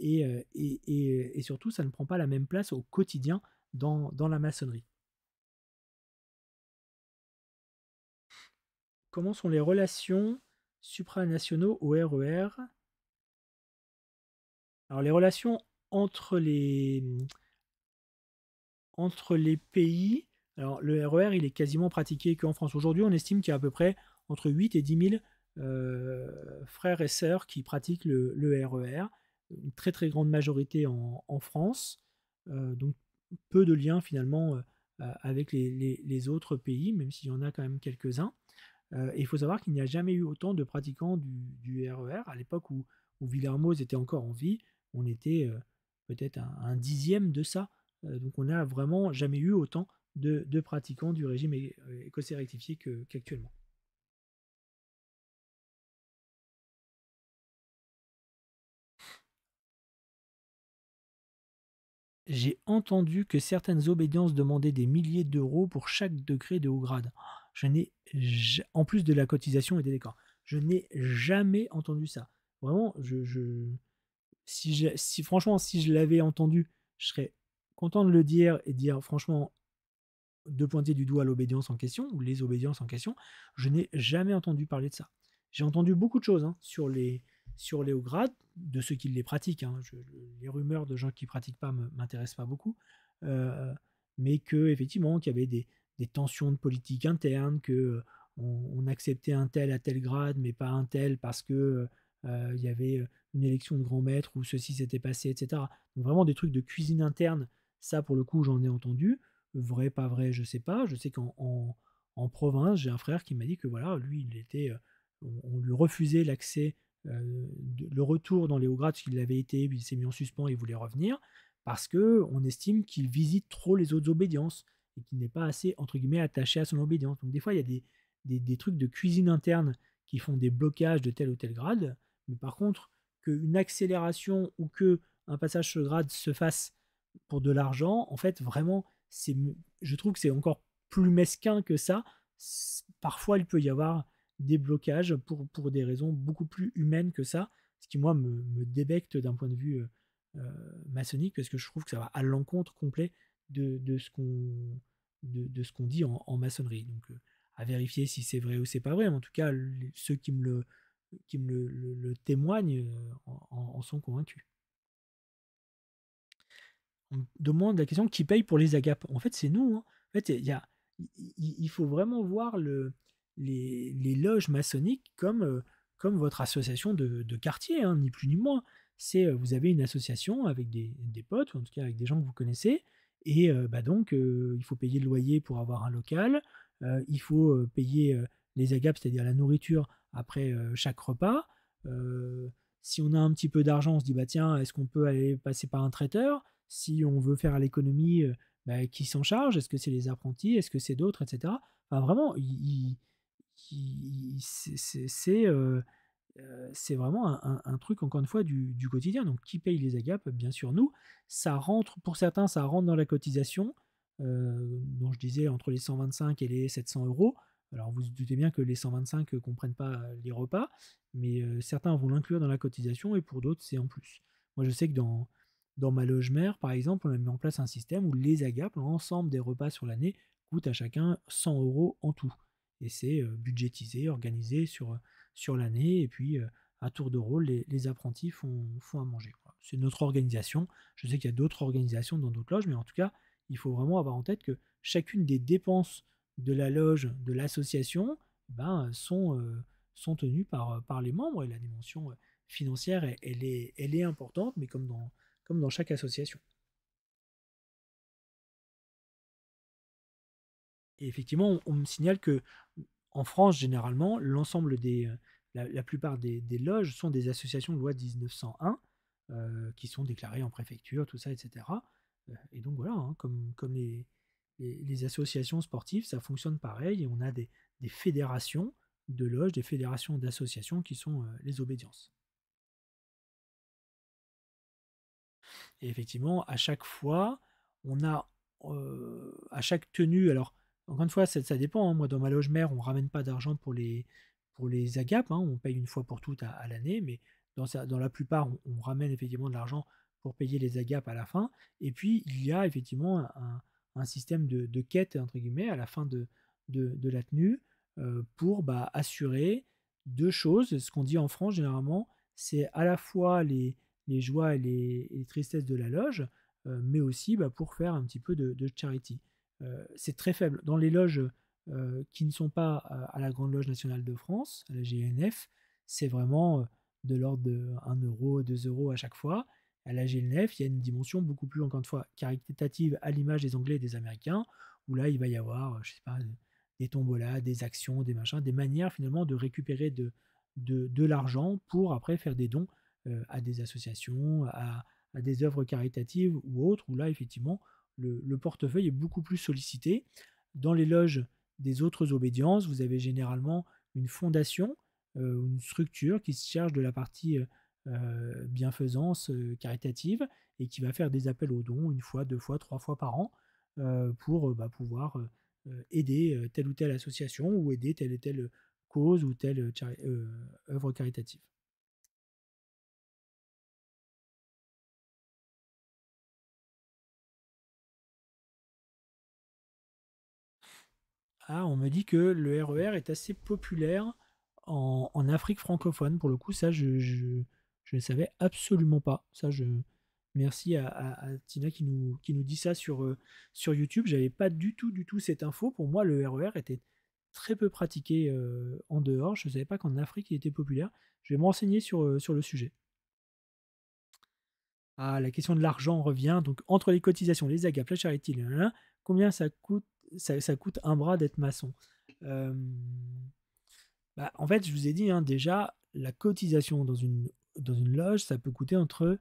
euh, et, et, surtout ça ne prend pas la même place au quotidien dans, dans la maçonnerie. Comment sont les relations supranationaux au RER e Alors les relations entre les, entre les pays, alors le RER, e il est quasiment pratiqué qu'en France. Aujourd'hui, on estime qu'il y a à peu près entre 8 et 10 000 euh, frères et sœurs qui pratiquent le, RER, e une très très grande majorité en, France, euh, donc peu de liens finalement euh, avec les, autres pays, même s'il y en a quand même quelques-uns. et il faut savoir qu'il n'y a jamais eu autant de pratiquants du, du RER. E à l'époque où, où Villermoz était encore en vie, on était peut-être un, un, dixième de ça. donc on n'a vraiment jamais eu autant de, pratiquants du régime écossais rectifié qu'actuellement. J'ai entendu que certaines obédiences demandaient des milliers d'euros pour chaque degré de haut grade. Je n'ai en plus de la cotisation et des décors. Je n'ai jamais entendu ça. Vraiment, je, si, je, si franchement si je l'avais entendu, je serais content de le dire et dire franchement de pointer du doigt l'obédience en question, ou les obédiences en question, je n'ai jamais entendu parler de ça. J'ai entendu beaucoup de choses hein, sur les sur les hauts grades, de ceux qui les pratiquent. Hein, les rumeurs de gens qui ne pratiquent pas m'intéressent pas beaucoup, euh, mais que effectivement qu'il y avait des, tensions de politique interne, que euh, on, acceptait un tel à tel grade, mais pas un tel parce que euh, il y avait une élection de grand maître ou ceci s'était passé, etc. Donc vraiment des trucs de cuisine interne. Ça pour le coup j'en ai entendu. Vrai, pas vrai, je sais pas. Je sais qu'en en, province, j'ai un frère qui m'a dit que voilà, lui, il était, euh, on, lui refusait l'accès, euh, le retour dans les hauts grades, qu'il avait été, il s'est mis en suspens, et voulait revenir, parce que on estime qu'il visite trop les autres obédiences et qu'il n'est pas assez, entre guillemets, attaché à son obédience. Donc des fois, il y a des, trucs de cuisine interne qui font des blocages de tel ou tel grade, mais par contre, qu'une accélération ou que un passage sur grade se fasse pour de l'argent, en fait, vraiment, je trouve que c'est encore plus mesquin que ça. Parfois, il peut y avoir des blocages pour, pour des raisons beaucoup plus humaines que ça, ce qui, moi, me, débecte d'un point de vue euh, euh, maçonnique, parce que je trouve que ça va à l'encontre complet de, ce qu'on de, ce qu'on dit en, maçonnerie. Donc, euh, à vérifier si c'est vrai ou c'est pas vrai, en tout cas, ceux qui me le, qui me le, témoignent en, sont convaincus demande la question qui paye pour les agapes En fait, c'est nous. Hein. En fait, il y a, il faut vraiment voir le, les, les, loges maçonniques comme, euh, comme votre association de, de quartier, hein, ni plus ni moins. C'est euh, vous avez une association avec des, des, potes, ou en tout cas avec des gens que vous connaissez, et euh, bah donc il faut payer le loyer pour avoir un local, il faut payer les agapes, c'est-à-dire la nourriture après chaque repas. si on a un petit peu d'argent, on se dit bah tiens, est-ce qu'on peut aller passer par un traiteur si on veut faire à l'économie, bah, qui s'en charge Est-ce que c'est les apprentis Est-ce que c'est d'autres, etc. Enfin, vraiment, c'est vraiment un, truc, encore une fois, du, quotidien. Donc, qui paye les agapes Bien sûr, nous. Ça rentre, pour certains, ça rentre dans la cotisation, dont je disais entre les 125 et les 700 euros. Alors, vous, vous doutez bien que les 125 ne comprennent pas les repas, mais certains vont l'inclure dans la cotisation et pour d'autres, c'est en plus. Moi, je sais que dans, dans ma loge mère, par exemple, on a mis en place un système où les agapes, l'ensemble des repas sur l'année, coûtent à chacun 100 euros en tout. Et c'est euh, budgétisé, organisé sur, euh, sur l'année, et puis euh, à tour de rôle, les, apprentis font, à manger. C'est notre organisation. Je sais qu'il y a d'autres organisations dans d'autres loges, mais en tout cas, il faut vraiment avoir en tête que chacune des dépenses de la loge, de l'association, ben, sont, sont tenues par, par les membres. Et la dimension financière, elle, est, elle est importante, mais comme dans comme dans chaque association. Et effectivement, on, me signale que en France, généralement, l'ensemble des, euh, la, plupart des, loges sont des associations de loi 1901 euh, qui sont déclarées en préfecture, tout ça, etc. Euh, et donc voilà, hein, comme, les, associations sportives, ça fonctionne pareil. Et on a des, fédérations de loges, des fédérations d'associations qui sont les obédiences. effectivement, à chaque fois, on a euh, à chaque tenue. Alors, encore une fois, ça, dépend. Hein. Moi, dans ma loge mère, on ramène pas d'argent pour les, pour les agapes. Hein. On paye une fois pour toutes à, l'année, mais dans, dans, la plupart, on, ramène effectivement de l'argent pour payer les agapes à la fin. Et puis, il y a effectivement un, système de, quête, entre guillemets, à la fin de, de, la tenue euh, pour bah, assurer deux choses. Ce qu'on dit en France, généralement, c'est à la fois les, les joies et les, tristesses de la loge, euh, mais aussi bah, pour faire un petit peu de, charity. Euh, c'est très faible. Dans les loges euh, qui ne sont pas à, la Grande Loge nationale de France, à la GNF, c'est vraiment de l'ordre de 1 euro, 2 euros à chaque fois. À la GNF, il y a une dimension beaucoup plus, encore une fois, caritative à l'image des Anglais et des Américains, où là, il va y avoir, je sais pas, des tombolas, des actions, des machins, des manières finalement de récupérer de l'argent pour après faire des dons euh, à des associations, à, des œuvres caritatives ou autres, où là, effectivement, le, portefeuille est beaucoup plus sollicité. Dans les loges des autres obédiences, vous avez généralement une fondation, euh, une structure qui se charge de la partie euh, bienfaisance caritative et qui va faire des appels aux dons une fois, deux fois, trois fois par an pour bah, pouvoir aider telle ou telle association ou aider telle et telle cause ou telle œuvre caritative. Ah, on me dit que le RER e est assez populaire en, Afrique francophone. Pour le coup, ça, je, ne savais absolument pas. Ça, je merci à, Tina qui nous, dit ça sur, YouTube. Euh, sur YouTube. J'avais pas du tout, du tout cette info. Pour moi, le RER e était très peu pratiqué euh, en dehors. Je ne savais pas qu'en Afrique, il était populaire. Je vais me renseigner sur, euh, sur le sujet. Ah, la question de l'argent revient. Donc, entre les cotisations, les agapes, la charité, combien ça coûte ça, ça, coûte un bras d'être maçon. Euh, bah, en fait, je vous ai dit hein, déjà, la cotisation dans une, dans une loge, ça peut coûter entre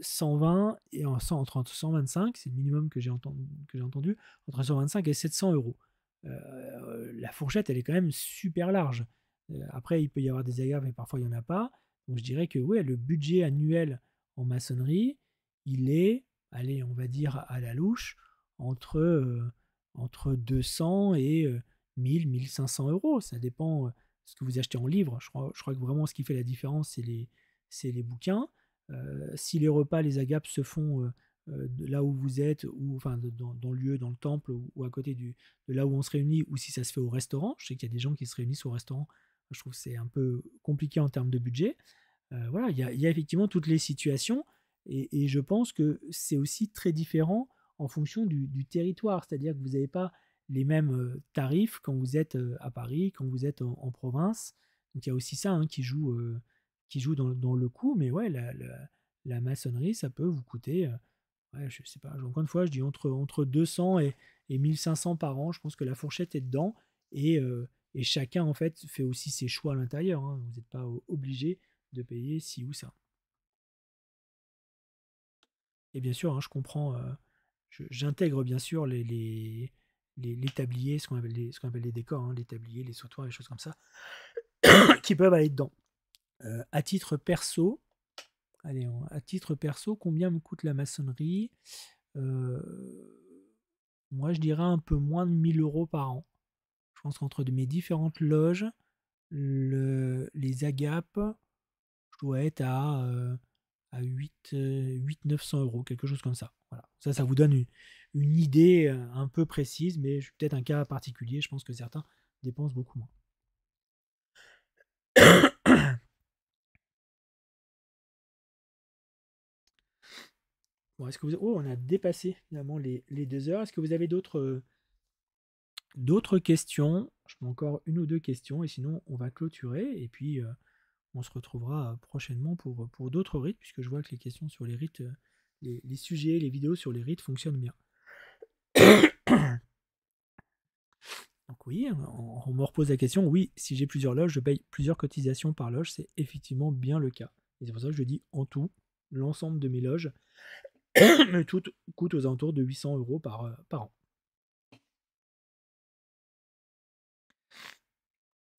120 et entre 125, c'est le minimum que j'ai entendu, entendu, entre 125 et 700 euros. Euh, la fourchette, elle est quand même super large. Euh, après, il peut y avoir des agaves, mais parfois il n'y en a pas. Donc je dirais que oui, le budget annuel en maçonnerie, il est, allez, on va dire à la louche, entre entre 200 et 1000, 1500 euros. Ça dépend de ce que vous achetez en livre. Je crois, je crois que vraiment ce qui fait la différence, c'est les, les, bouquins. si les repas, les agapes se font là où vous êtes, ou enfin dans, dans le lieu, dans le temple, ou, à côté du, de là où on se réunit, ou si ça se fait au restaurant, je sais qu'il y a des gens qui se réunissent au restaurant. Je trouve que c'est un peu compliqué en termes de budget. voilà, il y, a, effectivement toutes les situations. et je pense que c'est aussi très différent en fonction du, du territoire. C'est-à-dire que vous n'avez pas les mêmes euh, tarifs quand vous êtes euh, à Paris, quand vous êtes en, province. Donc il y a aussi ça hein, qui joue, euh, qui joue dans, dans, le coût. Mais ouais, la, la, maçonnerie, ça peut vous coûter, je ouais, je sais pas, encore une fois, je dis entre, entre 200 et, 1500 par an. Je pense que la fourchette est dedans. Et, et chacun, en fait, fait aussi ses choix à l'intérieur. Hein. Vous n'êtes pas obligé de payer ci ou ça. Et bien sûr, hein, je comprends j'intègre bien sûr les, les, les, tabliers, ce qu'on appelle, les, décors, hein, les tabliers, les sautoirs, les choses comme ça, qui peuvent aller dedans. Euh, à titre perso, allez, à titre perso, combien me coûte la maçonnerie euh, Moi, je dirais un peu moins de 1000 euros par an. Je pense qu'entre mes différentes loges, le, les agapes, je dois être à euh, à 8-900 euh, euros, quelque chose comme ça. Voilà. Ça, ça vous donne une, idée euh, un peu précise, mais je suis peut-être un cas particulier. Je pense que certains dépensent beaucoup moins. Bon, est que vous... Oh, on a dépassé finalement les, les deux heures. Est-ce que vous avez d'autres euh, d'autres questions Je prends encore une ou deux questions et sinon on va clôturer. Et puis on se retrouvera prochainement pour, pour d'autres rites, puisque je vois que les questions sur les rites, les, sujets, les vidéos sur les rites fonctionnent bien. Donc oui, on, me repose la question, oui, si j'ai plusieurs loges, je paye plusieurs cotisations par loge, c'est effectivement bien le cas. Et c'est pour ça que je dis en tout, l'ensemble de mes loges, toutes coûtent aux alentours de 800 euros par, euh, par an.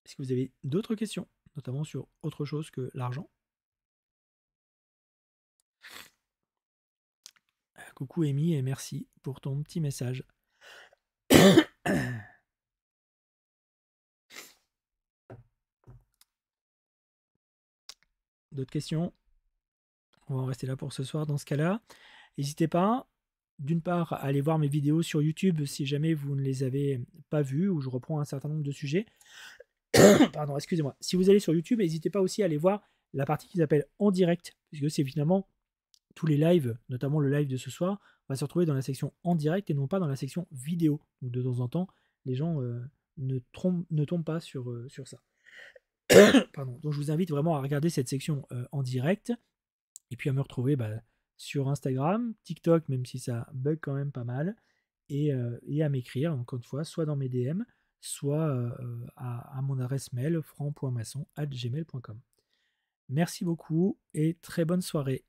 Est-ce que vous avez d'autres questions notamment sur autre chose que l'argent. Euh, coucou Amy et merci pour ton petit message. D'autres questions On va en rester là pour ce soir dans ce cas-là. N'hésitez pas, d'une part, à aller voir mes vidéos sur YouTube si jamais vous ne les avez pas vues, où je reprends un certain nombre de sujets. pardon, excusez-moi. Si vous allez sur YouTube, n'hésitez pas aussi à aller voir la partie qu'ils appellent en direct, puisque c'est évidemment tous les lives, notamment le live de ce soir, va se retrouver dans la section en direct et non pas dans la section vidéo. Donc de temps en temps, les gens euh, ne, tombent pas sur, euh, sur ça. Pardon. Donc je vous invite vraiment à regarder cette section euh, en direct et puis à me retrouver bah, sur Instagram, TikTok, même si ça bug quand même pas mal, et, et à m'écrire, encore une fois, soit dans mes DM, soit à, mon adresse mail franc.masson.gmail.com. Merci beaucoup et très bonne soirée.